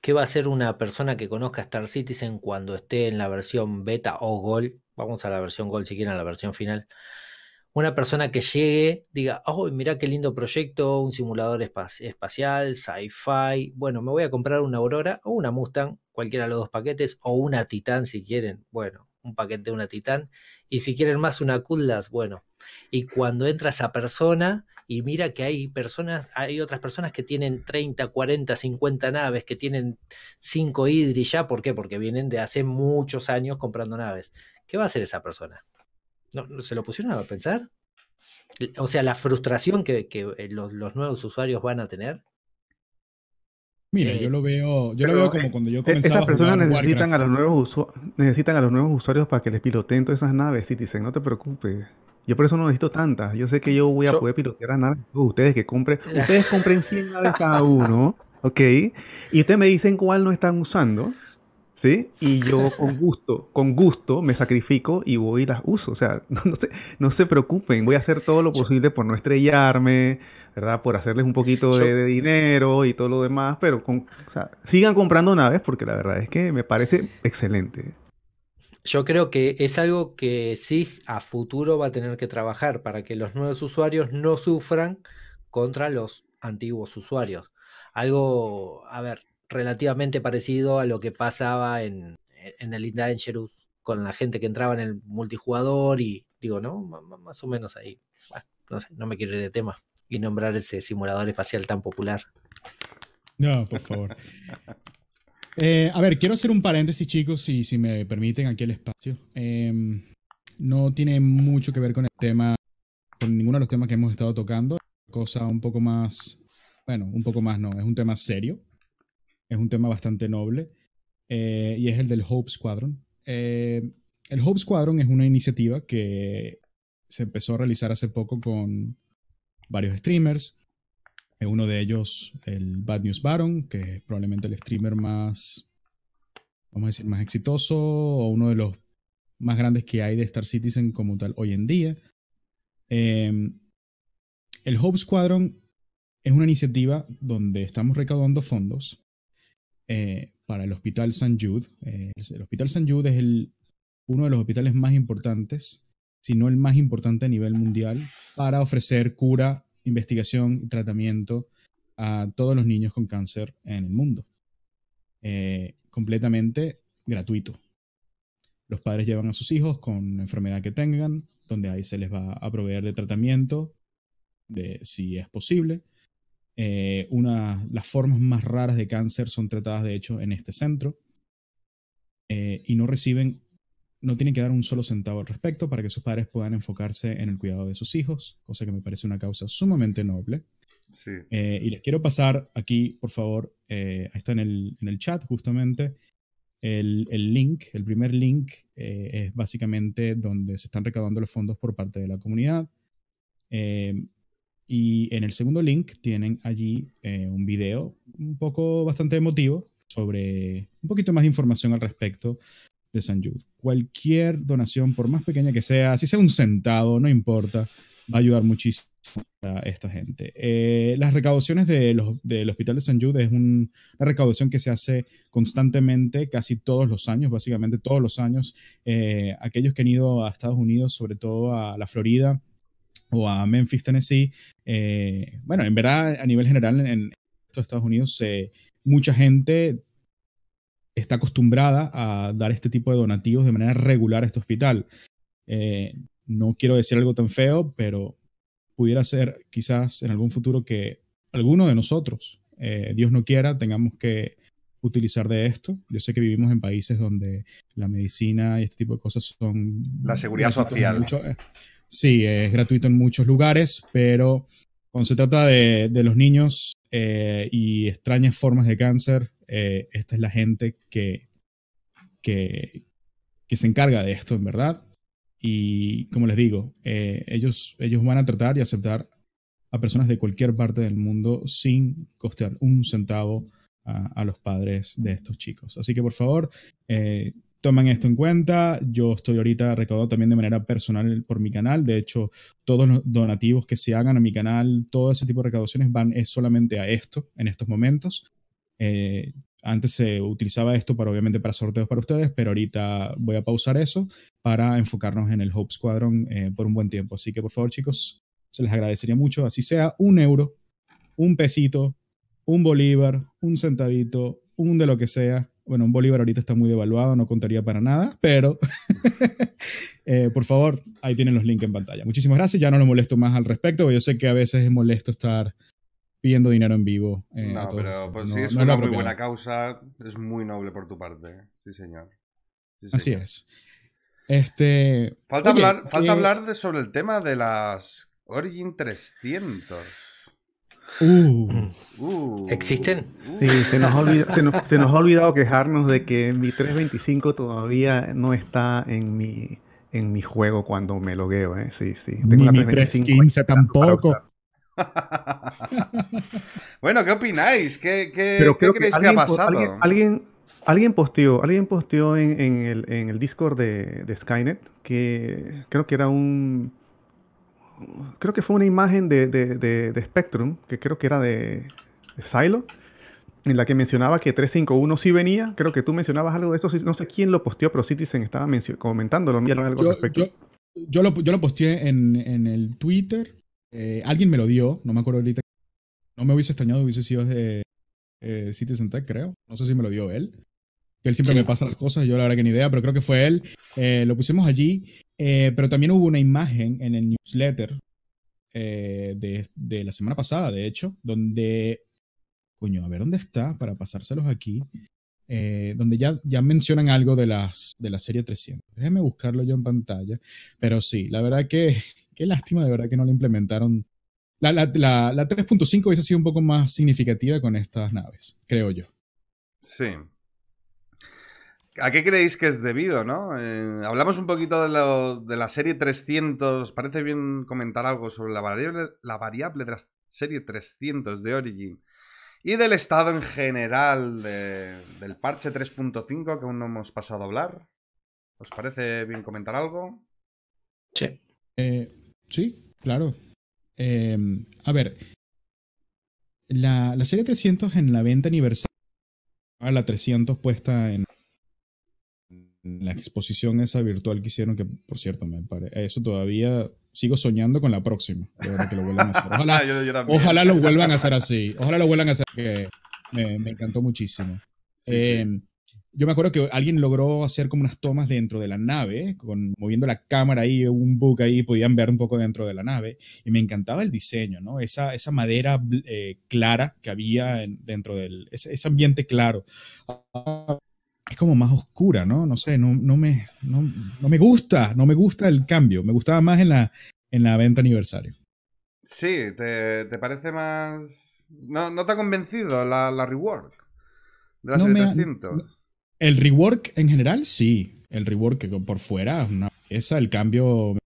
¿Qué va a hacer una persona que conozca Star Citizen cuando esté en la versión beta o Gold? Vamos a la versión Gold si quieren, a la versión final. Una persona que llegue, diga, oh, mirá qué lindo proyecto, un simulador espacial, sci-fi. Bueno, me voy a comprar una Aurora o una Mustang, cualquiera de los dos paquetes, o una Titan si quieren. Bueno, un paquete de una Titan. Y si quieren más, una Cutlass, bueno. Y cuando entra esa persona, y mira que hay personas, hay otras personas que tienen 30, 40, 50 naves, que tienen 5 Idris ya, ¿por qué? Porque vienen de hace muchos años comprando naves. ¿Qué va a hacer esa persona? ¿No, se lo pusieron a pensar? O sea, la frustración que, eh, los, nuevos usuarios van a tener. Mira, eh, yo lo veo, yo lo veo como eh, cuando yo e-, comenzaba esas personas a necesitan a los nuevos necesitan a los nuevos usuarios para que les piloten todas esas naves y dicen, no te preocupes, yo por eso no necesito tantas. Yo sé que yo voy a poder pilotear a naves ustedes que compren. Ustedes compren 100 naves cada uno, ¿ok? Y ustedes me dicen cuál no están usando, ¿sí? Y yo con gusto, con gusto me sacrifico y voy y las uso. O sea, no, se, no se preocupen. Voy a hacer todo lo posible por no estrellarme, ¿verdad? Por hacerles un poquito de, dinero y todo lo demás. Pero con, sigan comprando naves porque la verdad es que me parece excelente yo creo que es algo que sí a futuro va a tener que trabajar para que los nuevos usuarios no sufran contra los antiguos usuarios. Algo, a ver, relativamente parecido a lo que pasaba en, en el Dangerous con la gente que entraba en el multijugador y digo, ¿no? más o menos ahí. no sé, no me quiero ir de tema y nombrar ese simulador espacial tan popular. No, por favor. Eh, a ver, quiero hacer un paréntesis, chicos, si, si me permiten aquí el espacio. Em, no tiene mucho que ver con el tema, con ninguno de los temas que hemos estado tocando. Cosa un poco más, bueno, un poco más no, es un tema serio, es un tema bastante noble, eh, y es el del Hope Squadron. Eh, el Hope Squadron es una iniciativa que se empezó a realizar hace poco con varios streamers eh, uno de ellos, el Bad News Baron, que es probablemente el streamer más, vamos a decir, más exitoso o uno de los más grandes que hay de Star Citizen como tal hoy en día. Em, el Hope Squadron es una iniciativa donde estamos recaudando fondos eh, para el Hospital San Jude. Eh, el Hospital San Jude es el, uno de los hospitales más importantes, si no el más importante a nivel mundial, para ofrecer cura investigación y tratamiento a todos los niños con cáncer en el mundo. Eh, completamente gratuito. Los padres llevan a sus hijos con enfermedad que tengan, donde ahí se les va a proveer de tratamiento, de si es posible. Eh, una, las formas más raras de cáncer son tratadas, de hecho, en este centro eh, y no reciben no tienen que dar un solo centavo al respecto para que sus padres puedan enfocarse en el cuidado de sus hijos, cosa que me parece una causa sumamente noble. Eh, y les quiero pasar aquí, por favor, eh, está en el, chat justamente, el, link, el primer link eh, es básicamente donde se están recaudando los fondos por parte de la comunidad. y en el segundo link tienen allí un video un poco bastante emotivo sobre un poquito más de información al respecto de San Jude. Cualquier donación, por más pequeña que sea, si sea un centavo, no importa, va a ayudar muchísimo a esta gente. Eh, las recaudaciones de los, del Hospital de San Jude es una recaudación que se hace constantemente, casi todos los años, básicamente todos los años. Eh, aquellos que han ido a Estados Unidos, sobre todo a la Florida o a Memphis, Tennessee, eh, bueno, en verdad, a nivel general, en, en Estados Unidos, mucha gente está acostumbrada a dar este tipo de donativos de manera regular a este hospital. Eh, no quiero decir algo tan feo, pero pudiera ser quizás en algún futuro que alguno de nosotros, eh, Dios no quiera, tengamos que utilizar de esto. Yo sé que vivimos en países donde la medicina y este tipo de cosas son... La seguridad social. Eh, sí, es gratuito en muchos lugares, pero cuando se trata de, los niños y extrañas formas de cáncer, eh, esta es la gente que, se encarga de esto, en verdad. Y como les digo, eh, ellos, ellos van a tratar y aceptar a personas de cualquier parte del mundo sin costear un centavo a, los padres de estos chicos. Así que por favor, eh, tomen esto en cuenta. Yo estoy ahorita recaudando también de manera personal por mi canal. De hecho, todos los donativos que se hagan a mi canal, todo ese tipo de recaudaciones van es solamente a esto en estos momentos. Eh, antes se utilizaba esto para obviamente para sorteos para ustedes, pero ahorita voy a pausar eso para enfocarnos en el Hope Squadron eh, por un buen tiempo. Así que por favor chicos, se les agradecería mucho, así sea un euro, un pesito, un bolívar, un centavito, un de lo que sea. Bueno, un bolívar ahorita está muy devaluado, no contaría para nada, pero eh, por favor, ahí tienen los links en pantalla. Muchísimas gracias, ya no lo molesto más al respecto, yo sé que a veces es molesto estar pidiendo dinero en vivo. Eh, no, pero pues, si es una muy buena causa, es muy noble por tu parte. ¿eh? Sí, señor. Así es. Este, falta hablar, eh, hablar de, sobre el tema de las Origin 300. Uh. uh, ¿Existen? Uh. Sí, se nos, ha olvidado quejarnos de que mi 325 todavía no está en mi, en mi juego cuando me logueo. ¿eh? Sí, sí. Ni mi 315 tampoco. bueno, ¿qué opináis? ¿Qué, creéis que, ha pasado? Alguien, alguien, posteó, alguien posteó en, el, Discord de, Skynet que creo que era un. Creo que fue una imagen de, Spectrum, que creo que era de, Silo, en la que mencionaba que 351 sí venía. Creo que tú mencionabas algo de eso. No sé quién lo posteó, pero Citizen estaba comentándolo. yo, Yo, lo, posteé en el Twitter eh, alguien me lo dio, no me acuerdo ahorita. No me hubiese extrañado, hubiese sido de eh, Citizen Tech, creo. No sé si me lo dio él. Que él siempre me pasa las cosas, yo la verdad que ni idea, pero creo que fue él. Eh, lo pusimos allí, pero también hubo una imagen en el newsletter de, de, la semana pasada, de hecho, donde... Coño, a ver dónde está para pasárselos aquí. Eh, donde ya, ya mencionan algo de, las, de la serie 300. Déjame buscarlo yo en pantalla, pero sí, la verdad que qué lástima de verdad que no lo implementaron. La, 3.5 hubiese sido un poco más significativa con estas naves, creo yo. Sí. ¿A qué creéis que es debido, no? Eh, hablamos un poquito de, la serie 300. Parece bien comentar algo sobre la variable, la variable de la serie 300 de Origin y del estado en general del parche 3.5 que aún no hemos pasado a hablar. ¿Os parece bien comentar algo? Sí. Eh, sí, claro. Em, a ver, la, la, serie 300 en la venta aniversaria, la 300 puesta en la exposición esa virtual que hicieron, que por cierto, me parece, eso todavía sigo soñando con la próxima. Que lo vuelvan a hacer. Ah, ojalá, lo vuelvan a hacer así. Ojalá lo vuelvan a hacer, que me, encantó muchísimo. Em, yo me acuerdo que alguien logró hacer como unas tomas dentro de la nave, con, moviendo la cámara ahí, un book ahí, podían ver un poco dentro de la nave. Y me encantaba el diseño, ¿no? Esa, esa madera eh, clara que había dentro del. Ese, ambiente claro es como más oscura, ¿no? No sé, no, me, no, me gusta, no me gusta el cambio. Me gustaba más en la, en la venta aniversario. Sí, te, parece más... No, no te ha convencido la, la rework de la serie el rework en general, sí. El rework por fuera es el cambio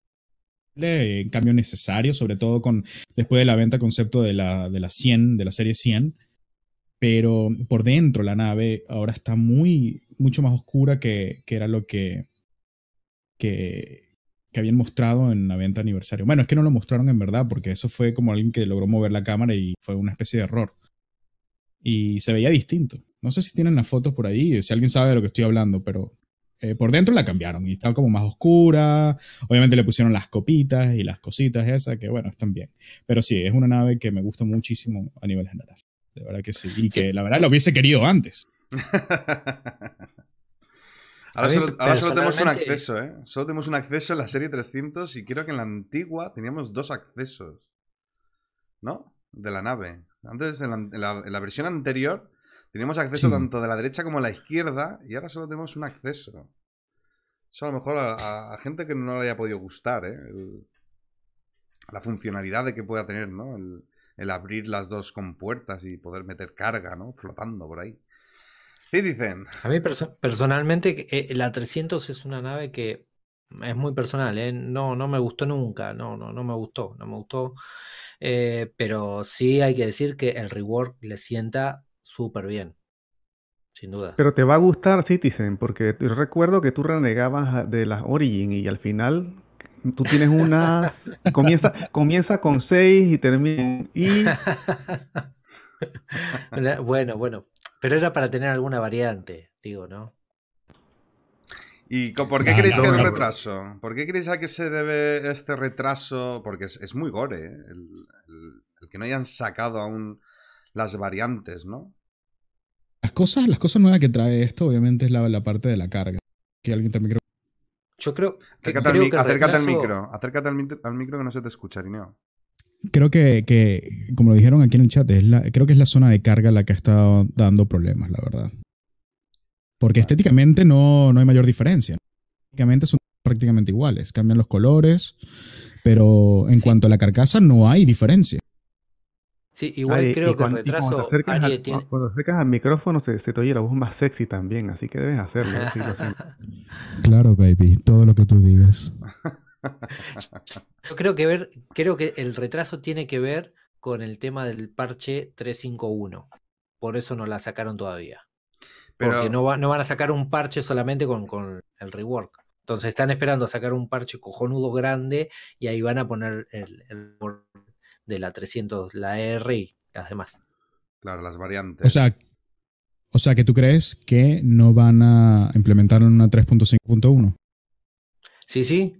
en cambio necesario, sobre todo con después de la venta concepto de la, 100, de la serie 100 pero por dentro la nave ahora está muy mucho más oscura que, era lo que, que, que, habían mostrado en la venta aniversario. Bueno, es que no lo mostraron en verdad, porque eso fue como alguien que logró mover la cámara y fue una especie de error. Y se veía distinto. No sé si tienen las fotos por ahí, si alguien sabe de lo que estoy hablando, pero eh, por dentro la cambiaron y estaba como más oscura. Obviamente le pusieron las copitas y las cositas esas, que bueno, están bien. Pero sí, es una nave que me gusta muchísimo a nivel general. De verdad que sí. Y que la verdad lo hubiese querido antes. ahora, solo, tenemos un acceso, ¿eh? Solo tenemos un acceso en la serie 300 y creo que en la antigua teníamos dos accesos. ¿No? De la nave. Antes, en la, versión anterior, teníamos acceso tanto de la derecha como de la izquierda y ahora solo tenemos un acceso. Eso a lo mejor a, gente que no le haya podido gustar, ¿eh? la funcionalidad de que pueda tener, ¿no? El, el abrir las dos compuertas y poder meter carga, ¿no? Flotando por ahí. Citizen. A mí personalmente eh, la 300 es una nave que es muy personal, ¿eh? no, no me gustó nunca, no, no, no me gustó, no me gustó, eh, pero sí hay que decir que el rework le sienta súper bien. Sin duda. Pero te va a gustar Citizen, porque recuerdo que tú renegabas de las Origin y al final tú tienes una. comienza, comienza con 6 y termina. Y... bueno, bueno, pero era para tener alguna variante, digo, ¿no? ¿Y por qué creéis que hay el retraso? ¿Por qué creéis a que se debe este retraso? Porque es, muy gore, ¿eh? el, que no hayan sacado aún las variantes, ¿no? Las cosas, las cosas nuevas que trae esto, obviamente, es la, parte de la carga. Que alguien también Yo creo. Que, acércate, al, al, micro, acércate al, al, micro que no se te escucha, Rineo creo que, como lo dijeron aquí en el chat, es la, creo que es la zona de carga la que ha estado dando problemas, la verdad. Porque estéticamente no, hay mayor diferencia. Estéticamente son prácticamente iguales, cambian los colores, pero en cuanto a la carcasa no hay diferencia. Sí, igual creo que retraso. Cuando acercas, al, micrófono se, se, te oye la voz más sexy también, así que debes hacerlo. claro, baby, todo lo que tú digas. Yo creo que ver, creo que el retraso tiene que ver con el tema del parche 351. Por eso no la sacaron todavía. Porque no, no van a sacar un parche solamente con, el rework. Entonces están esperando a sacar un parche cojonudo grande y ahí van a poner el, de la 300, la R y las demás. Claro, las variantes. O sea, o sea que tú crees que no van a implementar una 3.5.1. Sí, sí.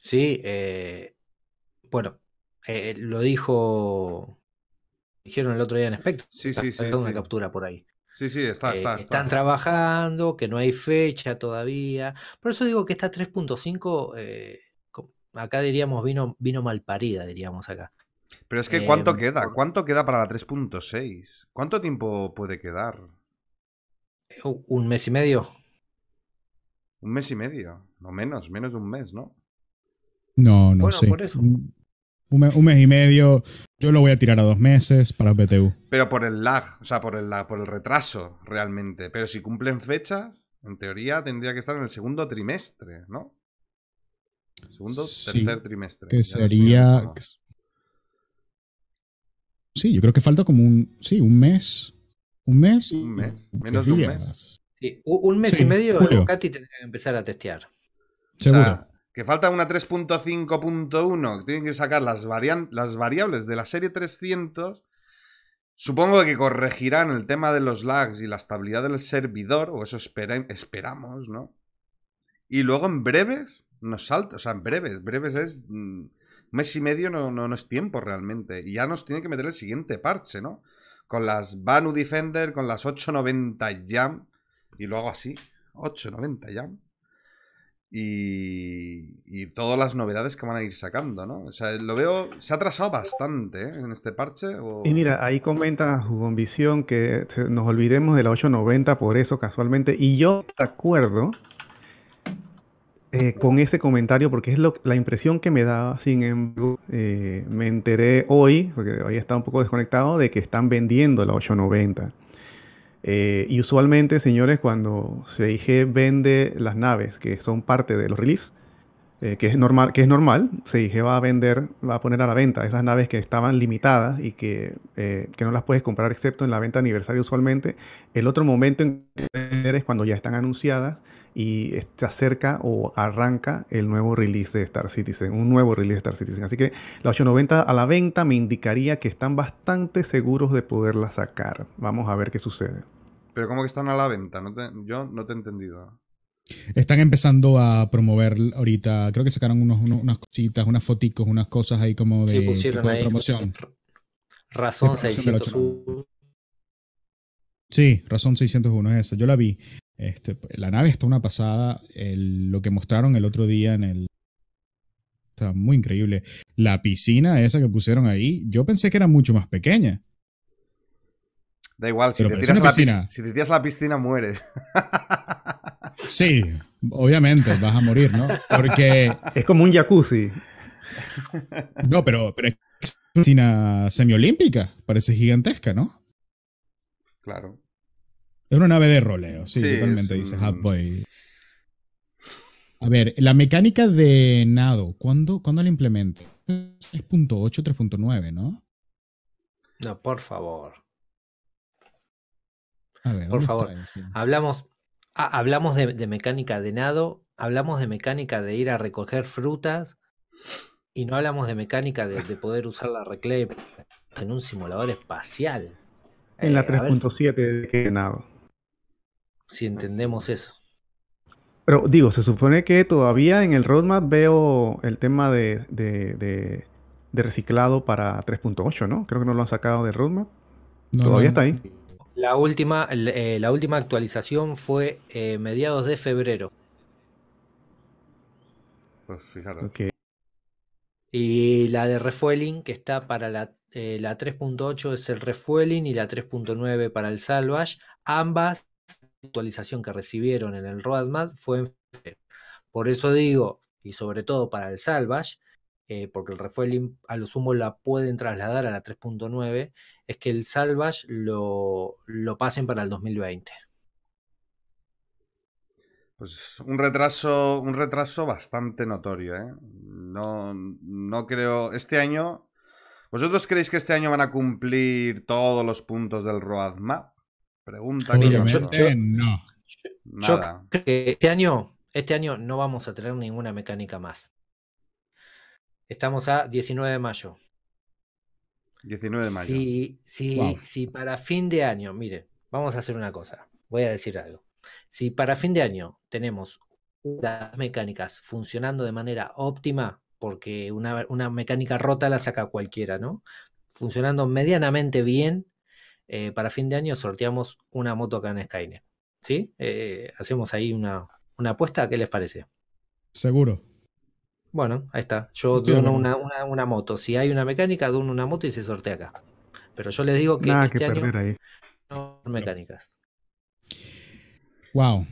Sí, eh, bueno, eh, lo dijo, dijeron el otro día en espectro. sí, sí, sí, una captura por ahí. Sí, sí, está, eh, está, Están trabajando, que no hay fecha todavía. Por eso digo que esta 3.5, eh, acá diríamos, vino, vino mal parida, diríamos acá. Pero es que ¿cuánto em, queda? ¿Cuánto queda para la 3.6? ¿Cuánto tiempo puede quedar? Eh, un mes y medio. Un mes y medio, no menos, menos de un mes, ¿no? No, no sé. Un, mes y medio, yo lo voy a tirar a dos meses para PTU. Pero por el lag, o sea, por el, lag, por el retraso realmente. Pero si cumplen fechas, en teoría tendría que estar en el segundo trimestre, ¿no? Segundo, tercer trimestre. Que sería... Sí, yo creo que falta como un... Sí, un mes. Un mes. Un mes. Menos de un mes. un mes y medio Katy tendría que empezar a testear. Seguro que falta una 3.5.1, tienen que sacar las, las variables de la serie 300. Supongo que corregirán el tema de los lags y la estabilidad del servidor, o eso esperamos, ¿no? Y luego en breves nos salta, o sea, en breves, breves es... Mm, mes y medio no, no, es tiempo realmente. Y ya nos tiene que meter el siguiente parche, ¿no? Con las Banu Defender, con las 890 Jam. Y luego así, 890 Jam y, y, todas las novedades que van a ir sacando, ¿no? O sea, lo veo, se ha atrasado bastante ¿eh? en este parche. Y mira, ahí comenta Jugón Visión que eh, nos olvidemos de la 890 por eso casualmente, y yo de acuerdo eh, con ese comentario porque es la impresión que me daba, sin embargo, me enteré hoy, porque hoy estado un poco desconectado, de que están vendiendo la 890. Eh, y usualmente, señores, cuando CIG vende las naves que son parte de los release, eh, que es normal, que es normal, CIG va a vender, va a poner a la venta esas naves que estaban limitadas y que, eh, no las puedes comprar excepto en la venta aniversario usualmente. El otro momento en que es cuando ya están anunciadas y se acerca o arranca el nuevo release de Star Citizen, un nuevo release de Star Citizen. Así que la 890 a la venta me indicaría que están bastante seguros de poderla sacar. Vamos a ver qué sucede. Pero ¿cómo que están a la venta? No yo no te he entendido. Están empezando a promover ahorita, creo que sacaron unos, unas cositas, unas foticos, unas cosas ahí como de, promoción. Razón 601. Sí, Razón 601 es eso, yo la vi. Este, la nave está una pasada. lo que mostraron el otro día en el. Está muy increíble. La piscina esa que pusieron ahí, yo pensé que era mucho más pequeña. Da igual, si, te tiras, la piscina. si te tiras la piscina mueres. Sí, obviamente, vas a morir, ¿no? Porque. Es como un jacuzzi. No, pero, pero es una piscina semiolímpica, parece gigantesca, ¿no? Claro. Es una nave de roleo, sí, totalmente, Dices, A ver, la mecánica de nado, ¿cuándo, ¿cuándo la implemente? 3.8, 3.9, ¿no? No, por favor. A ver, por favor. Hablamos, ah, hablamos de, mecánica de nado, hablamos de mecánica de ir a recoger frutas y no hablamos de mecánica de, poder usar la reclave en un simulador espacial. En la 3.7 eh, de nado si entendemos eso. Pero digo, se supone que todavía en el roadmap veo el tema de, de, de, reciclado para 3.8, ¿no? Creo que no lo han sacado del roadmap. todavía está ahí. La última, eh, la última actualización fue eh, mediados de febrero. Pues y la de refueling, que está para la, eh, la 3.8 es el refueling y la 3.9 para el salvage. Ambas actualización que recibieron en el roadmap fue en febrero. Por eso digo, y sobre todo para el Salvage, eh, porque el refueling a lo sumo la pueden trasladar a la 3.9, es que el Salvage lo, pasen para el 2020. Pues un retraso, un retraso bastante notorio, ¿eh? No, no creo. Este año. ¿Vosotros creéis que este año van a cumplir todos los puntos del roadmap? Pregunta no. este año, este año no vamos a tener ninguna mecánica más. Estamos a 19 de mayo. 19 de mayo. Si, para fin de año, miren, vamos a hacer una cosa. Voy a decir algo. Si para fin de año tenemos las mecánicas funcionando de manera óptima, porque una, una mecánica rota la saca cualquiera, ¿no? Funcionando medianamente bien, eh, para fin de año sorteamos una moto acá en Skynet. ¿Sí? Eh, hacemos ahí una, apuesta, ¿qué les parece? Seguro. Bueno, ahí está. Yo dono una, moto. Si hay una mecánica, dono una moto y se sortea acá. Pero yo les digo que este no hay mecánicas. Wow.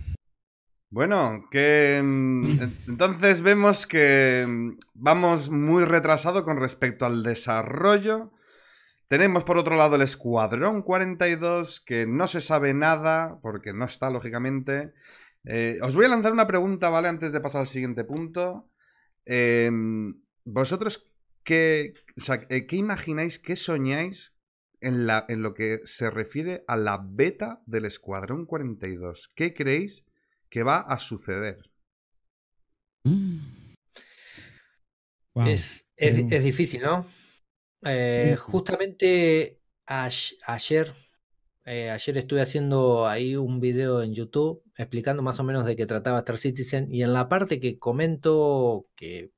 Bueno, que mm, entonces vemos que mm, vamos muy retrasado con respecto al desarrollo tenemos por otro lado el Escuadrón 42, que no se sabe nada, porque no está, lógicamente. Eh, os voy a lanzar una pregunta, ¿vale? Antes de pasar al siguiente punto. Em, ¿Vosotros qué, sea, eh, qué imagináis, qué soñáis en, la, en lo que se refiere a la beta del Escuadrón 42? ¿Qué creéis que va a suceder? Mm. es em. difícil, ¿no? Eh, justamente ayer, eh, ayer estuve haciendo ahí un video en YouTube explicando más o menos de qué trataba Star Citizen y en la parte que comento que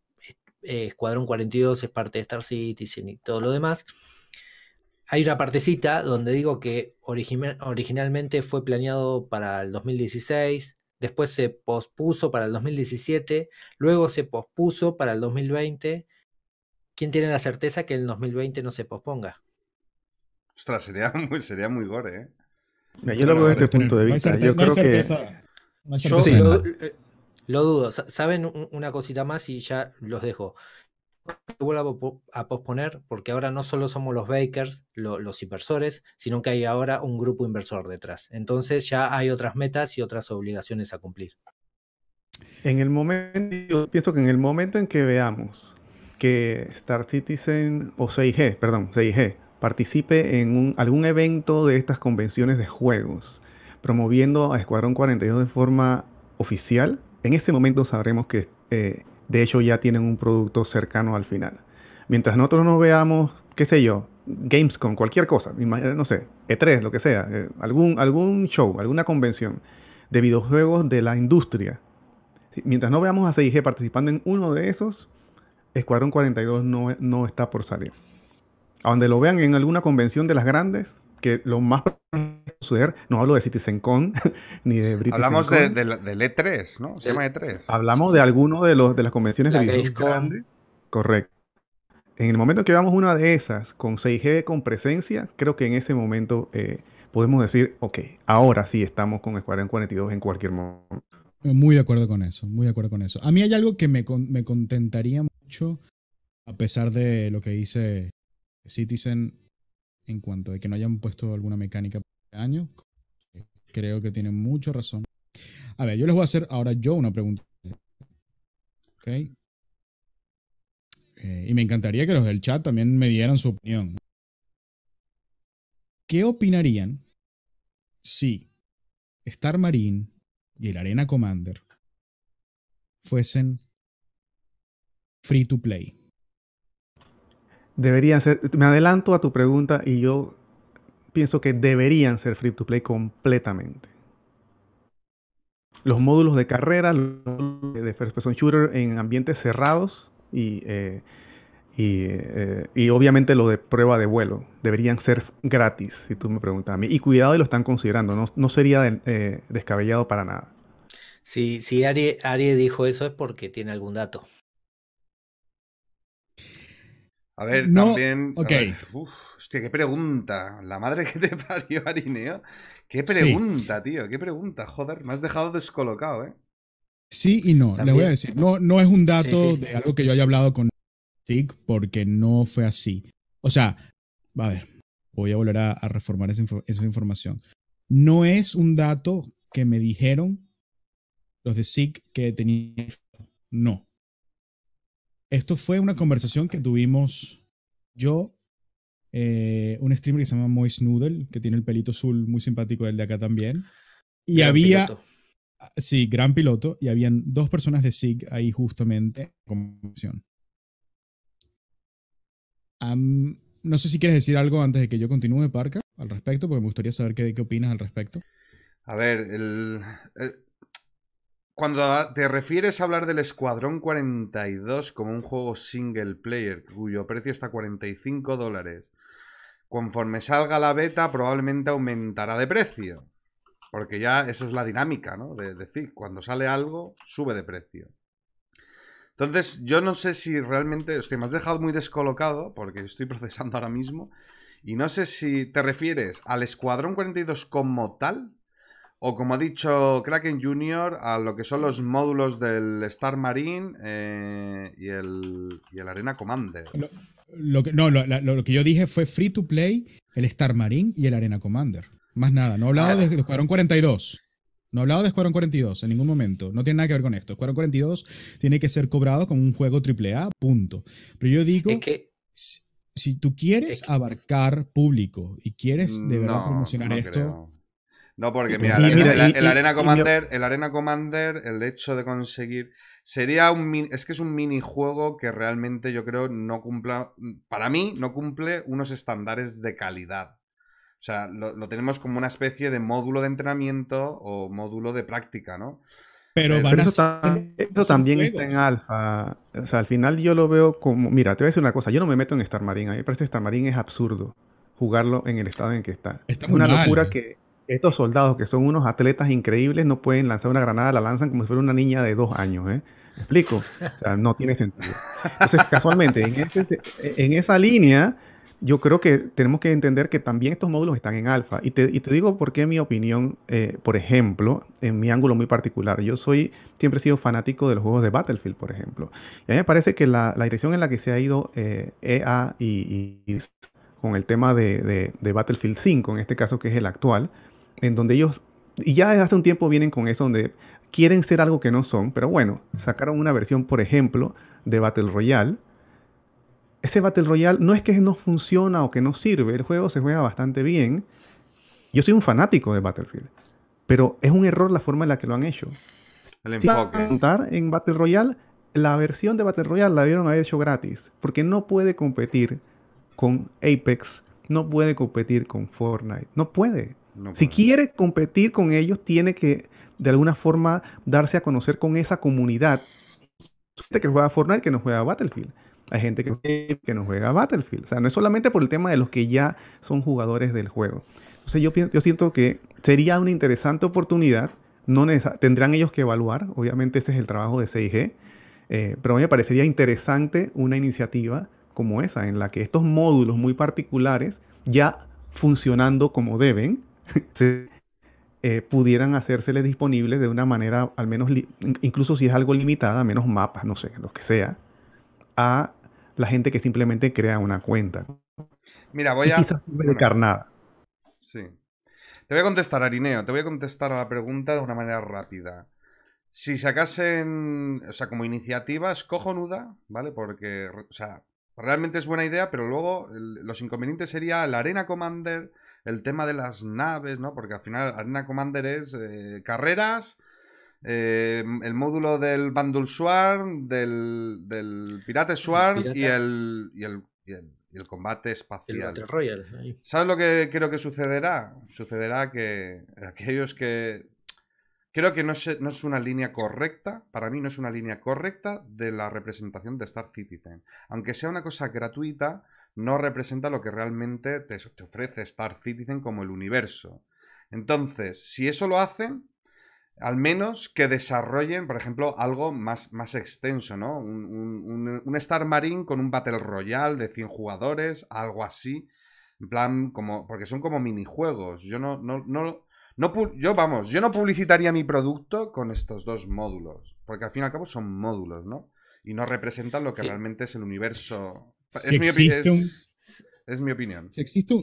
eh, Escuadrón 42 es parte de Star Citizen y todo lo demás, hay una partecita donde digo que originalmente fue planeado para el 2016, después se pospuso para el 2017, luego se pospuso para el 2020 ¿Quién tiene la certeza que el 2020 no se posponga? Ostras, sería muy, sería gore, ¿eh? yo lo veo desde el punto de vista. yo creo que. lo, dudo. Saben una cosita más y ya los dejo. Vuelvo a posponer porque ahora no solo somos los bakers, los inversores, sino que hay ahora un grupo inversor detrás. Entonces ya hay otras metas y otras obligaciones a cumplir. En el momento, yo pienso que en el momento en que veamos que Star Citizen o 6G, perdón, 6G, participe en algún evento de estas convenciones de juegos, promoviendo a Escuadrón 42 de forma oficial, en este momento sabremos que eh, de hecho ya tienen un producto cercano al final. Mientras nosotros no veamos, qué sé yo, Gamescom, cualquier cosa, no sé, E3, lo que sea, eh, algún, algún show, alguna convención de videojuegos de la industria. Mientras no veamos a 6G participando en uno de esos, Escuadrón 42 no, está por salir. A donde lo vean en alguna convención de las grandes, que lo más suceder, no hablo de CitizenCon ni de British Hablamos de, de del E3, ¿no? Se llama E3. Hablamos de alguno de, los, de las convenciones de grandes. Correcto. En el momento que veamos una de esas con 6G, con presencia, creo que en ese momento eh, podemos decir, ok, ahora sí estamos con Escuadrón 42 en cualquier momento. Muy de acuerdo con eso, muy de acuerdo con eso. A mí hay algo que me, me contentaría a pesar de lo que dice Citizen en cuanto de que no hayan puesto alguna mecánica para este año. Creo que tienen mucha razón. A ver, yo les voy a hacer ahora yo una pregunta. ¿Ok? Eh, y me encantaría que los del chat también me dieran su opinión. ¿Qué opinarían si Star Marine y el Arena Commander fuesen free to play? Deberían ser, me adelanto a tu pregunta y yo pienso que deberían ser free to play completamente. Los módulos de carrera, de first person shooter en ambientes cerrados y, eh, eh, y, obviamente lo de prueba de vuelo deberían ser gratis, si tú me preguntas a mí. Y cuidado, y lo están considerando, no, sería eh, descabellado para nada. Si, si Ari dijo eso es porque tiene algún dato. A ver, también. Ok. uf, hostia, qué pregunta. La madre que te parió, Arineo. Qué pregunta, tío. Qué pregunta. Joder, me has dejado descolocado, ¿eh? Sí y no, le voy a decir. No, no es un dato de algo que yo haya hablado con SIG porque no fue así. O sea, va a ver, voy a volver a, reformar esa, información. No es un dato que me dijeron los de SIC que tenía. No. Esto fue una conversación que tuvimos yo, eh, un streamer que se llama Moist Noodle, que tiene el pelito azul muy simpático, del de acá también. Y había. Piloto. Ah, sí, gran piloto. Y habían dos personas de SIG ahí justamente conversación. no sé si quieres decir algo antes de que yo continúe, Parca, al respecto, porque me gustaría saber qué, qué opinas al respecto. A ver, el, cuando te refieres a hablar del Escuadrón 42 como un juego single player cuyo precio está a 45 dólares, conforme salga la beta probablemente aumentará de precio. Porque ya esa es la dinámica, ¿no? De decir, cuando sale algo, sube de precio. Entonces, yo no sé si realmente, hostia, me has dejado muy descolocado porque estoy procesando ahora mismo. Y no sé si te refieres al Escuadrón 42 como tal o como ha dicho Kraken Junior, a lo que son los módulos del Star Marine eh, y, el, Arena Commander. Lo, que, no, lo, que yo dije fue free to play, el Star Marine y el Arena Commander. Más nada, no he hablado de, Squadron 42. No he hablado de Squadron 42 en ningún momento. No tiene nada que ver con esto. Squadron 42 tiene que ser cobrado con un juego AAA, punto. Pero yo digo... que... si, tú quieres abarcar público y quieres de verdad promocionar esto, no, porque mira, el, arena, Commander, el Arena Commander, el hecho de conseguir. Sería un es que es un minijuego que realmente yo creo no cumpla. Para mí, no cumple unos estándares de calidad. O sea, lo, tenemos como una especie de módulo de entrenamiento o módulo de práctica, ¿no? Pero, eh, también está en alfa. O sea, al final yo lo veo como. Mira, te voy a decir una cosa. Yo no me meto en Star Marine. A mí me parece que Star Marine es absurdo jugarlo en el estado en que está. es una locura que estos soldados que son unos atletas increíbles no pueden lanzar una granada, la lanzan como si fuera una niña de dos años, ¿eh? ¿Me explico? no tiene sentido. Entonces, casualmente, en, esa línea, yo creo que tenemos que entender que también estos módulos están en alfa. Y te, digo por qué mi opinión, eh, por ejemplo, en mi ángulo muy particular. Yo soy siempre he sido fanático de los juegos de Battlefield, por ejemplo. Y a mí me parece que la, dirección en la que se ha ido EA eh, e y, con el tema de, de Battlefield 5, en este caso que es el actual, en donde ellos, y ya desde hace un tiempo vienen con eso, donde quieren ser algo que no son, pero bueno, sacaron una versión, por ejemplo, de Battle Royale. Ese Battle Royale no es que no funciona o que no sirve, el juego se juega bastante bien. Yo soy un fanático de Battlefield, pero es un error la forma en la que lo han hecho. El enfoque. en Battle Royale, la versión de Battle Royale la vieron haber hecho gratis, porque no puede competir con Apex, no puede competir con Fortnite, no puede si quiere competir con ellos, tiene que de alguna forma darse a conocer con esa comunidad. Gente que juega a Fortnite, que no juega Battlefield. Hay gente que, que no juega Battlefield. O sea, no es solamente por el tema de los que ya son jugadores del juego. Entonces yo, yo siento que sería una interesante oportunidad. No tendrán ellos que evaluar, obviamente ese es el trabajo de 6G eh, pero me parecería interesante una iniciativa como esa, en la que estos módulos muy particulares, ya funcionando como deben, eh, pudieran hacérsele disponibles de una manera, al menos, incluso si es algo limitada, menos mapas, no sé, lo que sea, a la gente que simplemente crea una cuenta. Mira, voy a... sí. Te voy a contestar, Arineo, te voy a contestar a la pregunta de una manera rápida. Si sacasen, o sea, como iniciativa, es nuda, ¿vale? Porque, o sea, realmente es buena idea, pero luego los inconvenientes sería la Arena Commander, el tema de las naves, ¿no? Porque al final Arena Commander es eh, carreras, eh, el módulo del Bandul Swarm, del, del Pirate Swarm y, el, y, el, combate espacial. ¿Sabes lo que creo que sucederá? Sucederá que aquellos que... Creo que no es, no es una línea correcta, para mí no es una línea correcta de la representación de Star Citizen. Aunque sea una cosa gratuita, no representa lo que realmente te, ofrece Star Citizen como el universo. Entonces, si eso lo hacen, al menos que desarrollen, por ejemplo, algo más, más extenso, ¿no? Un, Star Marine con un Battle Royale de 100 jugadores, algo así. En plan, como. Porque son como minijuegos. Yo no. no, yo, vamos, yo no publicitaría mi producto con estos dos módulos. Porque al fin y al cabo son módulos, ¿no? Y no representan lo que realmente es el universo es, existe mi es, mi opinión. Si existe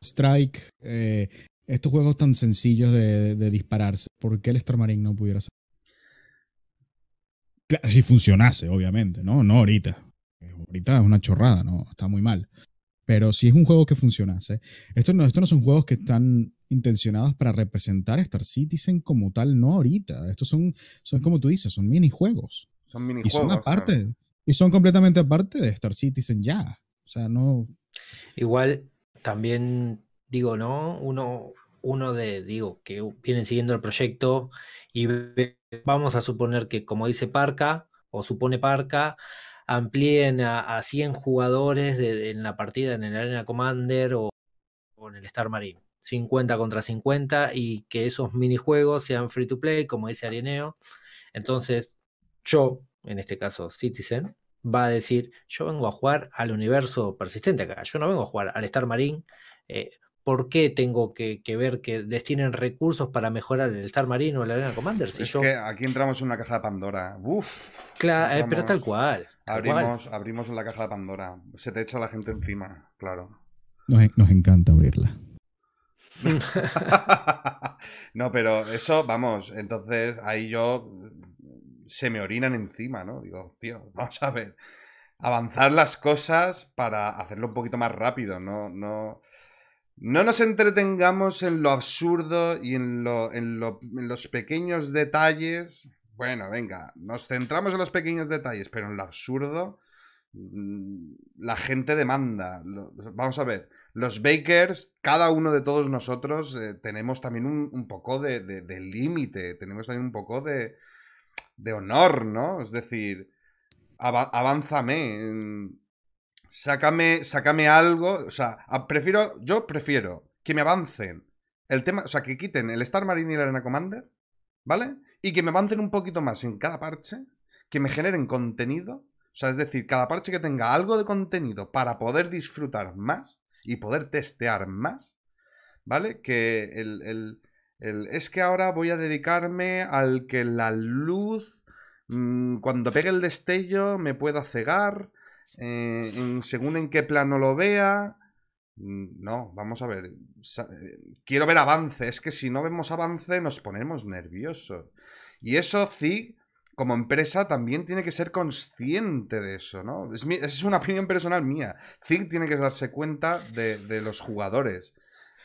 Strike, eh, estos juegos tan sencillos de, dispararse, ¿por qué el Star Marine no pudiera ser? si funcionase, obviamente, ¿no? No ahorita. Eh, ahorita es una chorrada, ¿no? Está muy mal. Pero si es un juego que funcionase, estos no, no son juegos que están intencionados para representar Star Citizen como tal, no ahorita. Estos son, son como tú dices, son minijuegos. Son minijuegos. Y son aparte y son completamente aparte de Star Citizen ya. O sea, no. Igual también digo, ¿no? Uno, uno de, digo, que vienen siguiendo el proyecto y vamos a suponer que, como dice Parca, o supone Parca, amplíen a, 100 jugadores en la partida en el Arena Commander o, con en el Star Marine. 50 contra 50 y que esos minijuegos sean free to play, como dice Arieneo. Entonces, yo en este caso Citizen, va a decir, yo vengo a jugar al universo persistente acá, yo no vengo a jugar al Star Marine, eh, ¿por qué tengo que, ver que destinen recursos para mejorar el Star Marine o el Arena Commander? es que aquí entramos en una caja de Pandora. Uf. Claro, eh, pero tal cual. abrimos, abrimos la caja de Pandora. Se te echa la gente encima, claro. nos encanta abrirla. no, pero eso, vamos, entonces ahí yo se me orinan encima, ¿no? Digo, tío, vamos a ver. Avanzar las cosas para hacerlo un poquito más rápido, no, no, no nos entretengamos en lo absurdo y en, lo, en, los pequeños detalles. Bueno, venga, nos centramos en los pequeños detalles, pero en lo absurdo mm, la gente demanda. Vamos a ver, los bakers, cada uno de todos nosotros, eh, tenemos también un, poco de, de límite, tenemos también un poco de, de honor, ¿no? Es decir, avánzame, mm, sácame, sácame algo, o sea, prefiero, yo prefiero que me avancen el tema, o sea, que quiten el Star Marine y el Arena Commander, ¿vale? Y que me avancen un poquito más en cada parche, que me generen contenido, o sea, es decir, cada parche que tenga algo de contenido para poder disfrutar más y poder testear más, ¿vale? Que el es que ahora voy a dedicarme al que la luz, mm, cuando pegue el destello, me pueda cegar, eh, según en qué plano lo vea. Mm, no, vamos a ver. Eh, quiero ver avance. Es que si no vemos avance nos ponemos nerviosos. Y eso sí, como empresa también tiene que ser consciente de eso, ¿no? Es, es una opinión personal mía. Zig tiene que darse cuenta de, los jugadores,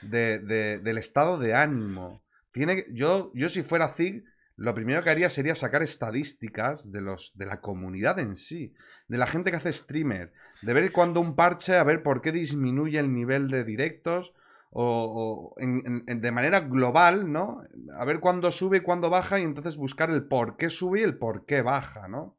del estado de ánimo, tiene, yo, yo si fuera Zig, lo primero que haría sería sacar estadísticas de, los, de la comunidad en sí, de la gente que hace streamer, de ver cuando un parche, a ver por qué disminuye el nivel de directos, o, de manera global, ¿no? A ver cuándo sube, cuándo baja, y entonces buscar el por qué sube y el por qué baja, ¿no?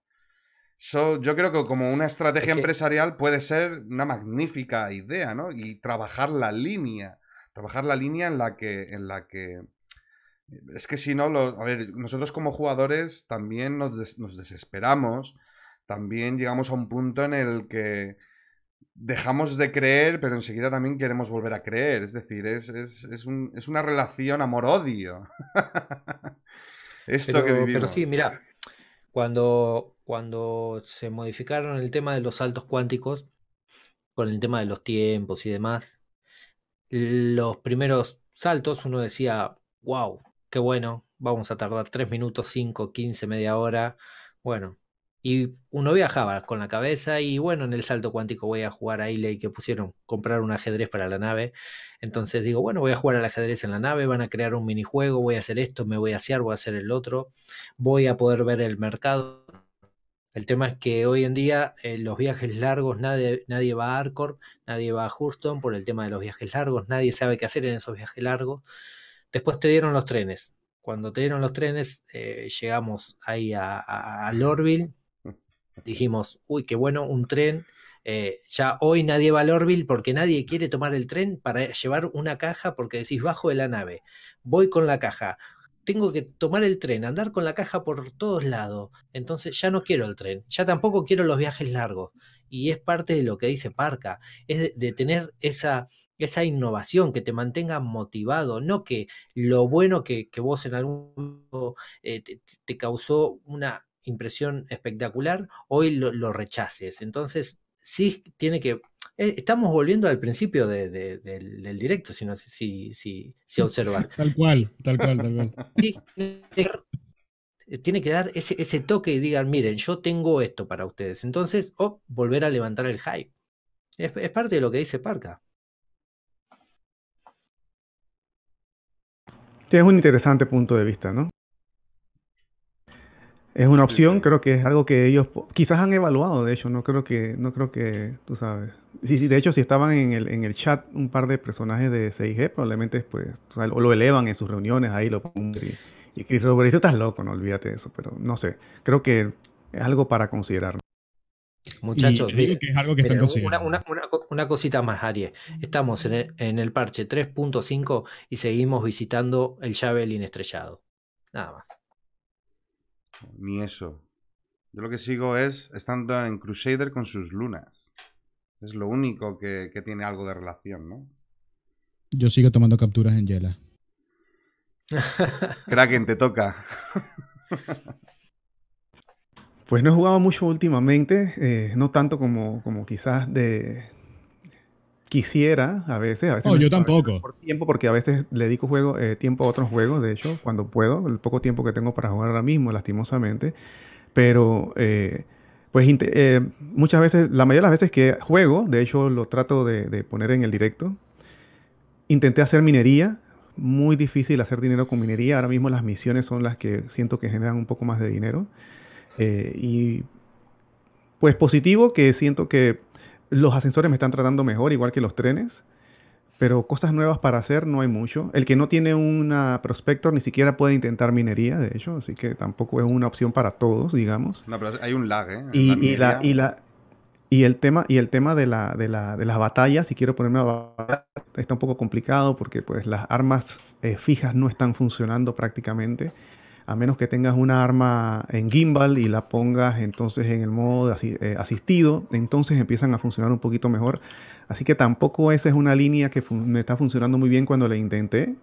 yo creo que como una estrategia empresarial puede ser una magnífica idea, ¿no? Y trabajar la línea, trabajar la línea en la que, en la que es que si no, a ver, nosotros como jugadores también nos, desesperamos, también llegamos a un punto en el que dejamos de creer, pero enseguida también queremos volver a creer. Es decir, es, una relación amor-odio. Esto pero, que vivimos. Pero sí, mira, cuando, cuando se modificaron el tema de los saltos cuánticos, con el tema de los tiempos y demás, los primeros saltos uno decía, wow, que bueno, vamos a tardar 3 minutos, 5, 15, media hora. Bueno, y uno viajaba con la cabeza y bueno, en el salto cuántico voy a jugar a Ile que pusieron comprar un ajedrez para la nave. Entonces digo, bueno, voy a jugar al ajedrez en la nave, van a crear un minijuego, voy a hacer esto, me voy a hacer, voy a hacer el otro, voy a poder ver el mercado. El tema es que hoy en día en eh, los viajes largos, nadie, nadie va a Arcor, nadie va a Houston por el tema de los viajes largos, nadie sabe qué hacer en esos viajes largos. Después te dieron los trenes. Cuando te dieron los trenes, eh, llegamos ahí a, Lorville. Dijimos, uy, qué bueno, un tren. Eh, ya hoy nadie va a Lorville porque nadie quiere tomar el tren para llevar una caja porque decís bajo de la nave. Voy con la caja tengo que tomar el tren, andar con la caja por todos lados. Entonces ya no quiero el tren, ya tampoco quiero los viajes largos. Y es parte de lo que dice Parca, es de, tener esa, esa innovación que te mantenga motivado, no que lo bueno que, vos en algún momento eh, te, causó una impresión espectacular, hoy lo, rechaces. Entonces, sí tiene que... Eh, estamos volviendo al principio del, directo, si, no, si, si, tal cual, tal cual, tal cual. Sí, eh, tiene que dar ese, ese, toque y digan, miren, yo tengo esto para ustedes. Entonces, o volver a levantar el hype. Es, es, parte de lo que dice Parca. Es un interesante punto de vista, ¿no? Es una opción, creo que es algo que ellos quizás han evaluado, de hecho, no creo que, no creo que, tú sabes. Sí, sí, de hecho, si estaban en el, en el chat un par de personajes de 6G, probablemente pues, lo elevan en sus reuniones, ahí lo ponen. Y, sobre Chris estás loco, no olvídate de eso, pero no sé, creo que es algo para considerar. Muchachos, una, cosita más, Aries. Estamos en el, en el parche 3.5 y seguimos visitando el Javelin inestrellado, Nada más ni eso. Yo lo que sigo es estando en Crusader con sus lunas. Es lo único que, tiene algo de relación, ¿no? Yo sigo tomando capturas en Yela. Kraken, te toca. pues no he jugado mucho últimamente, eh, no tanto como, como quizás de, quisiera a veces. A veces yo tampoco. por tiempo, porque a veces le dedico juego, eh, tiempo a otros juegos, de hecho, cuando puedo, el poco tiempo que tengo para jugar ahora mismo, lastimosamente. Pero, eh, pues, eh, muchas veces, la mayoría de las veces que juego, de hecho, lo trato de, de poner en el directo. Intenté hacer minería, muy difícil hacer dinero con minería. Ahora mismo las misiones son las que siento que generan un poco más de dinero. y, pues, positivo que siento que los ascensores me están tratando mejor, igual que los trenes, pero cosas nuevas para hacer no hay mucho. El que no tiene una prospector ni siquiera puede intentar minería, de hecho, así que tampoco es una opción para todos, digamos. hay un lag, ¿eh? Y, la y, y, el tema, y el tema de, la, de, la, de las batallas, si quiero ponerme a está un poco complicado porque pues las armas eh, fijas no están funcionando prácticamente a menos que tengas una arma en gimbal y la pongas entonces en el modo eh, asistido, entonces empiezan a funcionar un poquito mejor. Así que tampoco esa es una línea que me está funcionando muy bien cuando la intenté.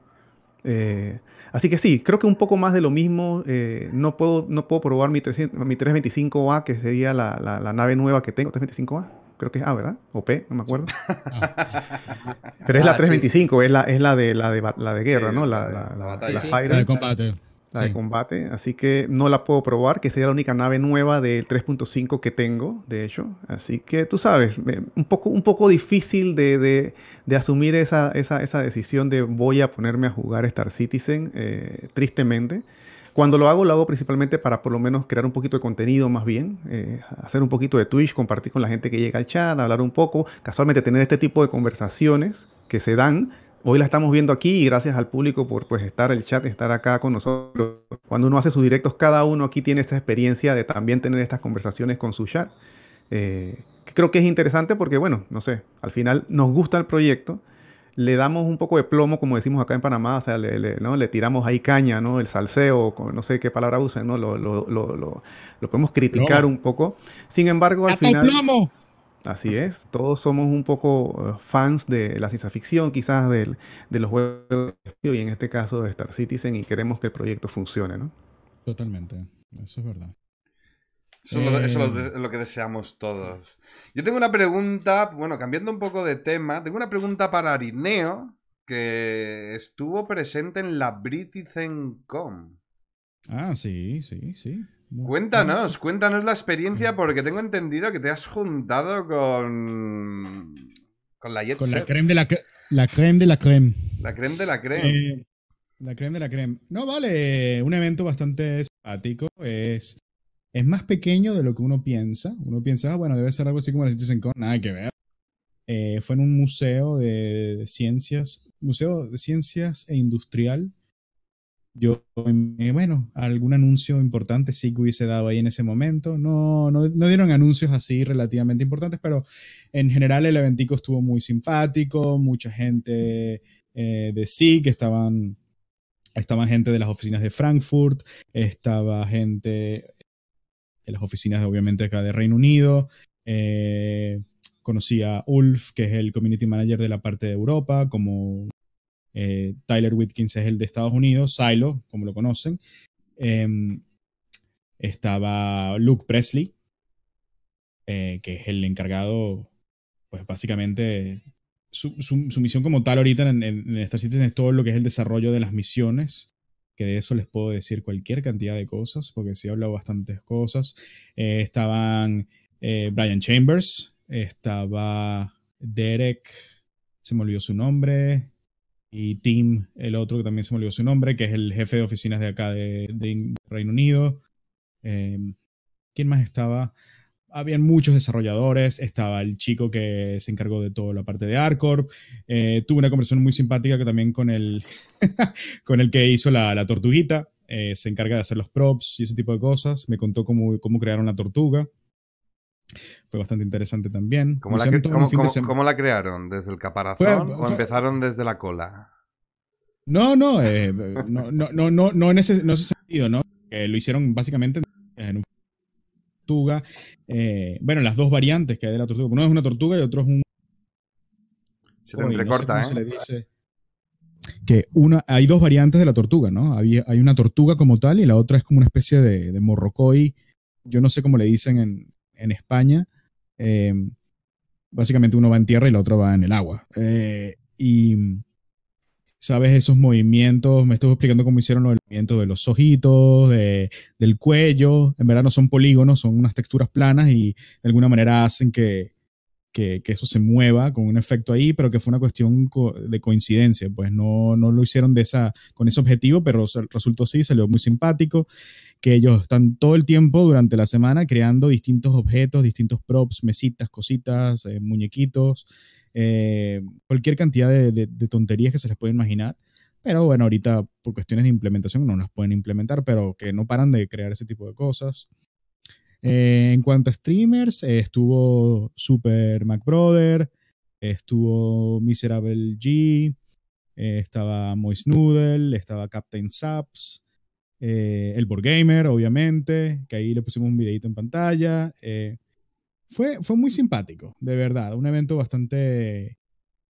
Eh, así que sí, creo que un poco más de lo mismo. Eh, no, puedo, no puedo probar mi, 325A, que sería la, la, nave nueva que tengo, 325A. Creo que es A, ¿verdad? O P, no me acuerdo. Pero es la 325, ah, es la es la de la de la de guerra, ¿no? La, la, de combate de combate, así que no la puedo probar, que sería la única nave nueva del 3.5 que tengo, de hecho. Así que tú sabes, un poco, un poco difícil de, de, de asumir esa, esa, esa, decisión de voy a ponerme a jugar Star Citizen, eh, tristemente. Cuando lo hago, lo hago principalmente para por lo menos crear un poquito de contenido más bien, eh, hacer un poquito de Twitch, compartir con la gente que llega al chat, hablar un poco, casualmente tener este tipo de conversaciones que se dan hoy la estamos viendo aquí y gracias al público por pues estar el chat, estar acá con nosotros. Cuando uno hace sus directos, cada uno aquí tiene esta experiencia de también tener estas conversaciones con su chat. Eh, creo que es interesante porque, bueno, no sé, al final nos gusta el proyecto, le damos un poco de plomo, como decimos acá en Panamá, o sea, le, ¿no? le tiramos ahí caña, ¿no? El salseo, no sé qué palabra usen, ¿no? Lo, lo, lo, lo, podemos criticar un poco. Sin embargo, al final... Así es, todos somos un poco eh, fans de la ciencia ficción, quizás del, de los juegos, y en este caso de Star Citizen, y queremos que el proyecto funcione, ¿no? Totalmente, eso es verdad. Eso, es lo, eh, lo que deseamos todos. Yo tengo una pregunta, bueno, cambiando un poco de tema, tengo una pregunta para Arineo, que estuvo presente en la Britizencom. Ah, sí, sí, sí. Cuéntanos, cuéntanos la experiencia porque tengo entendido que te has juntado con con la Jet Con la creme de la, la creme de la creme. La de la eh, creme. la creme de la creme. No, vale, un evento bastante simpático. Es, es más pequeño de lo que uno piensa. Uno piensa, ah, bueno, debe ser algo así como la Citizen Con, nada que ver. Eh, fue en un museo de ciencias, museo de ciencias e industrial yo, eh, bueno, algún anuncio importante sí que hubiese dado ahí en ese momento. No, no, no, dieron anuncios así relativamente importantes, pero en general el eventico estuvo muy simpático, mucha gente eh, de sí que estaban, estaban gente de las oficinas de Frankfurt, estaba gente de las oficinas obviamente acá de Reino Unido. Eh, conocí a Ulf, que es el community manager de la parte de Europa, como eh, Tyler Whitkins es el de Estados Unidos, Silo, como lo conocen. Em, estaba Luke Presley, eh, que es el encargado, pues básicamente, su, misión como tal ahorita en, en, en es todo lo que es el desarrollo de las misiones, que de eso les puedo decir cualquier cantidad de cosas, porque sí he hablado bastantes cosas. Eh, estaban Brian Chambers, estaba Derek, se me olvidó su nombre, y Tim, el otro que también se me olvidó su nombre, que es el jefe de oficinas de acá de, Reino Unido. Em, ¿Quién más estaba? Habían muchos desarrolladores, estaba el chico que se encargó de toda la parte de Arcorp. Eh, tuve una conversación muy simpática que también con el, con el que hizo la, tortuguita. Eh, se encarga de hacer los props y ese tipo de cosas. Me contó cómo, cómo crearon la tortuga fue bastante interesante también. ¿Cómo, la, la, crearon? ¿Desde el caparazón o empezaron desde la cola? No, no, no, no, no, en ese, sentido, ¿no? lo hicieron básicamente en una tortuga. bueno, las dos variantes que hay de la tortuga. Uno es una tortuga y otro es un. Se te entrecorta, ¿eh? Se le dice que una, hay dos variantes de la tortuga, ¿no? Hay, hay, una tortuga como tal y la otra es como una especie de, morrocoy. Yo no sé cómo le dicen en, en España, Em, básicamente uno va en tierra y la otra va en el agua. Eh, y sabes esos movimientos, me estoy explicando cómo hicieron los movimientos de los ojitos, de, del cuello, en verdad no son polígonos, son unas texturas planas y de alguna manera hacen que, que, eso se mueva con un efecto ahí, pero que fue una cuestión de coincidencia, pues no, lo hicieron de esa, con ese objetivo, pero resultó así, salió muy simpático, que ellos están todo el tiempo durante la semana creando distintos objetos, distintos props, mesitas, cositas, eh, muñequitos, eh, cualquier cantidad de, tonterías que se les puede imaginar. Pero bueno, ahorita por cuestiones de implementación no las pueden implementar, pero que no paran de crear ese tipo de cosas. Eh, en cuanto a streamers, eh, estuvo Super Mac Brother, estuvo Miserable G, eh, estaba Moist Noodle, estaba Captain Saps, el Gamer, obviamente, que ahí le pusimos un videito en pantalla. fue, fue muy simpático, de verdad. Un evento bastante,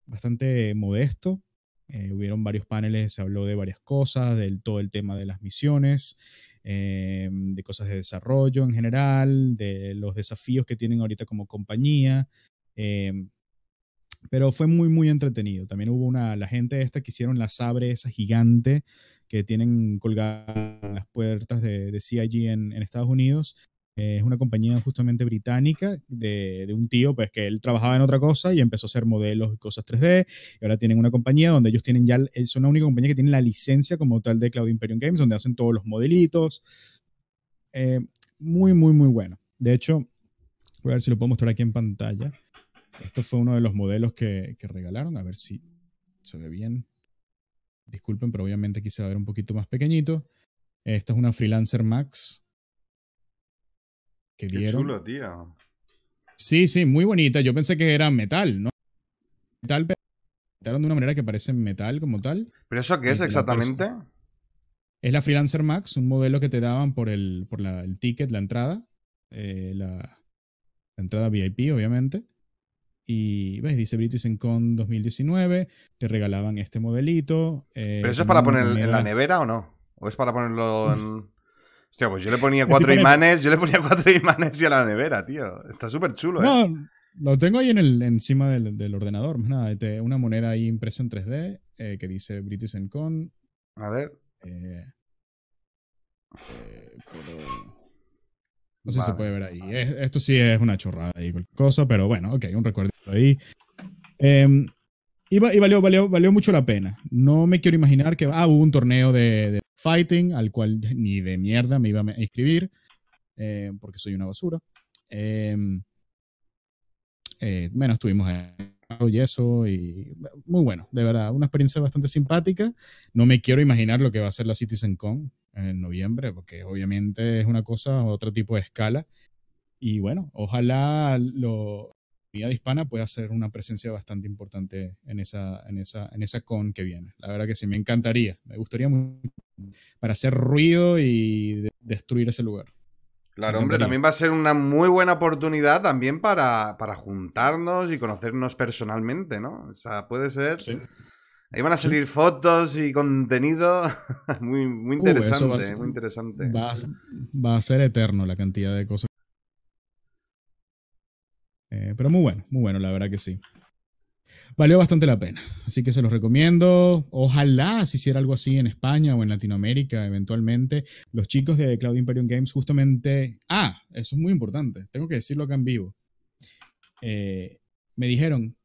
bastante modesto. hubieron varios paneles, se habló de varias cosas, del todo el tema de las misiones. Eh, de cosas de desarrollo en general, de los desafíos que tienen ahorita como compañía. Eh, pero fue muy, muy entretenido. También hubo una, la gente esta que hicieron las Sabre, esa gigante que tienen colgada las puertas de, de CIG en Estados Unidos es una compañía justamente británica de, un tío, pues que él trabajaba en otra cosa y empezó a hacer modelos y cosas 3D. Y ahora tienen una compañía donde ellos tienen ya, son la única compañía que tiene la licencia como tal de Cloud Imperium Games, donde hacen todos los modelitos. Eh, muy, muy, muy bueno. De hecho, voy a ver si lo puedo mostrar aquí en pantalla. Esto fue uno de los modelos que, que regalaron, a ver si se ve bien. Disculpen, pero obviamente aquí se va a ver un poquito más pequeñito. Esta es una Freelancer Max Qué chulo, tío. Sí, sí, muy bonita. Yo pensé que era metal, ¿no? Metal, pero de una manera que parece metal como tal. ¿Pero eso qué es exactamente? Es la Freelancer Max, un modelo que te daban por el, por el ticket, la entrada. Eh, la, entrada VIP, obviamente. Y ves, dice British Con 2019, te regalaban este modelito. Eh, ¿Pero eso es para poner en la nevera o no? ¿O es para ponerlo en.? Pues yo le ponía cuatro imanes, yo le ponía cuatro imanes y a la nevera, tío. Está súper chulo, no, eh. Lo tengo ahí en el, encima del, ordenador. Pues nada, este, una moneda ahí impresa en 3D eh, que dice British and Con. A ver. Eh, no sé si se puede ver ahí. esto sí es una chorrada y cualquier cosa, pero bueno, ok, un recuerdo ahí. Em, y, valió, valió, mucho la pena. No me quiero imaginar que. Ah, hubo un torneo de Fighting, al cual ni de mierda me iba a inscribir, eh, porque soy una basura. Eh, eh, bueno, estuvimos y eso, y muy bueno, de verdad, una experiencia bastante simpática. No me quiero imaginar lo que va a ser la CitizenCon en noviembre, porque obviamente es una cosa, otro tipo de escala. Y bueno, ojalá la comunidad hispana pueda hacer una presencia bastante importante en esa, en esa, en esa con que viene. La verdad que sí, me encantaría. Me gustaría mucho para hacer ruido y destruir ese lugar. Claro, hombre, también va a ser una muy buena oportunidad también para, para juntarnos y conocernos personalmente, ¿no? O sea, puede ser. Sí. Ahí van a salir fotos y contenido muy, uh, muy interesante, va muy interesante. Va a, ser eterno la cantidad de cosas. Eh, pero muy bueno, muy bueno, la verdad que sí valió bastante la pena. Así que se los recomiendo. Ojalá se hiciera algo así en España o en Latinoamérica eventualmente. Los chicos de Cloud Imperium Games justamente... Ah, eso es muy importante. Tengo que decirlo acá en vivo. Eh, me dijeron,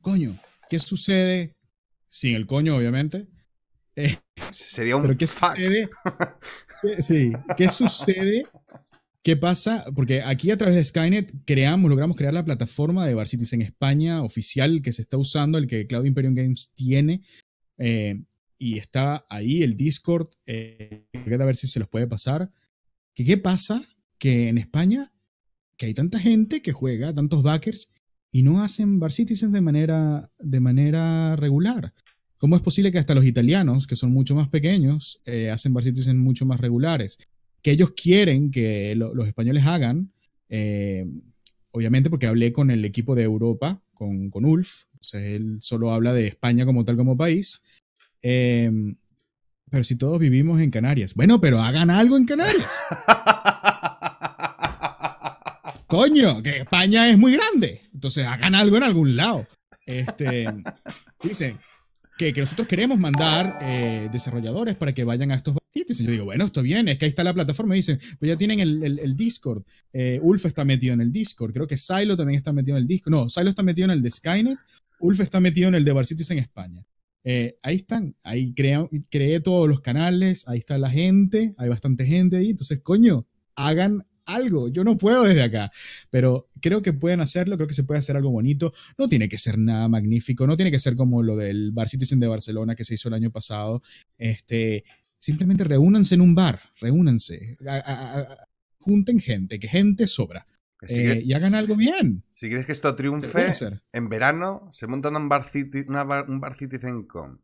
coño, ¿qué sucede? Sin el coño, obviamente. Eh, Sería un... Pero ¿qué sucede? sí, ¿qué sucede ¿Qué pasa? Porque aquí a través de Skynet creamos, logramos crear la plataforma de Bar en España oficial que se está usando, el que Cloud Imperium Games tiene. Eh, y está ahí el Discord. Eh, a ver si se los puede pasar. ¿Qué, ¿Qué pasa? Que en España, que hay tanta gente que juega, tantos backers, y no hacen Bar de manera, de manera regular. ¿Cómo es posible que hasta los italianos, que son mucho más pequeños, eh, hacen Bar mucho más regulares? que ellos quieren que los españoles hagan. Eh, obviamente porque hablé con el equipo de Europa, con, con Ulf, sea, él solo habla de España como tal como país. Eh, pero si todos vivimos en Canarias, bueno, pero hagan algo en Canarias. Coño, que España es muy grande, entonces hagan algo en algún lado. Este, dicen que, que nosotros queremos mandar eh, desarrolladores para que vayan a estos yo digo, bueno, esto bien, es que ahí está la plataforma. Y dicen, pues ya tienen el, el, Discord. Eh, Ulf está metido en el Discord. Creo que Silo también está metido en el Discord. No, Silo está metido en el de Skynet. Ulf está metido en el de Bar en España. Eh, ahí están, ahí creé todos los canales, ahí está la gente, hay bastante gente ahí. Entonces, coño, hagan algo. Yo no puedo desde acá, pero creo que pueden hacerlo, creo que se puede hacer algo bonito. No tiene que ser nada magnífico, no tiene que ser como lo del Bar Citizen de Barcelona que se hizo el año pasado. Este, Simplemente reúnanse en un bar, reúnanse, junten gente, que gente sobra. Eh, y hagan algo bien. Si quieres que esto triunfe, en verano se montan un bar, city, bar Con.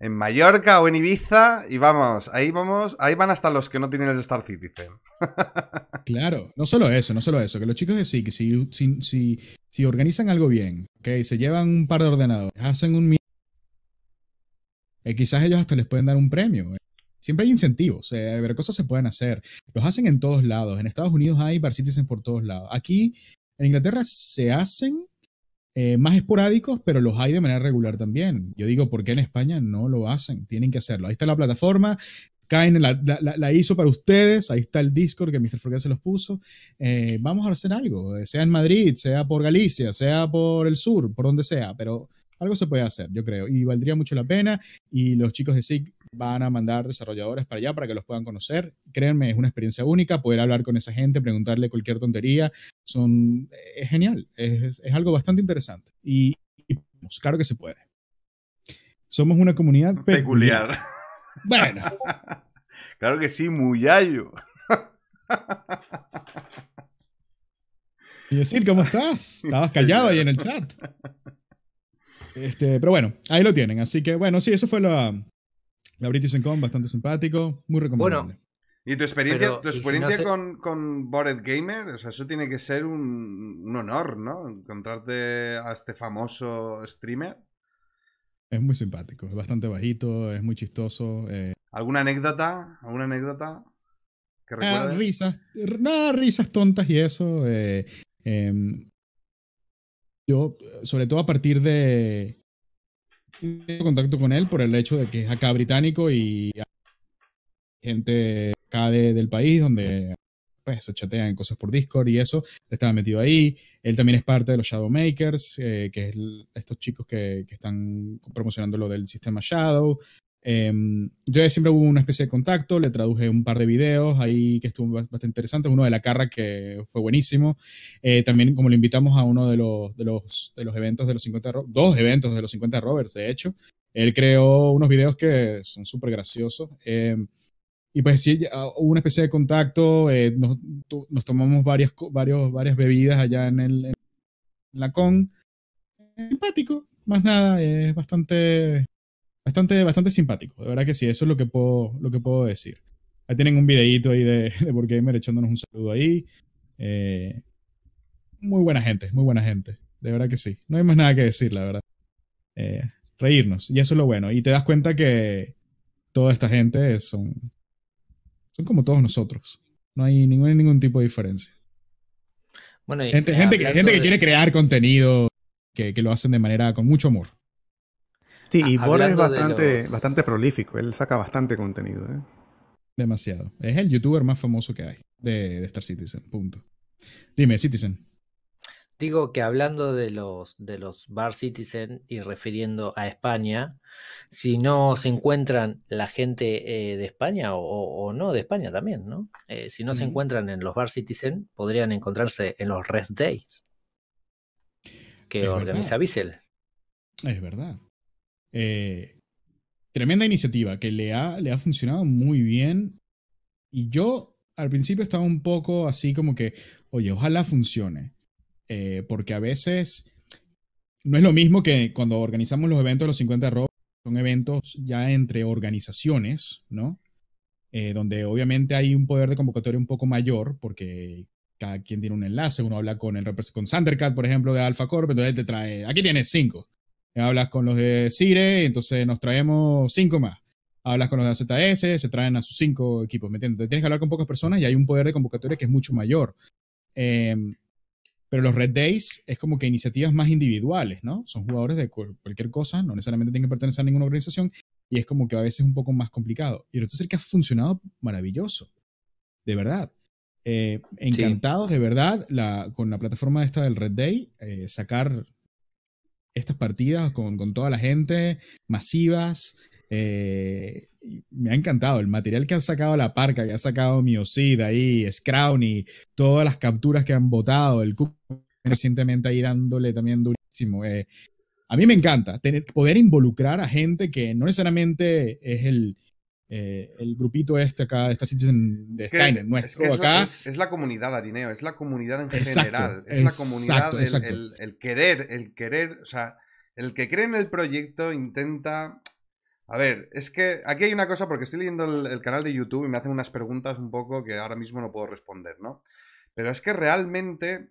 En Mallorca o en Ibiza, y vamos, ahí vamos, ahí van hasta los que no tienen el Star Citizen. claro, no solo eso, no solo eso, que los chicos de sí si, si, si organizan algo bien, que se llevan un par de ordenadores, hacen un y eh, quizás ellos hasta les pueden dar un premio. Eh. Siempre hay incentivos, pero eh, ver cosas se pueden hacer. Los hacen en todos lados. En Estados Unidos hay bar por todos lados. Aquí en Inglaterra se hacen eh, más esporádicos, pero los hay de manera regular también. Yo digo, ¿por qué en España no lo hacen? Tienen que hacerlo. Ahí está la plataforma, caen, la, hizo para ustedes, ahí está el Discord que Mr. Forget se los puso. Eh, vamos a hacer algo, sea en Madrid, sea por Galicia, sea por el sur, por donde sea, pero algo se puede hacer, yo creo, y valdría mucho la pena. Y los chicos de SIG van a mandar desarrolladores para allá para que los puedan conocer. Créanme, es una experiencia única poder hablar con esa gente, preguntarle cualquier tontería. Son, eh, es genial, es, algo bastante interesante. Y, pues, claro que se puede. Somos una comunidad peculiar. Bueno. claro que sí, muyallo Y decir, ¿cómo estás? Estabas callado ahí en el chat. Este, pero bueno, ahí lo tienen. Así que bueno, sí, eso fue la, la British bastante simpático, muy recomendable. Bueno, ¿Y tu experiencia, tu experiencia con, Bored Gamer? O sea, eso tiene que ser un, honor, ¿no? Encontrarte a este famoso streamer. Es muy simpático, es bastante bajito, es muy chistoso. Eh. ¿Alguna anécdota? ¿Alguna anécdota? Que ah, risas, nada, risas tontas y eso. Eh, em, yo, sobre todo a partir de, contacto con él por el hecho de que es acá británico y gente acá del país donde pues se chatean cosas por Discord y eso, estaba metido ahí. Él también es parte de los Shadow Makers, eh, que es estos chicos que, están promocionando lo del sistema Shadow. Em, yo siempre hubo una especie de contacto, le traduje un par de videos ahí que estuvo bastante interesante, uno de la carra que fue buenísimo. Eh, también como le invitamos a uno de los, de los, de los eventos de los 50 dos eventos de los 50 Roberts, de hecho. Él creó unos videos que son súper graciosos. Em, y pues sí, ah, hubo una especie de contacto, eh, nos, tomamos varias, varios, varias bebidas allá en, el, en la con. empático más nada, es bastante Bastante, bastante simpático, de verdad que sí, eso es lo que puedo, lo que puedo decir. Ahí tienen un videito ahí de, de echándonos un saludo ahí. Eh, muy buena gente, muy buena gente, de verdad que sí. No hay más nada que decir, la verdad. Eh, reírnos, y eso es lo bueno. Y te das cuenta que toda esta gente son, son como todos nosotros. No hay ningún, ningún tipo de diferencia. Bueno, gente, gente, que, quiere crear contenido, que, lo hacen de manera con mucho amor. Sí, y volando ah, es bastante, bastante prolífico, él saca bastante contenido. ¿eh? Demasiado. Es el youtuber más famoso que hay de, Star Citizen, punto. Dime, Citizen. Digo que hablando de los, de los Bar Citizen y refiriendo a España, si no se encuentran la gente eh, de España o, no de España también, ¿no? Eh, si no se mm. encuentran en los Bar Citizen, podrían encontrarse en los Red Days que organiza Bissell. Es verdad. Eh, tremenda iniciativa que le ha, le ha funcionado muy bien. Y yo al principio estaba un poco así como que, oye, ojalá funcione. Eh, porque a veces no es lo mismo que cuando organizamos los eventos de los 50 rojos son eventos ya entre organizaciones, ¿no? Eh, donde obviamente hay un poder de convocatoria un poco mayor, porque cada quien tiene un enlace, uno habla con el con por ejemplo, de Alpha Corp, entonces te trae, aquí tienes cinco hablas con los de Cire, entonces nos traemos cinco más. Hablas con los de AZS, se traen a sus cinco equipos, ¿me Tienes que hablar con pocas personas y hay un poder de convocatoria que es mucho mayor. Em, pero los Red Days es como que iniciativas más individuales, ¿no? Son jugadores de cualquier cosa, no necesariamente tienen que pertenecer a ninguna organización y es como que a veces es un poco más complicado. Y resulta ser que ha funcionado maravilloso, de verdad. Eh, encantados, de verdad, con la plataforma esta del Red Day, eh, sacar estas partidas con, toda la gente, masivas. Eh, me ha encantado el material que han sacado la parca, que ha sacado Miocid ahí, Scrawny, todas las capturas que han votado, el cup recientemente ahí dándole también durísimo. Eh. a mí me encanta tener, poder involucrar a gente que no necesariamente es el, eh, el grupito este acá, esta de es La, comunidad, Arineo, es la comunidad en general. Es la comunidad, El, querer, el querer, o sea, el que cree en el proyecto intenta. A ver, es que aquí hay una cosa, porque estoy leyendo el, canal de YouTube y me hacen unas preguntas un poco que ahora mismo no puedo responder, ¿no? Pero es que realmente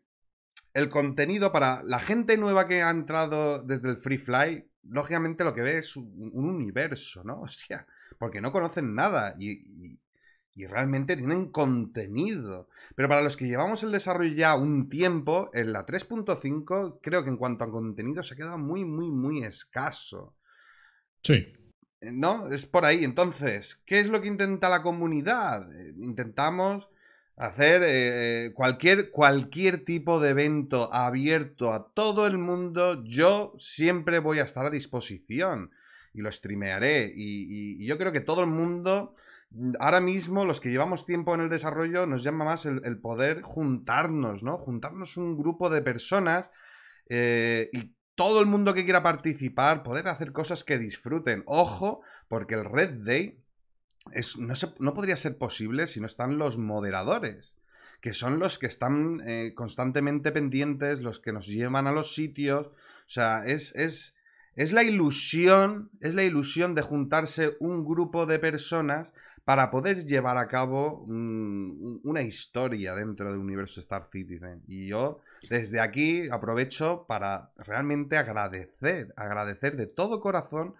el contenido para la gente nueva que ha entrado desde el Free Fly, lógicamente lo que ve es un, un universo, ¿no? Hostia porque no conocen nada y, realmente tienen contenido. Pero para los que llevamos el desarrollo ya un tiempo, en la 3.5 creo que en cuanto a contenido se queda muy, muy, muy escaso. Sí. Eh, ¿No? Es por ahí. Entonces, ¿qué es lo que intenta la comunidad? Eh, intentamos hacer eh, cualquier, cualquier tipo de evento abierto a todo el mundo. Yo siempre voy a estar a disposición y lo streamearé. Y, yo creo que todo el mundo, ahora mismo, los que llevamos tiempo en el desarrollo, nos llama más el, poder juntarnos, ¿no? Juntarnos un grupo de personas eh, y todo el mundo que quiera participar, poder hacer cosas que disfruten. Ojo, porque el Red Day es, no, podría ser posible si no están los moderadores, que son los que están eh, constantemente pendientes, los que nos llevan a los sitios. O sea, es, es, es la ilusión, es la ilusión de juntarse un grupo de personas para poder llevar a cabo mm, una historia dentro del universo Star Citizen. Y yo desde aquí aprovecho para realmente agradecer, agradecer de todo corazón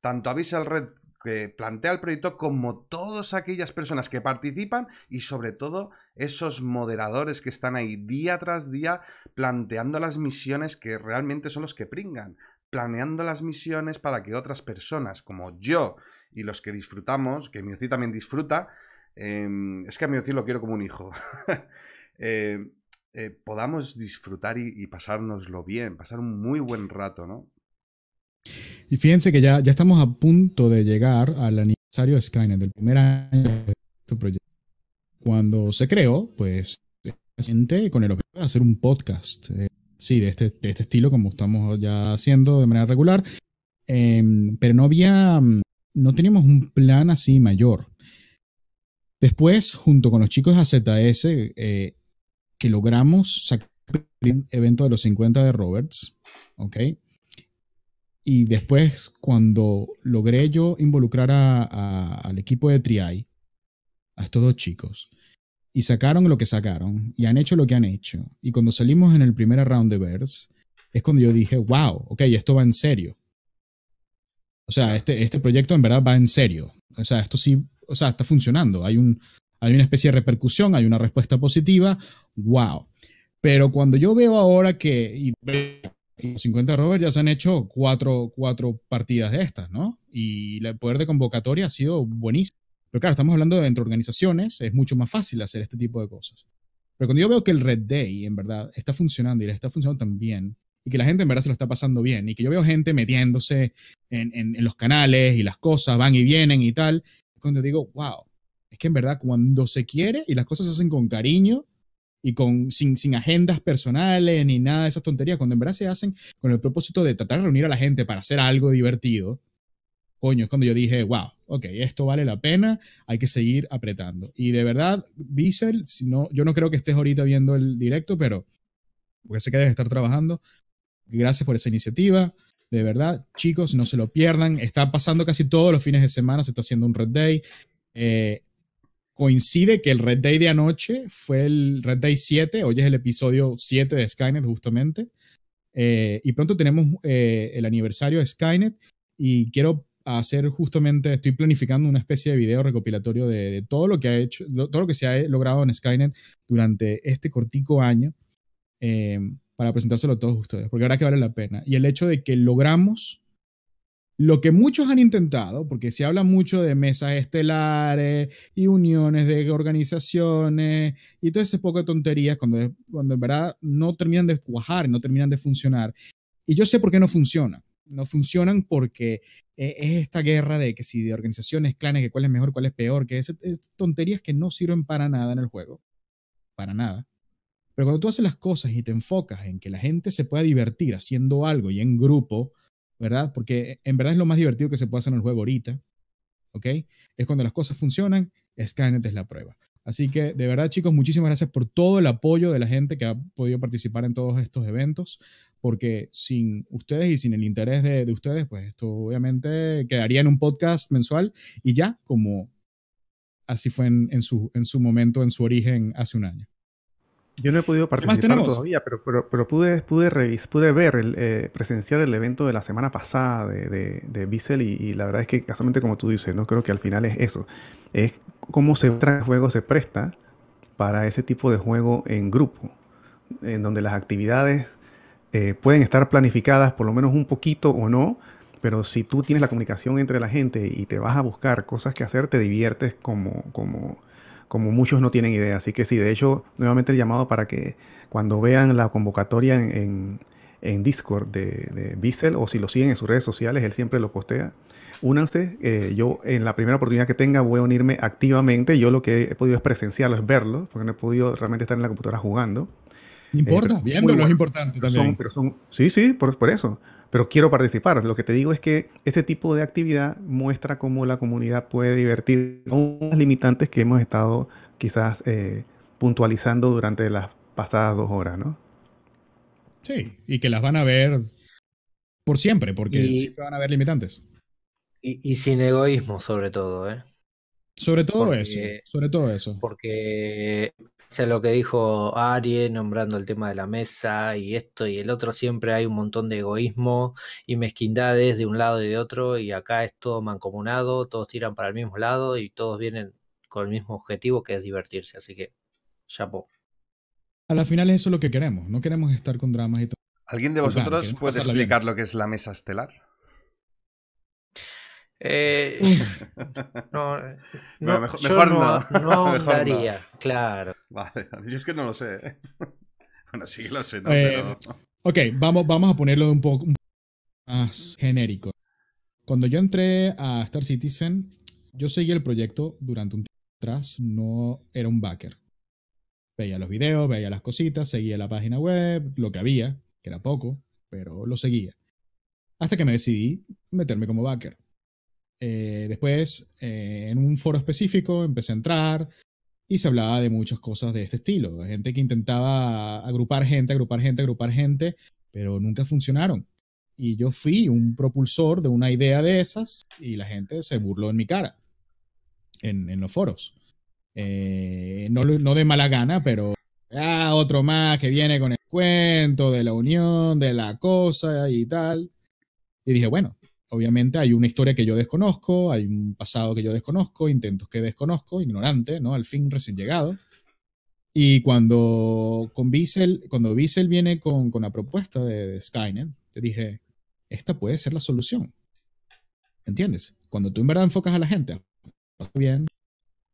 tanto a Visual Red que plantea el proyecto como todas aquellas personas que participan y sobre todo esos moderadores que están ahí día tras día planteando las misiones que realmente son los que pringan planeando las misiones para que otras personas como yo y los que disfrutamos, que Miocid también disfruta, em, es que a Miocid lo quiero como un hijo, eh, eh, podamos disfrutar y, pasárnoslo bien, pasar un muy buen rato, ¿no? Y fíjense que ya, ya estamos a punto de llegar al aniversario de Skynet, del primer año de este proyecto. Cuando se creó, pues, con el objetivo de hacer un podcast. Eh, Sí, este, de este, estilo, como estamos ya haciendo de manera regular. Em, pero no había, mm, no teníamos un plan así mayor. Después, junto con los chicos AZS, eh, que logramos sacar el evento de los 50 de Roberts, ¿ok? Y después, cuando logré yo involucrar al equipo de Triai, a estos dos chicos, y sacaron lo que sacaron y han hecho lo que han hecho. Y cuando salimos en el primer round de Verse, es cuando yo dije, wow, ok, esto va en serio. O sea, este, este proyecto en verdad va en serio. O sea, esto sí, o sea, está funcionando. Hay, un, hay una especie de repercusión, hay una respuesta positiva. Wow. Pero cuando yo veo ahora que y 50 rovers ya se han hecho cuatro, cuatro partidas de estas, ¿no? Y el poder de convocatoria ha sido buenísimo. Pero claro, estamos hablando de entre organizaciones, es mucho más fácil hacer este tipo de cosas. Pero cuando yo veo que el Red Day, en verdad, está funcionando y le está funcionando tan bien, y que la gente en verdad se lo está pasando bien, y que yo veo gente metiéndose en, los canales y las cosas van y vienen y tal, es cuando digo, wow, es que en verdad cuando se quiere y las cosas se hacen con cariño y con, sin, sin agendas personales ni nada de esas tonterías, cuando en verdad se hacen con el propósito de tratar de reunir a la gente para hacer algo divertido, coño, es cuando yo dije, wow, ok, esto vale la pena, hay que seguir apretando. Y de verdad, Bissell, no, yo no creo que estés ahorita viendo el directo, pero porque sé que debes estar trabajando. Gracias por esa iniciativa. De verdad, chicos, no se lo pierdan. Está pasando casi todos los fines de semana, se está haciendo un Red Day. Eh, coincide que el Red Day de anoche fue el Red Day 7, hoy es el episodio 7 de Skynet justamente. Eh, y pronto tenemos eh, el aniversario de Skynet y quiero hacer justamente, estoy planificando una especie de video recopilatorio de, todo lo que ha hecho, todo lo que se ha eh, logrado en Skynet durante este cortico año eh, para presentárselo a todos ustedes, porque ahora que vale la pena. Y el hecho de que logramos lo que muchos han intentado, porque se habla mucho de mesas estelares y uniones de organizaciones y todo ese poco de tonterías cuando, cuando en verdad no terminan de cuajar, no terminan de funcionar. Y yo sé por qué no funciona. No funcionan porque e-, es esta guerra de que si de organizaciones, clanes, que cuál es mejor, cuál es peor, que es, tonterías que no sirven para nada en el juego. Para nada. Pero cuando tú haces las cosas y te enfocas en que la gente se pueda divertir haciendo algo y en grupo, ¿verdad? Porque en verdad es lo más divertido que se puede hacer en el juego ahorita. ¿Ok? Es cuando las cosas funcionan, Skynet es la prueba. Así que de verdad chicos, muchísimas gracias por todo el apoyo de la gente que ha podido participar en todos estos eventos porque sin ustedes y sin el interés de, ustedes, pues esto obviamente quedaría en un podcast mensual y ya, como así fue en, su, en su momento, en su origen hace un año. Yo no he podido participar todavía, pero, pude, pude, revis, pude ver, el, eh, presenciar el evento de la semana pasada de, de, y, la verdad es que casualmente como tú dices, no creo que al final es eso, es cómo se trae juego se presta para ese tipo de juego en grupo, en donde las actividades eh, pueden estar planificadas por lo menos un poquito o no, pero si tú tienes la comunicación entre la gente y te vas a buscar cosas que hacer, te diviertes como, como, como muchos no tienen idea. Así que sí, de hecho, nuevamente el llamado para que cuando vean la convocatoria en, en, Discord de, de Bissell o si lo siguen en sus redes sociales, él siempre lo postea. Únanse, eh, yo en la primera oportunidad que tenga voy a unirme activamente. Yo lo que he podido es presenciarlo, es verlo, porque no he podido realmente estar en la computadora jugando. Este, importa, viendo lo es importante también. sí, sí, por, eso. Pero quiero participar. Lo que te digo es que este tipo de actividad muestra cómo la comunidad puede divertir con las limitantes que hemos estado quizás eh, puntualizando durante las pasadas dos horas, ¿no? Sí, y que las van a ver por siempre, porque siempre van a haber limitantes. Y, sin egoísmo, sobre todo, ¿eh? Sobre todo eso, sobre todo eso. Porque sea lo que dijo Ari, nombrando el tema de la mesa y esto y el otro, siempre hay un montón de egoísmo y mezquindades de un lado y de otro, y acá es todo mancomunado, todos tiran para el mismo lado y todos vienen con el mismo objetivo que es divertirse, así que, chapó. A la final eso es lo que queremos, no queremos estar con dramas y todo. ¿Alguien de pues vosotros puede explicar lo que es la mesa estelar? Eh, no, eh, no, mejor, no, no claro. Vale, yo es que no lo sé. ¿eh? Bueno, sí lo sé, Ok, vamos, vamos a ponerlo de un poco más genérico. Cuando yo entré a Star Citizen, yo seguí el proyecto durante un tiempo atrás, no era un backer. Veía los videos, veía las cositas, seguía la página web, lo que había, que era poco, pero lo seguía. Hasta que me decidí meterme como backer. Eh, después, eh, en un foro específico, empecé a entrar y se hablaba de muchas cosas de este estilo. De gente que intentaba agrupar gente, agrupar gente, agrupar gente, pero nunca funcionaron. Y yo fui un propulsor de una idea de esas y la gente se burló en mi cara, en, los foros. Eh, no, no de mala gana, pero ah, otro más que viene con el cuento de la unión, de la cosa y tal. Y dije, bueno, obviamente hay una historia que yo desconozco, hay un pasado que yo desconozco, intentos que desconozco, ignorante, ¿no? Al fin recién llegado. Y cuando con Bissell, cuando Bissell viene con, con, la propuesta de, Skynet, yo dije, esta puede ser la solución. ¿Entiendes? Cuando tú en verdad enfocas a la gente, bien,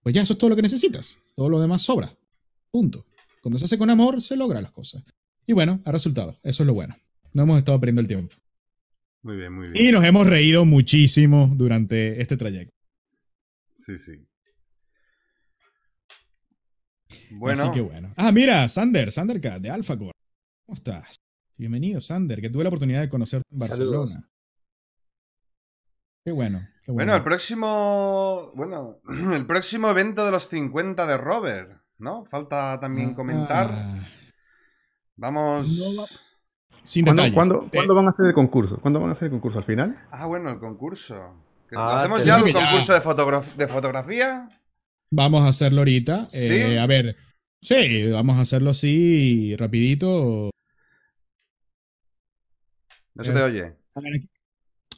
pues ya eso es todo lo que necesitas. Todo lo demás sobra. Punto. Cuando se hace con amor, se logran las cosas. Y bueno, ha resultado. Eso es lo bueno. No hemos estado perdiendo el tiempo. Muy bien, muy bien. Y nos hemos reído muchísimo durante este trayecto. Sí, sí. Bueno. Así que bueno. Ah, mira, Sander, Sander K, de AlphaCore. ¿Cómo estás? Bienvenido, Sander, que tuve la oportunidad de conocerte en Barcelona. Qué bueno, qué bueno. Bueno, el próximo. Bueno, el próximo evento de los 50 de Robert, ¿no? Falta también ah, comentar. Ah. Vamos. Sin ¿Cuándo, eh, ¿cuándo, van a hacer el concurso? ¿Cuándo van a hacer el concurso al final? Ah, bueno, el concurso. Ah, ¿Hacemos ya un concurso De, fotografía? Vamos a hacerlo ahorita. Eh, a ver. Sí, vamos a hacerlo así, rapidito. No se te oye.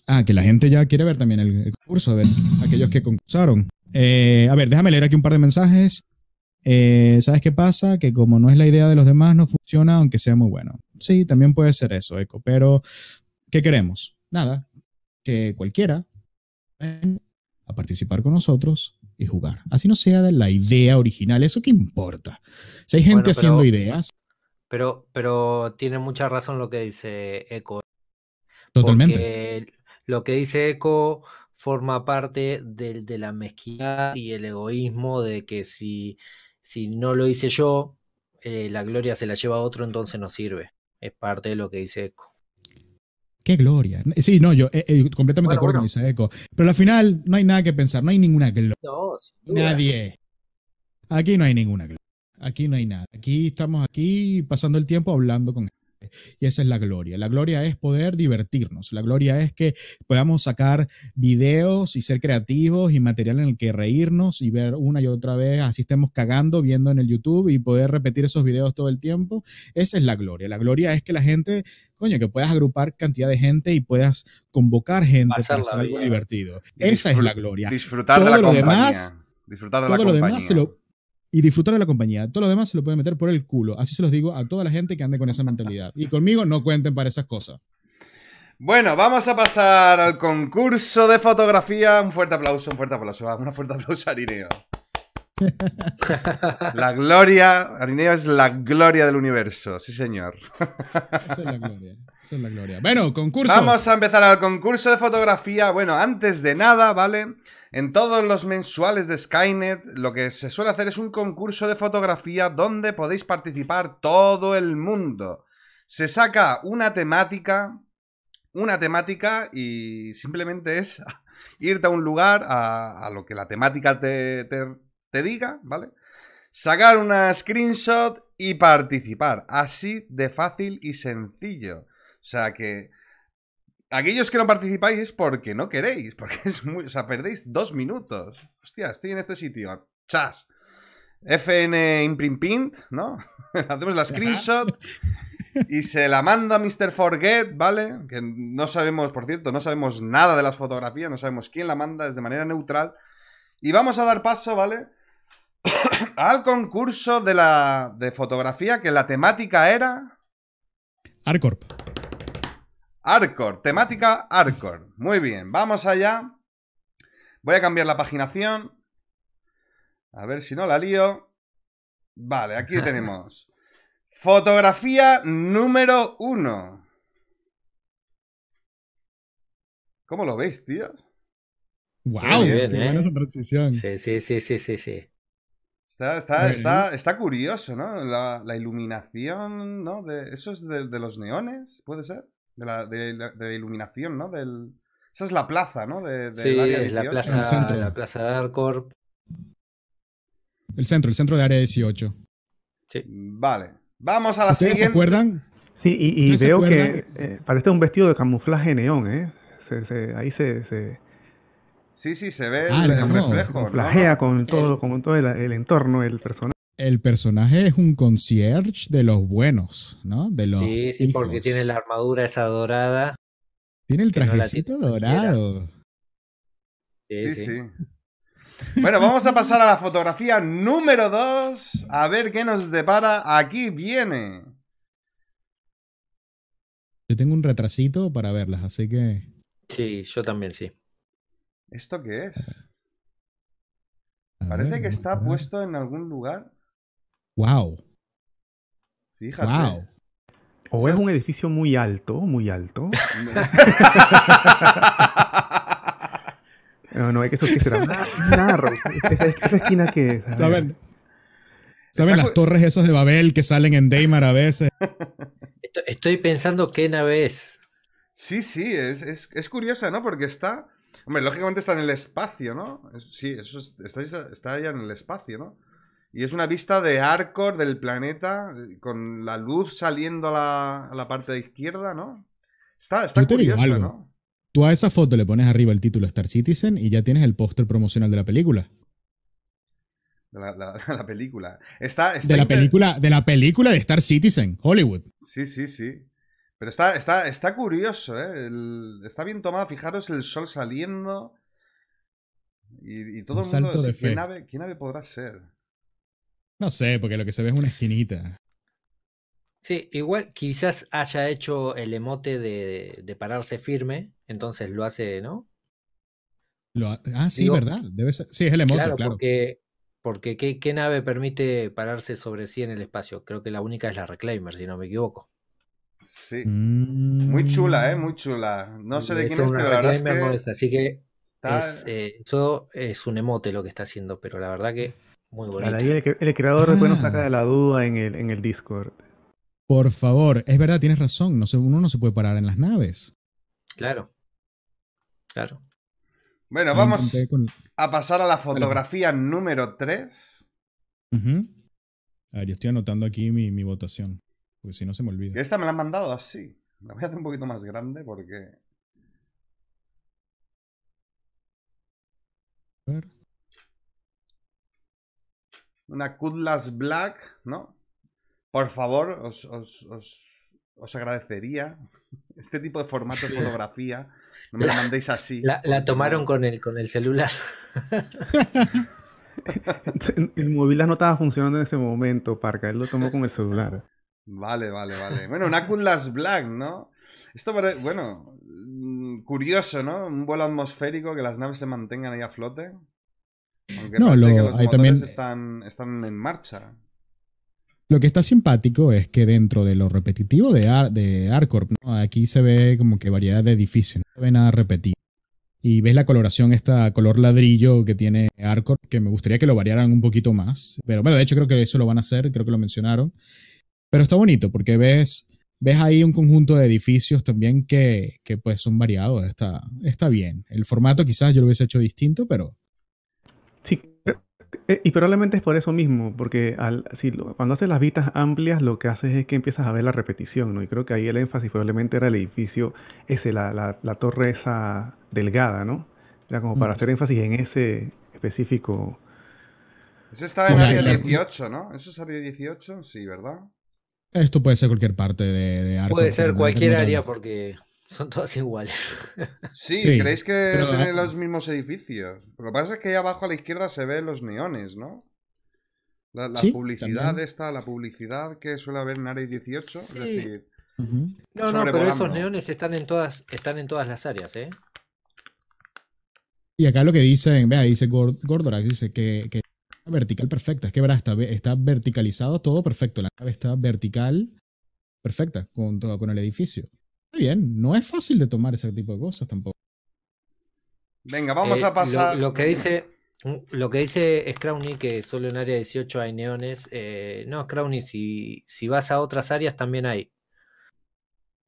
Ah, que la gente ya quiere ver también el, concurso, a ver, aquellos que concursaron. Eh, a ver, déjame leer aquí un par de mensajes. Eh, ¿sabes qué pasa? Que como no es la idea de los demás, no funciona, aunque sea muy bueno. Sí, también puede ser eso, Eco, pero ¿qué queremos? Nada, que cualquiera venga a participar con nosotros y jugar. Así no sea de la idea original, eso qué importa. Si hay gente haciendo ideas. Pero, pero tiene mucha razón lo que dice Eco. Totalmente. lo que dice Eco forma parte de la mezquindad y el egoísmo de que si si no lo hice yo, eh, la gloria se la lleva a otro, entonces no sirve. Es parte de lo que dice Eco. Qué gloria. Sí, no, yo eh, eh, completamente de con acuerdo que dice Echo. Pero al final no hay nada que pensar, no hay ninguna gloria. Nadie. Aquí no hay ninguna gloria. Aquí no hay nada. Aquí estamos aquí pasando el tiempo hablando con y esa es la gloria. La gloria es poder divertirnos. La gloria es que podamos sacar videos y ser creativos y material en el que reírnos y ver una y otra vez, así estemos cagando, viendo en el YouTube y poder repetir esos videos todo el tiempo. Esa es la gloria. La gloria es que la gente, coño, que puedas agrupar cantidad de gente y puedas convocar gente para hacer algo divertido. Esa es la gloria. Disfrutar de la lo Demás, disfrutar de la compañía y disfrutar de la compañía. Todo lo demás se lo pueden meter por el culo. Así se los digo a toda la gente que ande con esa mentalidad. Y conmigo no cuenten para esas cosas. Bueno, vamos a pasar al concurso de fotografía. Un fuerte aplauso, un fuerte aplauso. Ah, un fuerte aplauso a Arineo. La gloria, Arineo es la gloria del universo, sí señor. Esa es la gloria, esa es la gloria. Bueno, concurso. Vamos a empezar al concurso de fotografía. Bueno, antes de nada, ¿vale? En todos los mensuales de Skynet lo que se suele hacer es un concurso de fotografía donde podéis participar todo el mundo. Se saca una temática, una temática y simplemente es irte a un lugar a, lo que la temática te, te diga, ¿vale? Sacar una screenshot y participar. Así de fácil y sencillo. O sea que aquellos que no participáis es porque no queréis, porque es muy, o sea, perdéis dos minutos. Hostia, estoy en este sitio. Chas. FN Imprint, ¿no? Hacemos la screenshot y se la manda Mr. Forget, ¿vale? Que no sabemos, por cierto, no sabemos nada de las fotografías, no sabemos quién la manda, es de manera neutral. Y vamos a dar paso, ¿vale? Al concurso de la de fotografía que la temática era Arcorp. Arcor, temática Arcor. Muy bien, vamos allá. Voy a cambiar la paginación. A ver si no la lío. Vale, aquí tenemos. Fotografía número uno. ¿Cómo lo veis, tío ¡Wow! Sí, ¿eh? buena esa transición. Sí, sí, sí, sí, sí, Está, curioso, ¿no? La, iluminación, ¿no? De, ¿Eso es de, los neones? ¿Puede ser? de la, de, iluminación, ¿no? Del... Esa es la plaza, ¿no? sí, la plaza, el centro. la de El centro, el centro de área 18. Sí. Vale. Vamos a la siguiente. ¿Se acuerdan? Sí, y, veo que eh, parece un vestido de camuflaje neón, ¿eh? ahí se, Sí, sí, se ve ah, el, reflejo. con todo, todo el, entorno, el personaje el personaje es un concierge de los buenos, ¿no? De los sí, sí, porque tiene la armadura esa dorada. Tiene el trajecito dorado. Sí, sí. bueno, vamos a pasar a la fotografía número 2. A ver qué nos depara. Aquí viene. Yo tengo un retrasito para verlas, así que. Sí, yo también sí. ¿Esto qué es? Parece que está puesto en algún lugar. Wow. Fíjate. Wow. O, es un edificio muy alto, muy alto. No, no, es que eso que será narro. esquina que. ¿Saben? ¿Saben las torres esas de Babel que salen en Daymar a veces? Estoy pensando qué nave es. Sí, sí, es, es, curiosa, ¿no? Porque está. Hombre, lógicamente está en el espacio, ¿no? sí, eso está, allá en el espacio, ¿no? Y es una vista de Arcor del planeta, eh, con la luz saliendo a la, parte de izquierda, ¿no? Está, curioso, ¿no? Tú a esa foto le pones arriba el título Star Citizen y ya tienes el póster promocional de la película. De la, película. Está, de, la película. De la película de Star Citizen, Hollywood. Sí, sí, sí. Pero está, está, está curioso, ¿eh? está bien tomado. Fijaros el sol saliendo. Y, todo el mundo. Dice, nave, ¿Qué nave podrá ser? No sé, porque lo que se ve es una esquinita. Sí, igual quizás haya hecho el emote de, pararse firme, entonces lo hace, ¿no? ah, sí, verdad. Sí, es el emote, claro. Porque, ¿qué, nave permite pararse sobre sí en el espacio? Creo que la única es la Reclaimer, si no me equivoco. Sí. Mm. Muy chula, ¿eh? Muy chula. No sé de quién es, pero la verdad es que... Así que eh, eso es un emote lo que está haciendo, pero la verdad que muy bonito. el, creador después nos ah. saca de la duda en el, en el Discord. Por favor, es verdad, tienes razón. uno no se puede parar en las naves. Claro. Claro. Bueno, vamos a pasar a la fotografía número 3. A ver, yo estoy anotando aquí mi, mi votación. Porque si no se me olvida. Esta me la han mandado así. La voy a hacer un poquito más grande porque. A ver una Cutlass Black, ¿no? Por favor, os, os, os, agradecería este tipo de formato de fotografía. No me la, mandéis así. La, la tomaron con el, con el celular. el, móvil no estaba funcionando en ese momento, Parca. Él lo tomó con el celular. Vale, vale, vale. Bueno, una Cutlass Black, ¿no? Esto parece, bueno, mm, curioso, ¿no? Un vuelo atmosférico, que las naves se mantengan ahí a flote no, lo, que también están, están, en marcha. Lo que está simpático es que dentro de lo repetitivo de, de Arcorp, aquí se ve como que variedad de edificios, no se ve nada repetido. Y ves la coloración, esta color ladrillo que tiene Arcorp, que me gustaría que lo variaran un poquito más. Pero bueno, de hecho creo que eso lo van a hacer, creo que lo mencionaron. Pero está bonito porque ves, ves ahí un conjunto de edificios también que, que pues son variados. Está, está bien. El formato quizás yo lo hubiese hecho distinto, pero eh, y probablemente es por eso mismo, porque al, cuando haces las vistas amplias lo que haces es que empiezas a ver la repetición, ¿no? Y creo que ahí el énfasis probablemente era el edificio ese, la, la, torre esa delgada, ¿no? Era como para mm. hacer énfasis en ese específico. Ese estaba en área 18, ¿no? ¿Eso es área 18? Sí, ¿verdad? Esto puede ser cualquier parte de, de Puede ser cualquier área porque son todas iguales. Sí, ¿creéis que tienen los mismos edificios? Lo que pasa es que ahí abajo a la izquierda se ven los neones, ¿no? La, publicidad está, esta, la publicidad que suele haber en Área 18, es decir... No, no, pero esos neones están en todas, están en todas las áreas, ¿eh? Y acá lo que dicen, vea, dice Gordorax, dice que, que vertical perfecta. Es que verás está, verticalizado todo perfecto. La nave está vertical perfecta con, con el edificio bien, no es fácil de tomar ese tipo de cosas tampoco. Venga, vamos eh, a pasar. Lo, que dice. Lo que dice que solo en área 18 hay neones. Eh, no, Scrawny, si, si vas a otras áreas también hay.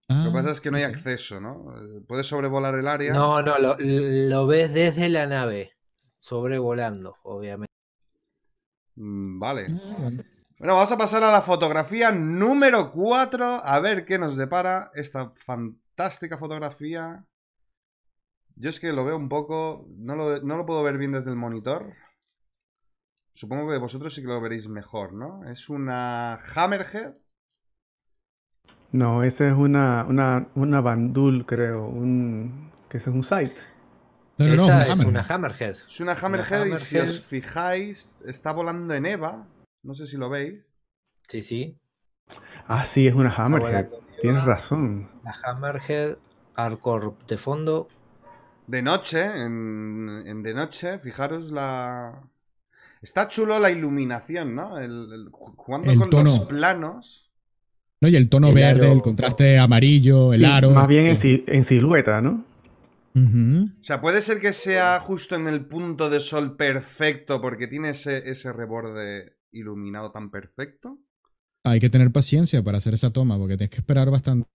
lo que ah, pasa es que no hay acceso, ¿no? Eh, Puedes sobrevolar el área. No, no, lo, ves desde la nave, sobrevolando, obviamente. Mm, vale. Ah, bueno, vamos a pasar a la fotografía número 4. A ver qué nos depara esta fantástica fotografía. Yo es que lo veo un poco... No lo, puedo ver bien desde el monitor. Supongo que vosotros sí que lo veréis mejor, ¿no? Es una Hammerhead. No, esa es una, una, una bandul, creo. Un, que es un site. No, no, Esa es una Hammerhead. Es una Hammerhead, y si os fijáis, está volando en Eva. No sé si lo veis. Sí, sí. Ah, sí, es una Hammerhead. Tienes razón. La Hammerhead, Arcorp de fondo. De noche, en, de noche, fijaros la. Está chulo la iluminación, ¿no? El, jugando con los planos. No, y el tono verde, el contraste amarillo, el aro. Más bien en, silueta, ¿no? O sea, puede ser que sea justo en el punto de sol perfecto porque tiene ese, ese reborde iluminado tan perfecto. Hay que tener paciencia para hacer esa toma, porque tienes que esperar bastante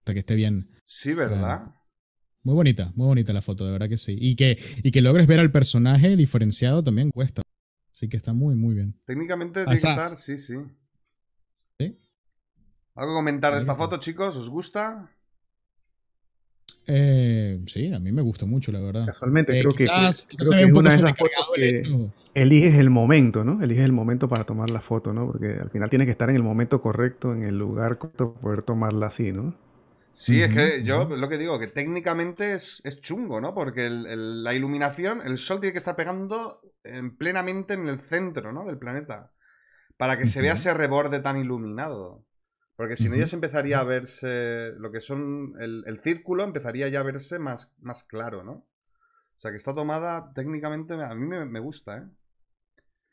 hasta que esté bien. Sí, ¿verdad? Ah, muy bonita, muy bonita la foto, de verdad que sí. Y que, y que logres ver al personaje diferenciado también cuesta. Así que está muy, muy bien. Técnicamente tiene estar, sí, sí. ¿Sí? ¿Algo comentar de esta foto, chicos? ¿Os gusta? Eh, sí, a mí me gusta mucho, la verdad. Casualmente, eh, creo que, eliges el momento, ¿no? Eliges el momento para tomar la foto, ¿no? Porque al final tiene que estar en el momento correcto, en el lugar correcto, para poder tomarla así, ¿no? Sí, es que yo lo que digo, que técnicamente es, chungo, ¿no? Porque la iluminación, el sol tiene que estar pegando plenamente en el centro, ¿no? Del planeta. Para que se vea ese reborde tan iluminado. Porque si no, ya empezaría a verse lo que son el, círculo, empezaría ya a verse más, más claro, ¿no? O sea que esta tomada técnicamente, a mí me, me gusta, ¿eh?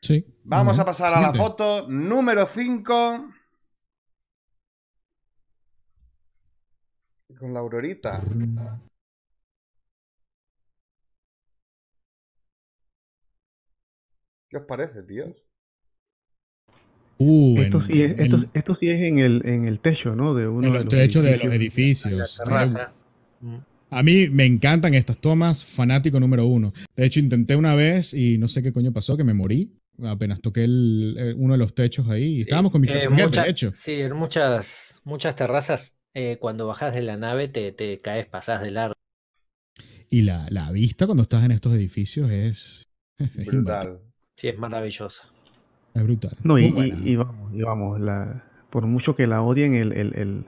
Sí. Vamos a pasar a la foto número 5. Con la aurorita. ¿Qué os parece, tíos? Uh, esto, sí es, en, sí es en el, en el techo, ¿no? De uno en los, de los techos de los edificios. A mí me encantan estas tomas, fanático número uno. De hecho, intenté una vez y no sé qué coño pasó, que me morí. Apenas toqué el, eh, uno de los techos ahí. Y estábamos con mis eh, Sí, en muchas, muchas terrazas, eh, cuando bajas de la nave, te, caes, pasás del largo. Y la, vista cuando estás en estos edificios es. Brutal. sí, es maravillosa. Es brutal. No, y, y, vamos, y vamos. La, por mucho que la odien, el, el, el,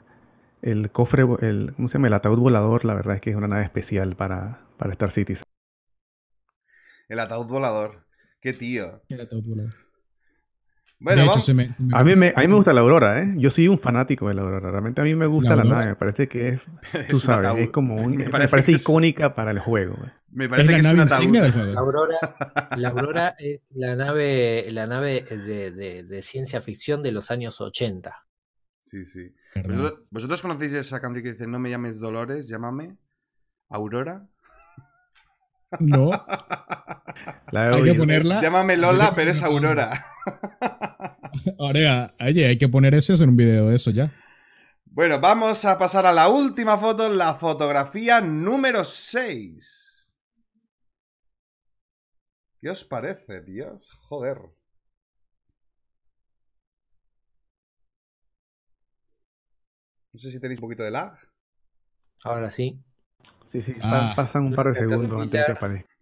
el cofre, el, ¿cómo se llama? El ataúd volador, la verdad es que es una nave especial para, para Star Citizen. El ataúd volador. Qué tío. El ataúd volador. Bueno, a, mí me, gusta la aurora, ¿eh? Yo soy un fanático de la aurora. Realmente a mí me gusta la, nave. Me parece que es, tú sabes, es como un, me parece, icónica para el juego. Me parece que es una tabla La aurora, la aurora es la nave, la nave de, ciencia ficción de los años 80. Sí, sí. ¿Vosotros, ¿Vosotros, conocéis esa canción que dice No me llames Dolores, llámame Aurora? No. hay que ponerla. Llámame Lola, pero es Aurora. Ahora, oye, hay que poner eso en un video de eso ya. Bueno, vamos a pasar a la última foto, la fotografía número 6. ¿Qué os parece, Dios? Joder. No sé si tenéis un poquito de lag. Ahora sí. Sí, sí, ah. pasan un par de segundos antes de que aparezca.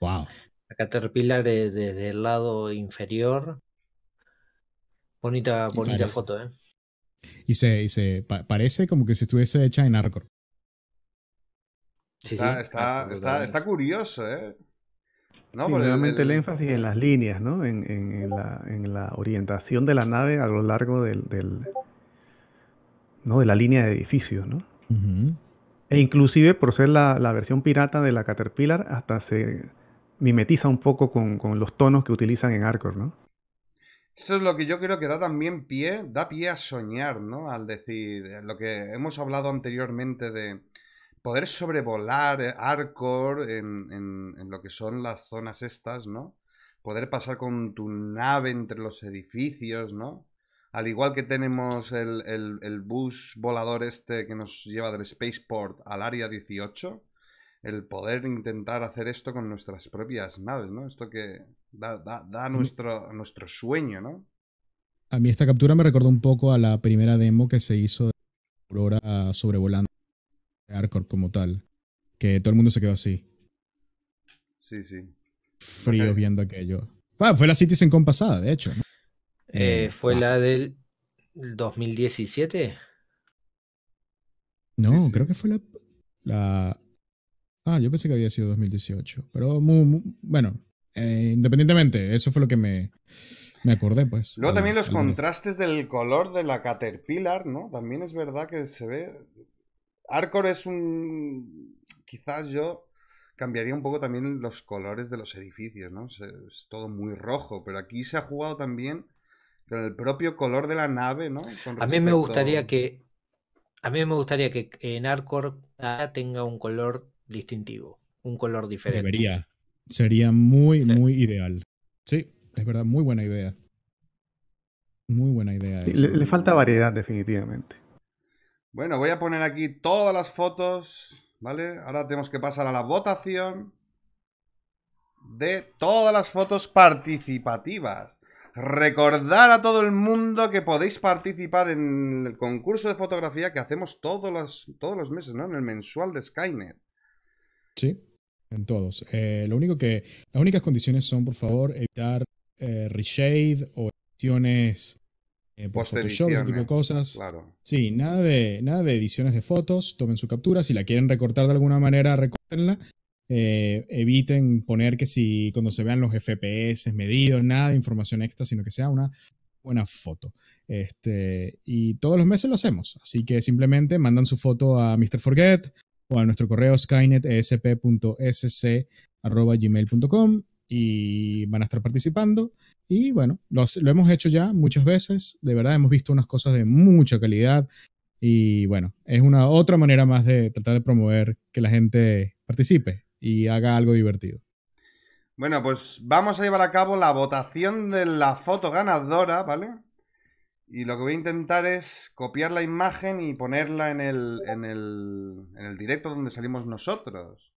Wow. La Caterpillar desde el lado inferior. Bonita, bonita foto, ¿eh? Y se, parece como que se estuviese hecha en Arcor. Sí, está, sí, está, ah, está, está, curioso, ¿eh? No, sí, el, énfasis en las líneas, ¿no? En, en, la, orientación de la nave a lo largo del, ¿no? de la línea de edificios, ¿no? E inclusive por ser la, versión pirata de la Caterpillar, hasta se mimetiza un poco con, los tonos que utilizan en Arcor, ¿no? Eso es lo que yo creo que da también pie, da pie a soñar, ¿no? Al decir, eh, lo que hemos hablado anteriormente de poder sobrevolar eh, Arcor en, en, en lo que son las zonas estas, ¿no? Poder pasar con tu nave entre los edificios, ¿no? Al igual que tenemos el, bus volador este que nos lleva del spaceport al área 18, el poder intentar hacer esto con nuestras propias naves, ¿no? Esto que da, da, nuestro, nuestro sueño, ¿no? A mí esta captura me recordó un poco a la primera demo que se hizo de Aurora sobrevolando Arcor como tal. Que todo el mundo se quedó así. Sí, sí. Frío viendo aquello. Ah, fue la Citizen Con pasada, de hecho. ¿no? Eh, eh, ¿Fue ah. la del 2017? No, creo que fue la, Ah, yo pensé que había sido 2018. Pero bueno, eh, independientemente, eso fue lo que me, me acordé, pues. Luego también los contrastes del color de la Caterpillar, ¿no? También es verdad que se ve. Arcor es un. Quizás yo cambiaría un poco también los colores de los edificios, ¿no? es todo muy rojo, pero aquí se ha jugado también con el propio color de la nave, ¿no? a mí me gustaría que a mí me gustaría que en Arcor tenga un color distintivo, un color diferente. Sería muy, muy ideal. Sí, es verdad, muy buena idea. Muy buena idea. le, falta variedad, definitivamente. Bueno, voy a poner aquí todas las fotos, ¿vale? Ahora tenemos que pasar a la votación de todas las fotos participativas. Recordar a todo el mundo que podéis participar en el concurso de fotografía que hacemos todos los, todos los meses, ¿no? En el mensual de Skynet. Sí, en todos. Eh, lo único que. Las únicas condiciones son, por favor, evitar eh, reshade o ediciones eh, tipo cosas. Claro. Sí, nada de, nada de ediciones de fotos. Tomen su captura. Si la quieren recortar de alguna manera, recórtenla. Eh, eviten poner que si cuando se vean los FPS medidos, nada de información extra, sino que sea una buena foto. Este, y todos los meses lo hacemos, así que simplemente mandan su foto a Mr. Forget o a nuestro correo skynetesp.sc.gmail.com y van a estar participando. Y bueno, lo hemos hecho ya muchas veces, de verdad hemos visto unas cosas de mucha calidad y bueno, es una otra manera más de tratar de promover que la gente participe y haga algo divertido. Bueno, pues vamos a llevar a cabo la votación de la foto ganadora, ¿vale? Y lo que voy a intentar es copiar la imagen y ponerla en el, en el, directo donde salimos nosotros.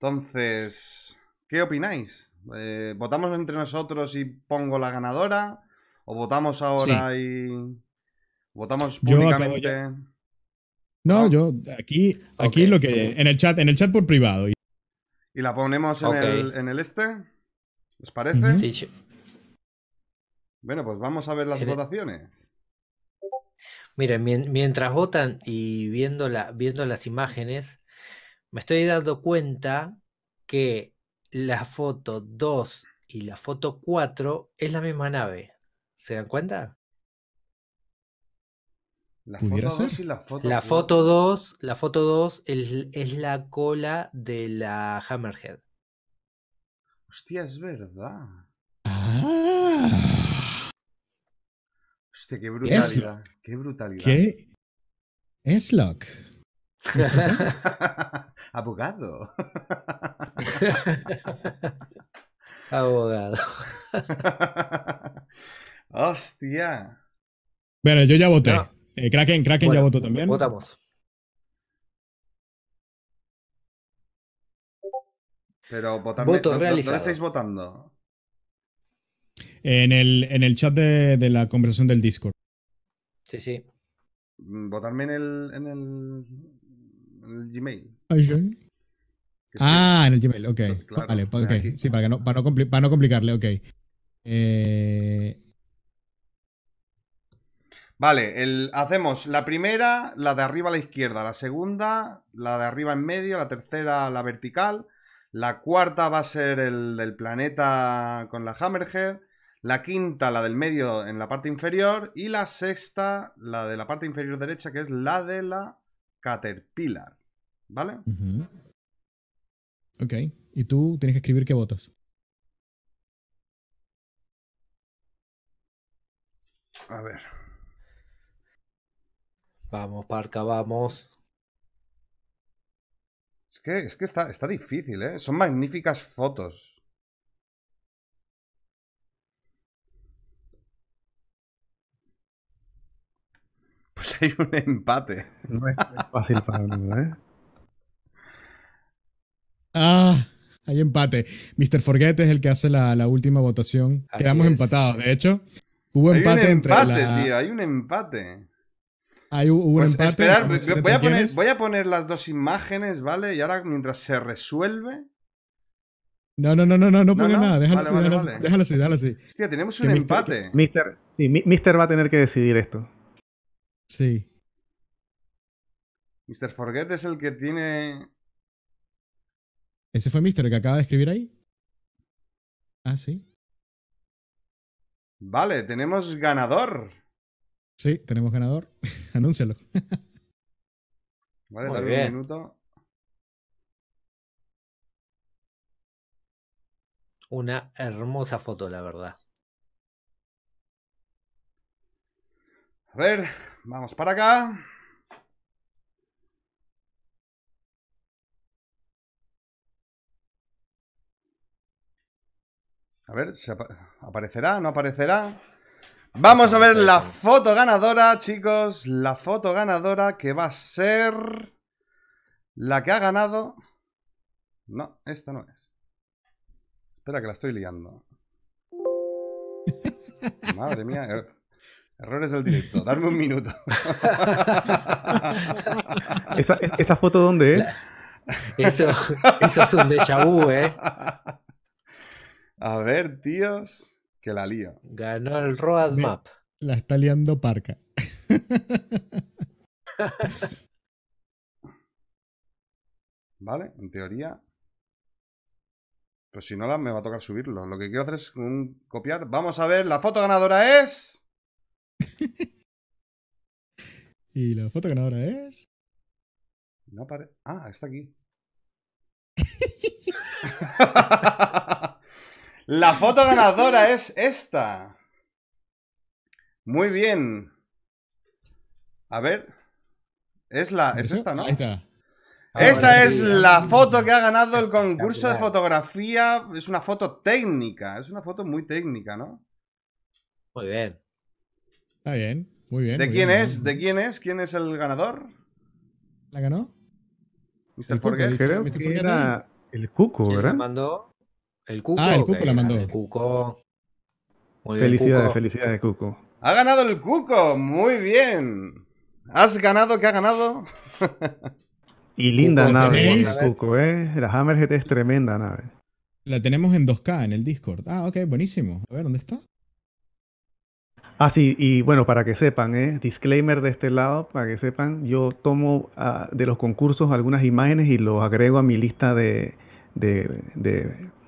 Entonces, ¿qué opináis? Eh, ¿Votamos entre nosotros y pongo la ganadora? ¿O votamos ahora y votamos públicamente? no, yo aquí, aquí lo que en el chat, en el chat por privado. Y la ponemos en, el, este. ¿Os parece? Sí. Bueno, pues vamos a ver las votaciones. Miren, mientras votan y viendo, viendo las imágenes, me estoy dando cuenta que la foto 2 y la foto 4 es la misma nave. ¿Se dan cuenta? La foto, 2 la, foto es, es, la cola de la Hammerhead. Hostia, es verdad. Ah. Hostia, qué brutalidad. ¿Qué brutalidad. ¿Qué? Es Lock. Abogado. Abogado. Hostia. Bueno, yo ya voté. Eh, Kraken, Kraken ya votó también. Votamos. Pero votarme, Voto estáis votando? En el, en el chat de, la conversación del Discord. Sí, sí. Mm, votarme en el, en el, Gmail. Ah, en el Gmail, ok. vale, okay. Sí, para, no, para no complicarle, ok. Eh, Vale, el, hacemos la primera, la de arriba a la izquierda, la segunda, la de arriba en medio, la tercera, la vertical, la cuarta va a ser el del planeta con la Hammerhead, la quinta, la del medio en la parte inferior, y la sexta, la de la parte inferior derecha, que es la de la Caterpillar. ¿Vale? Ok, y tú tienes que escribir qué votas. A ver. Vamos, Parca, vamos. Es que, es que está, está difícil, ¿eh? Son magníficas fotos. Pues hay un empate. No es fácil para mí, ¿eh? Ah, hay empate. Mr. Forget es el que hace la, última votación. Quedamos empatados. De hecho, hubo hay empate, un empate entre. Tío, hay un empate voy, a poner, las dos imágenes, ¿vale? Y ahora mientras se resuelve. No, no, no, no, no, no nada. Déjalo, así, déjalo, así, déjalo Hostia, tenemos un empate. Mister, sí, Mister va a tener que decidir esto. Sí. Mister Forget es el que tiene. ¿Ese fue Mister que acaba de escribir ahí? Ah, sí. Vale, tenemos ganador. Sí, tenemos ganador. Anúncialo. vale, un minuto. Una hermosa foto, la verdad. A ver, vamos para acá. A ver, ¿se aparecerá? Vamos a ver la foto ganadora, chicos. La foto ganadora que va a ser la que ha ganado. No, esta no es. Espera que la estoy liando. Madre mía. Er-, errores del directo. Darme un minuto. ¿Esa, foto dónde es? Eso, eso es un déjà vu, ¿eh? A ver, tíos que la lía. Ganó el Road Map. La está liando Parca. ¿Vale? En teoría. Pues si no, la, me va a tocar subirlo. Lo que quiero hacer es copiar. Vamos a ver, la foto ganadora es. y la foto ganadora es. No Ah, está aquí. La foto ganadora es esta. Muy bien. A ver. Es la. Es esta, ¿no? Ah, Esa es la foto que ha ganado el concurso de fotografía. Es una foto técnica. Es una foto muy técnica, ¿no? Muy bien. Está bien, muy bien. ¿De quién es? ¿De quién es? ¿Quién es el ganador? ¿La ganó? Mr. Forget. Creo que era el Cuco, ¿verdad? El Cuco. Ah, el Cuco la mandó. Cuco. Muy bien, felicidades, felicidades, Cuco. Ha ganado el Cuco, muy bien. ¿Has ganado? que ha ganado? y linda nave, Cuco, ¿eh? La hammer gt es tremenda nave. La tenemos en 2K en el Discord. Ah, ok, buenísimo. A ver, ¿dónde está? Ah, sí, y bueno, para que sepan, ¿eh? disclaimer de este lado, para que sepan, yo tomo ah, de los concursos algunas imágenes y los agrego a mi lista de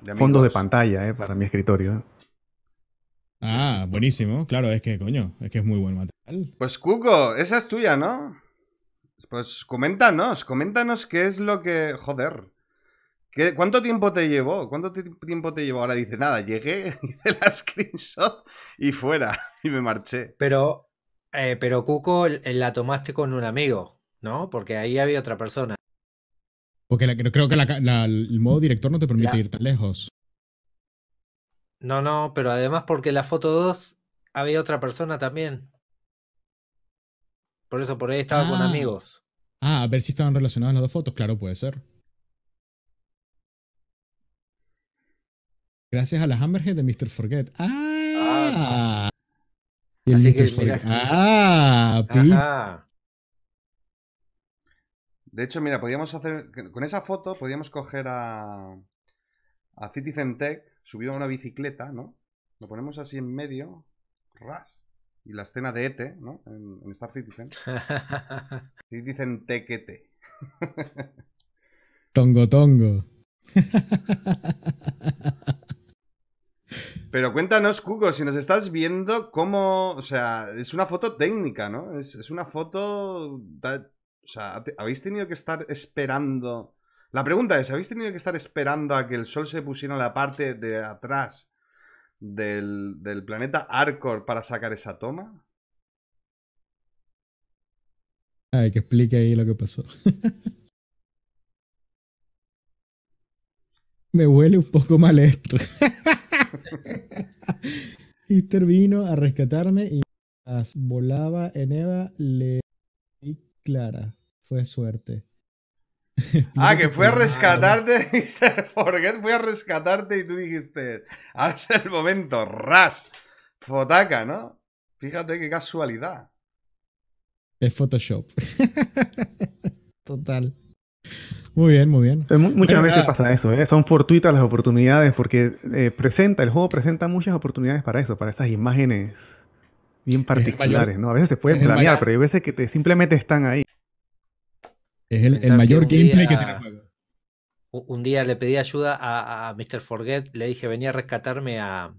de de pantalla eh, para mi escritorio. Eh. Ah, buenísimo. Claro, es que, coño, es que es muy buen material. Pues Cuco, esa es tuya, ¿no? Pues coméntanos, coméntanos qué es lo que... Joder. ¿Cuánto tiempo te llevó? ¿Cuánto tiempo te llevó? Ahora dice, nada, llegué, hice la screenshot y fuera. Y me marché. Pero, eh, pero Cuco la tomaste con un amigo, ¿no? Porque ahí había otra persona. Porque creo que el modo mm. director no te permite ir tan lejos. No, no, pero además porque en la foto 2 había otra persona también. Por eso, por ahí estaba con ah. amigos. Ah, a ver si estaban relacionadas las dos fotos, claro, puede ser. Gracias a las Hammerhead de Mr. Forget. ¡Ah! ah. ¡Ah! De hecho, mira, podíamos hacer. Con esa foto podíamos coger a. A Citizen Tech subido a una bicicleta, ¿no? Lo ponemos así en medio. Ras. Y la escena de Ete, ¿no? En, Star Citizen. Citizen Ete. tongo tongo. Pero cuéntanos, Cuco, si nos estás viendo, cómo. O sea, es una foto técnica, ¿no? Es, una foto. O sea, ¿habéis tenido que estar esperando? La pregunta es, ¿habéis tenido que estar esperando a que el sol se pusiera en la parte de atrás del, del planeta Arcor para sacar esa toma? Ay, que explique ahí lo que pasó. Me huele un poco mal esto. Hister vino a rescatarme y volaba en Eva, le clara. Fue suerte. ah, que fue a rescatarte, Mr. Forget, fue a rescatarte y tú dijiste, ahora el momento, ras, fotaca, ¿no? Fíjate qué casualidad. Es Photoshop. Total. Muy bien, muy bien. Muchas veces pasa eso, ¿eh? son fortuitas las oportunidades porque eh, presenta, el juego presenta muchas oportunidades para eso, para estas imágenes bien particulares, ¿no? A veces se pueden planear, pero hay veces que simplemente están ahí. Es el, mayor gameplay que tiene el juego. Un día le pedí ayuda a, Mr. Forget, le dije, venía a rescatarme a,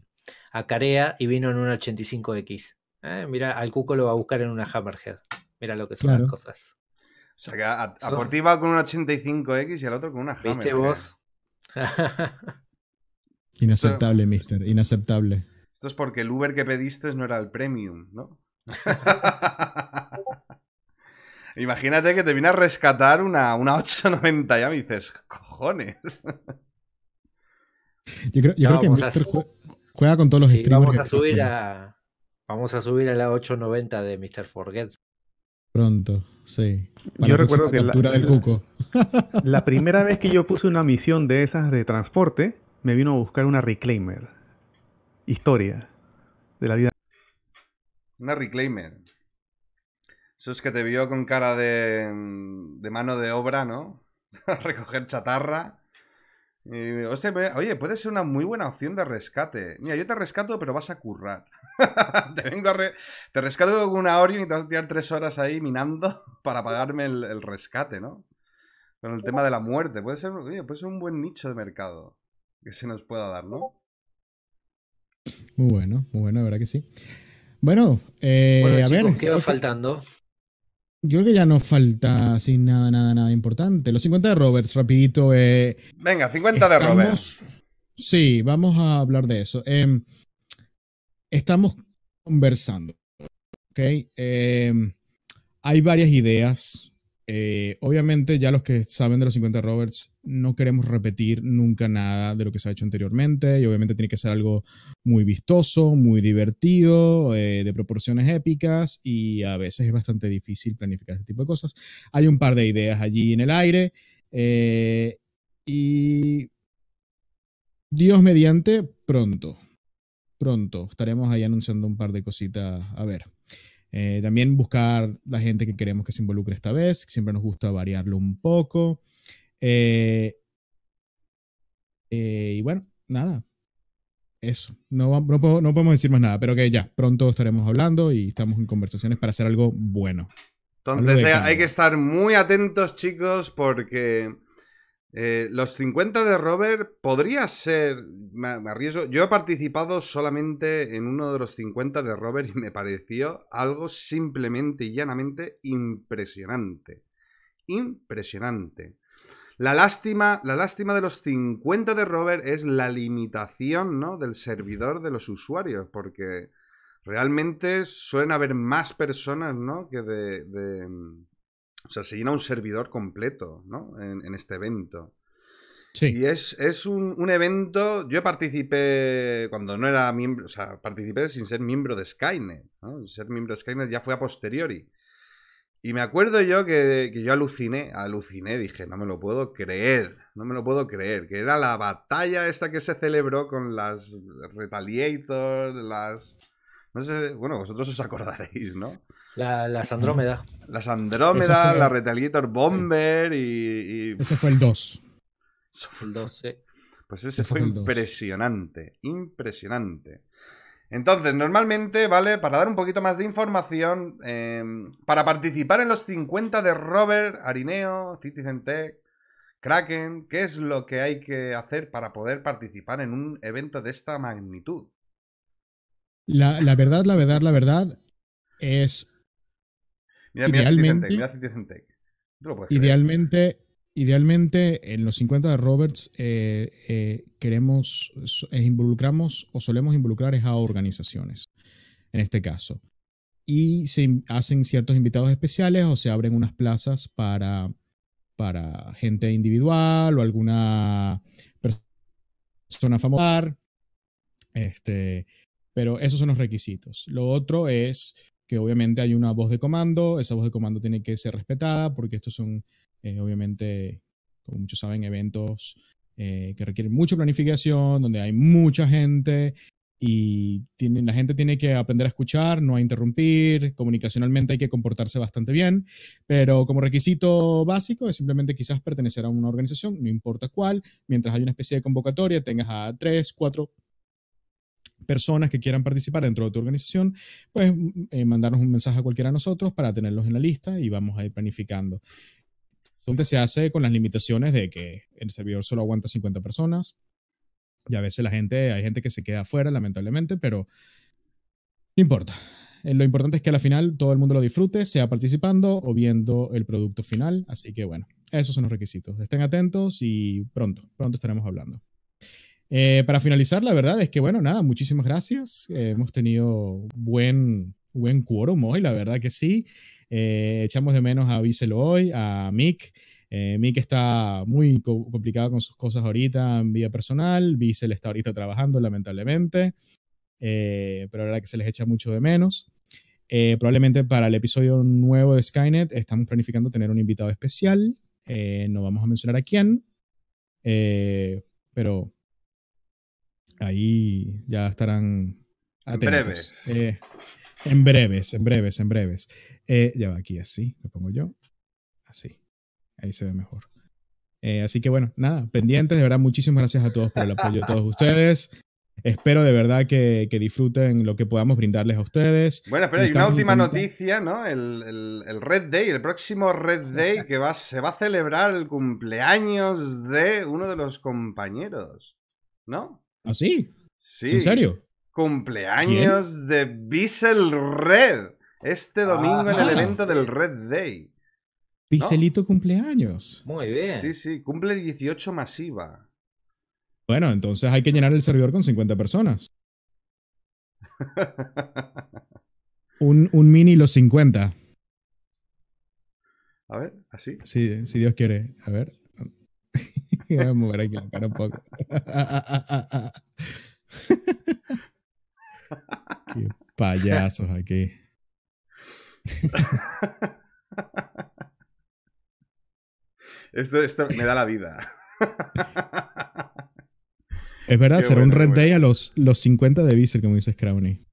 a Carea y vino en un 85X. Eh, mira, al Cuco lo va a buscar en una Hammerhead. Mira lo que son las cosas. O sea que a, por ti va con un 85X y al otro con una Hammerhead. ¿Viste vos? Inaceptable, mister. Inaceptable. Esto es porque el Uber que pediste no era el premium, ¿no? Imagínate que te viene a rescatar una, una 890 ya me dices, cojones. Yo creo, que juega, con todos los Vamos a, subir a, vamos a subir a la 890 de Mr. Forget. Pronto, sí. yo recuerdo que captura del cuco. la primera vez que yo puse una misión de esas de transporte, me vino a buscar una reclaimer historia de la vida. Una reclaimer. Eso es que te vio con cara de, mano de obra, ¿no? recoger chatarra. Y, oye, puede ser una muy buena opción de rescate. Mira, yo te rescato, pero vas a currar. te vengo a te rescato con una Orion y te vas a tirar tres horas ahí minando para pagarme el, rescate, ¿no? Con el tema de la muerte. Puede ser, puede ser un buen nicho de mercado que se nos pueda dar, ¿no? Muy bueno, muy bueno, de verdad que sí. Bueno, eh, a ver. ¿Qué va faltando? Yo creo que ya no falta sin nada, nada, nada importante. Los 50 de Roberts, rapidito. Eh, Venga, 50 de Roberts. Sí, vamos a hablar de eso. Em, estamos conversando, ¿ok? Em, hay varias ideas eh, obviamente, ya los que saben de los 50 Roberts, no queremos repetir nunca nada de lo que se ha hecho anteriormente. Y obviamente tiene que ser algo muy vistoso, muy divertido, eh, de proporciones épicas. Y a veces es bastante difícil planificar este tipo de cosas. Hay un par de ideas allí en el aire. Eh, y. Dios mediante, pronto. Pronto estaremos ahí anunciando un par de cositas. A ver. Eh, también buscar la gente que queremos que se involucre esta vez, siempre nos gusta variarlo un poco. Eh, eh, y bueno, nada. Eso. No, no, podemos decir más nada, pero que ya, pronto estaremos hablando y estamos en conversaciones para hacer algo bueno. Entonces hay que estar muy atentos, chicos, porque eh, los 50 de Robert podría ser. Me, arriesgo. Yo he participado solamente en uno de los 50 de Robert y me pareció algo simplemente y llanamente impresionante. Impresionante. La lástima, la lástima de los 50 de Robert es la limitación ¿no? del servidor de los usuarios, porque realmente suelen haber más personas ¿no? que de o sea, se llena un servidor completo, ¿no? En, este evento. Sí. Y es, un, un, evento. Yo participé cuando no era miembro, o sea, participé sin ser miembro de Skynet. ¿no? Ser miembro de Skynet ya fue a posteriori. Y me acuerdo yo que, yo aluciné, aluciné, dije, no me lo puedo creer, no me lo puedo creer, que era la batalla esta que se celebró con las Retaliators, las... No sé, bueno, vosotros os acordaréis, ¿no? La, las Andrómeda. Las Andrómeda, la Retaliator Bomber y, Ese fue el 2. El 2, Pues ese, fue, impresionante, impresionante. Entonces, normalmente, ¿vale? Para dar un poquito más de información, em, para participar en los 50 de Robert, Arineo, Citizen Tech, Kraken, ¿qué es lo que hay que hacer para poder participar en un evento de esta magnitud? la verdad, la verdad, la verdad, es idealmente, idealmente, en los 50 de Roberts eh, eh, queremos, eh, involucramos o solemos involucrar a organizaciones, en este caso. Y se hacen ciertos invitados especiales o se abren unas plazas para, para gente individual o alguna persona famosa. Este, pero esos son los requisitos. Lo otro es que obviamente hay una voz de comando, esa voz de comando tiene que ser respetada porque estos son, eh, obviamente, como muchos saben, eventos eh, que requieren mucha planificación, donde hay mucha gente y la gente tiene que aprender a escuchar, no a interrumpir, comunicacionalmente hay que comportarse bastante bien, pero como requisito básico es simplemente quizás pertenecer a una organización, no importa cuál, mientras hay una especie de convocatoria, tengas a tres, cuatro personas que quieran participar dentro de tu organización, pues mm, eh, mandarnos un mensaje a cualquiera de nosotros para tenerlos en la lista y vamos a ir planificando. Entonces se hace con las limitaciones de que el servidor solo aguanta 50 personas y a veces la gente, hay gente que se queda afuera lamentablemente, pero no importa. Eh, lo importante es que al final todo el mundo lo disfrute, sea participando o viendo el producto final. Así que bueno, esos son los requisitos. Estén atentos y pronto, pronto estaremos hablando. Eh, para finalizar, la verdad es que, bueno, nada, muchísimas gracias. Eh, hemos tenido buen, buen quórum hoy, la verdad que sí. Eh, echamos de menos a Víselo hoy, a Mick. Mick está muy complicado con sus cosas ahorita en vía personal. Vícel está ahorita trabajando, lamentablemente. pero la verdad que se les echa mucho de menos. probablemente para el episodio nuevo de Skynet estamos planificando tener un invitado especial. no vamos a mencionar a quién. pero ahí ya estarán atentos. Eh, en breves. en breves, en breves, en eh, breves. ya va aquí así, lo pongo yo. Así. Ahí se ve mejor. Eh, así que bueno, nada, pendientes. De verdad, muchísimas gracias a todos por el apoyo a todos ustedes. Espero de verdad que, disfruten lo que podamos brindarles a ustedes. Bueno, espera, hay una última noticia, ¿no? El, el, Red Day, el próximo Red Day que va, se va a celebrar el cumpleaños de uno de los compañeros, ¿no? ¿Ah, sí? Sí. ¿En serio? Cumpleaños de Bissell Red. Este ah. domingo en el ah. evento del Red Day. Pixelito cumpleaños. Muy bien. Sí, sí, cumple 18 masiva. Bueno, entonces hay que llenar el servidor con 50 personas. un, un, mini los 50. A ver, así. Sí, si Dios quiere. A ver. Y a aquí la cara un poco. Qué payasos aquí. Esto, me da la vida. Es verdad, será un Red Day a los, los 50 de que como dice Scrawny.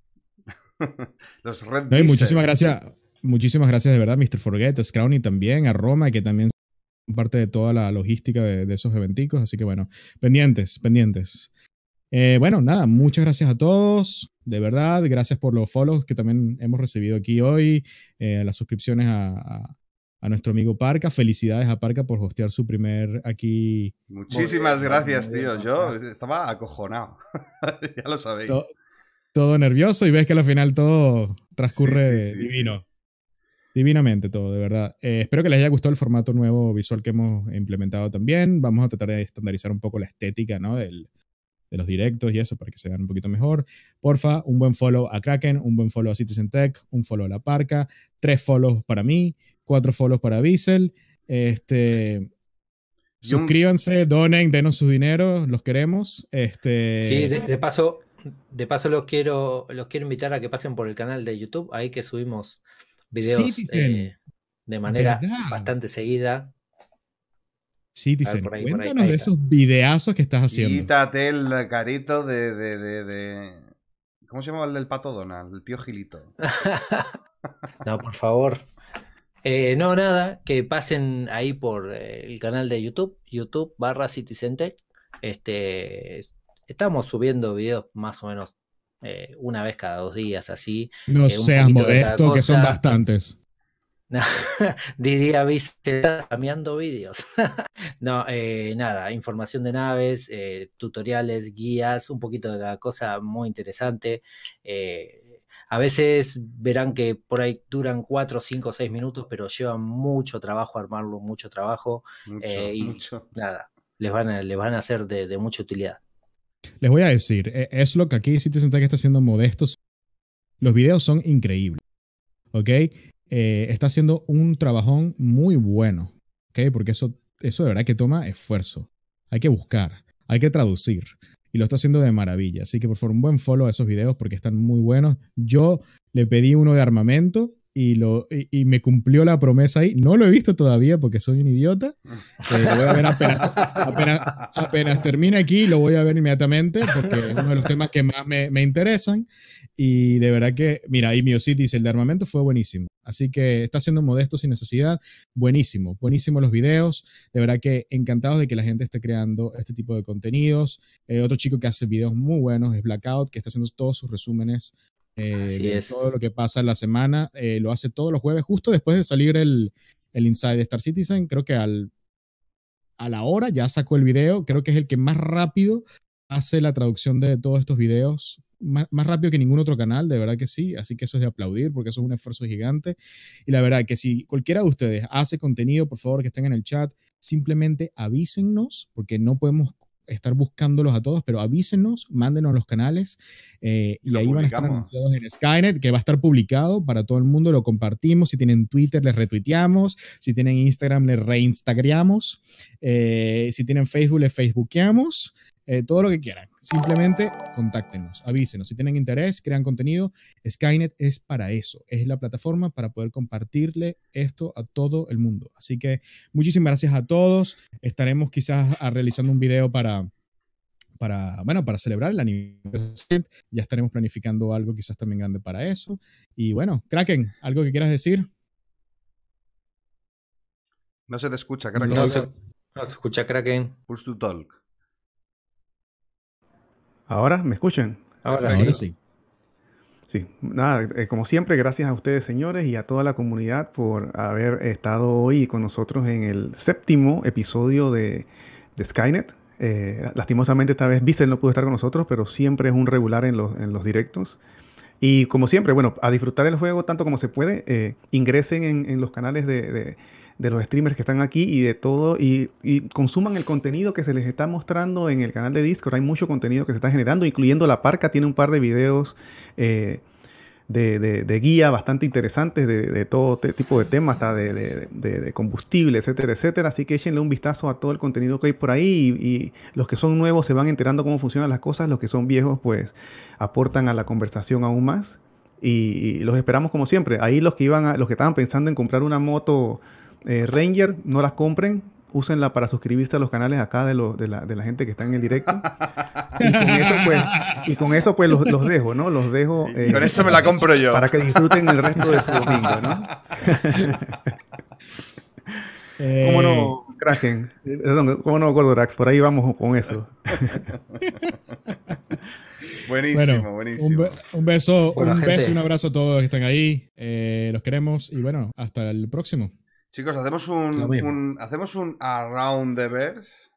los Red no, muchísimas gracias, muchísimas gracias de verdad, Mr. Forget, Scrawny también, a Roma, que también parte de toda la logística de, esos eventicos. Así que bueno, pendientes, pendientes. Eh, bueno, nada, muchas gracias a todos, de verdad, gracias por los follows que también hemos recibido aquí hoy, eh, las suscripciones a, nuestro amigo Parca, felicidades a Parca por hostear su primer aquí. Muchísimas gracias, tío, yo estaba acojonado, ya lo sabéis. todo nervioso y ves que al final todo transcurre divino. Divinamente todo, de verdad. Eh, espero que les haya gustado el formato nuevo visual que hemos implementado también. Vamos a tratar de estandarizar un poco la estética ¿no? de los directos y eso para que se vean un poquito mejor. Porfa, un buen follow a Kraken, un buen follow a Citizen Tech, un follow a La Parca, tres follows para mí, cuatro follows para Visel. Este, suscríbanse, donen, denos su dinero, los queremos. Este... Sí, de, paso, de paso los quiero, los quiero invitar a que pasen por el canal de YouTube, ahí que subimos videos eh, de manera bastante seguida. Citizen, cuéntanos de esos videazos que estás haciendo. Quítate el carito de, de, de, ¿Cómo se llama el del pato Donald? El tío Gilito. no, por favor. Eh, no, nada, que pasen ahí por eh, el canal de YouTube, YouTube barra Citizen Este, estamos subiendo videos más o menos eh, una vez cada dos días, así. No sean eh, seas modesto, que son bastantes. diría, viste, cambiando vídeos. no, eh, nada, información de naves, tutoriales, guías, un poquito de la cosa muy interesante. a veces verán que por ahí duran 4, 5, seis minutos, pero llevan mucho trabajo armarlo, mucho trabajo. Mucho, y Nada, les van a, les van a ser de mucha utilidad. Les voy a decir, e, es lo que aquí sí te que está haciendo modesto. Los videos son increíbles. ¿Ok? Eh, está haciendo un trabajón muy bueno. ¿Ok? Porque eso, eso de verdad que toma esfuerzo. Hay que buscar, hay que traducir. Y lo está haciendo de maravilla. Así que por favor, un buen follow a esos videos porque están muy buenos. Yo le pedí uno de armamento y, lo, y, me cumplió la promesa ahí. No lo he visto todavía porque soy un idiota. lo voy a ver apenas, apenas, termina aquí, lo voy a ver inmediatamente porque es uno de los temas que más me, interesan. Y de verdad que, mira, y Mio dice, el de armamento fue buenísimo. Así que está siendo modesto sin necesidad. Buenísimo, buenísimo los videos. De verdad que encantados de que la gente esté creando este tipo de contenidos. Eh, otro chico que hace videos muy buenos es Blackout, que está haciendo todos sus resúmenes eh, todo lo que pasa en la semana. Eh, lo hace todos los jueves, justo después de salir el, Inside Star Citizen. Creo que al, a la hora ya sacó el video. Creo que es el que más rápido hace la traducción de todos estos videos. Más, rápido que ningún otro canal, de verdad que sí. Así que eso es de aplaudir porque eso es un esfuerzo gigante. Y la verdad que si cualquiera de ustedes hace contenido, por favor que estén en el chat, simplemente avísennos porque no podemos estar buscándolos a todos, pero avísenos, mándenos los canales eh, y, ahí van a estar todos en Skynet, que va a estar publicado para todo el mundo, lo compartimos, si tienen Twitter les retuiteamos, si tienen Instagram les reinstagreamos, eh, si tienen Facebook les facebookeamos eh, todo lo que quieran. Simplemente contáctenos, avísenos. Si tienen interés, crean contenido. Skynet es para eso, es la plataforma para poder compartirle esto a todo el mundo. Así que muchísimas gracias a todos. Estaremos quizás ah, realizando un video para, para, bueno, para celebrar el aniversario. Ya estaremos planificando algo quizás también grande para eso. Y bueno, Kraken, ¿algo que quieras decir? No se te escucha, Kraken. No no se escucha, Kraken. Push to talk. Ahora, ¿me escuchan? Ahora, sí. sí. nada, eh, como siempre, gracias a ustedes, señores, y a toda la comunidad por haber estado hoy con nosotros en el séptimo episodio de, Skynet. Eh, lastimosamente, esta vez Bissell no pudo estar con nosotros, pero siempre es un regular en los, directos. Y como siempre, bueno, a disfrutar el juego tanto como se puede, eh, ingresen en, los canales de, de los streamers que están aquí y de todo, y, y, consuman el contenido que se les está mostrando en el canal de Discord. Hay mucho contenido que se está generando, incluyendo La Parca, tiene un par de videos eh, de, de, guía bastante interesantes de, de todo tipo de temas, de, combustible, etcétera, etcétera. Así que échenle un vistazo a todo el contenido que hay por ahí y, los que son nuevos se van enterando cómo funcionan las cosas, los que son viejos pues aportan a la conversación aún más y, los esperamos como siempre. Ahí los que iban los que estaban pensando en comprar una moto eh, Ranger, no las compren, úsenla para suscribirse a los canales acá de, la, gente que está en el directo. Pues, y con eso, pues, los, dejo, ¿no? Los dejo. Eh, con eso me la compro yo. Para que disfruten el resto de su domingo, ¿no? ¿Cómo no, eh, Kraken? Perdón, ¿cómo no, Goldorax? Por ahí vamos con eso. buenísimo, buenísimo. Un, beso, un beso y un abrazo a todos los que están ahí. los queremos y bueno, hasta el próximo. Chicos, hacemos un, hacemos un around the verse.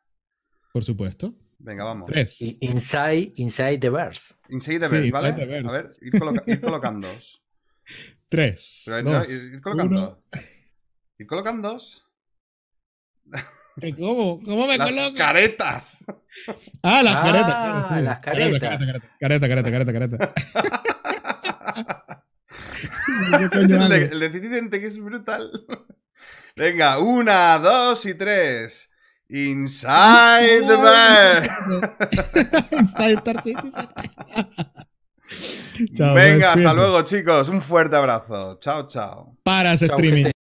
Por supuesto. Venga, vamos. Tres. Inside, inside the verse. Inside the verse, ¿vale? A ver, ir, colocando. Tres. dos, ir colocando. Uno. Ir colocando. ¿Cómo? ¿Cómo me las caretas. Ah, las ah, caretas. ah Las caretas. Careta, careta, careta, careta. el, de, que es brutal. Venga, una, dos y tres. Inside the Inside Inside Venga, pues, hasta luego, chicos. Un fuerte abrazo. Chao, chao. Para ese streaming.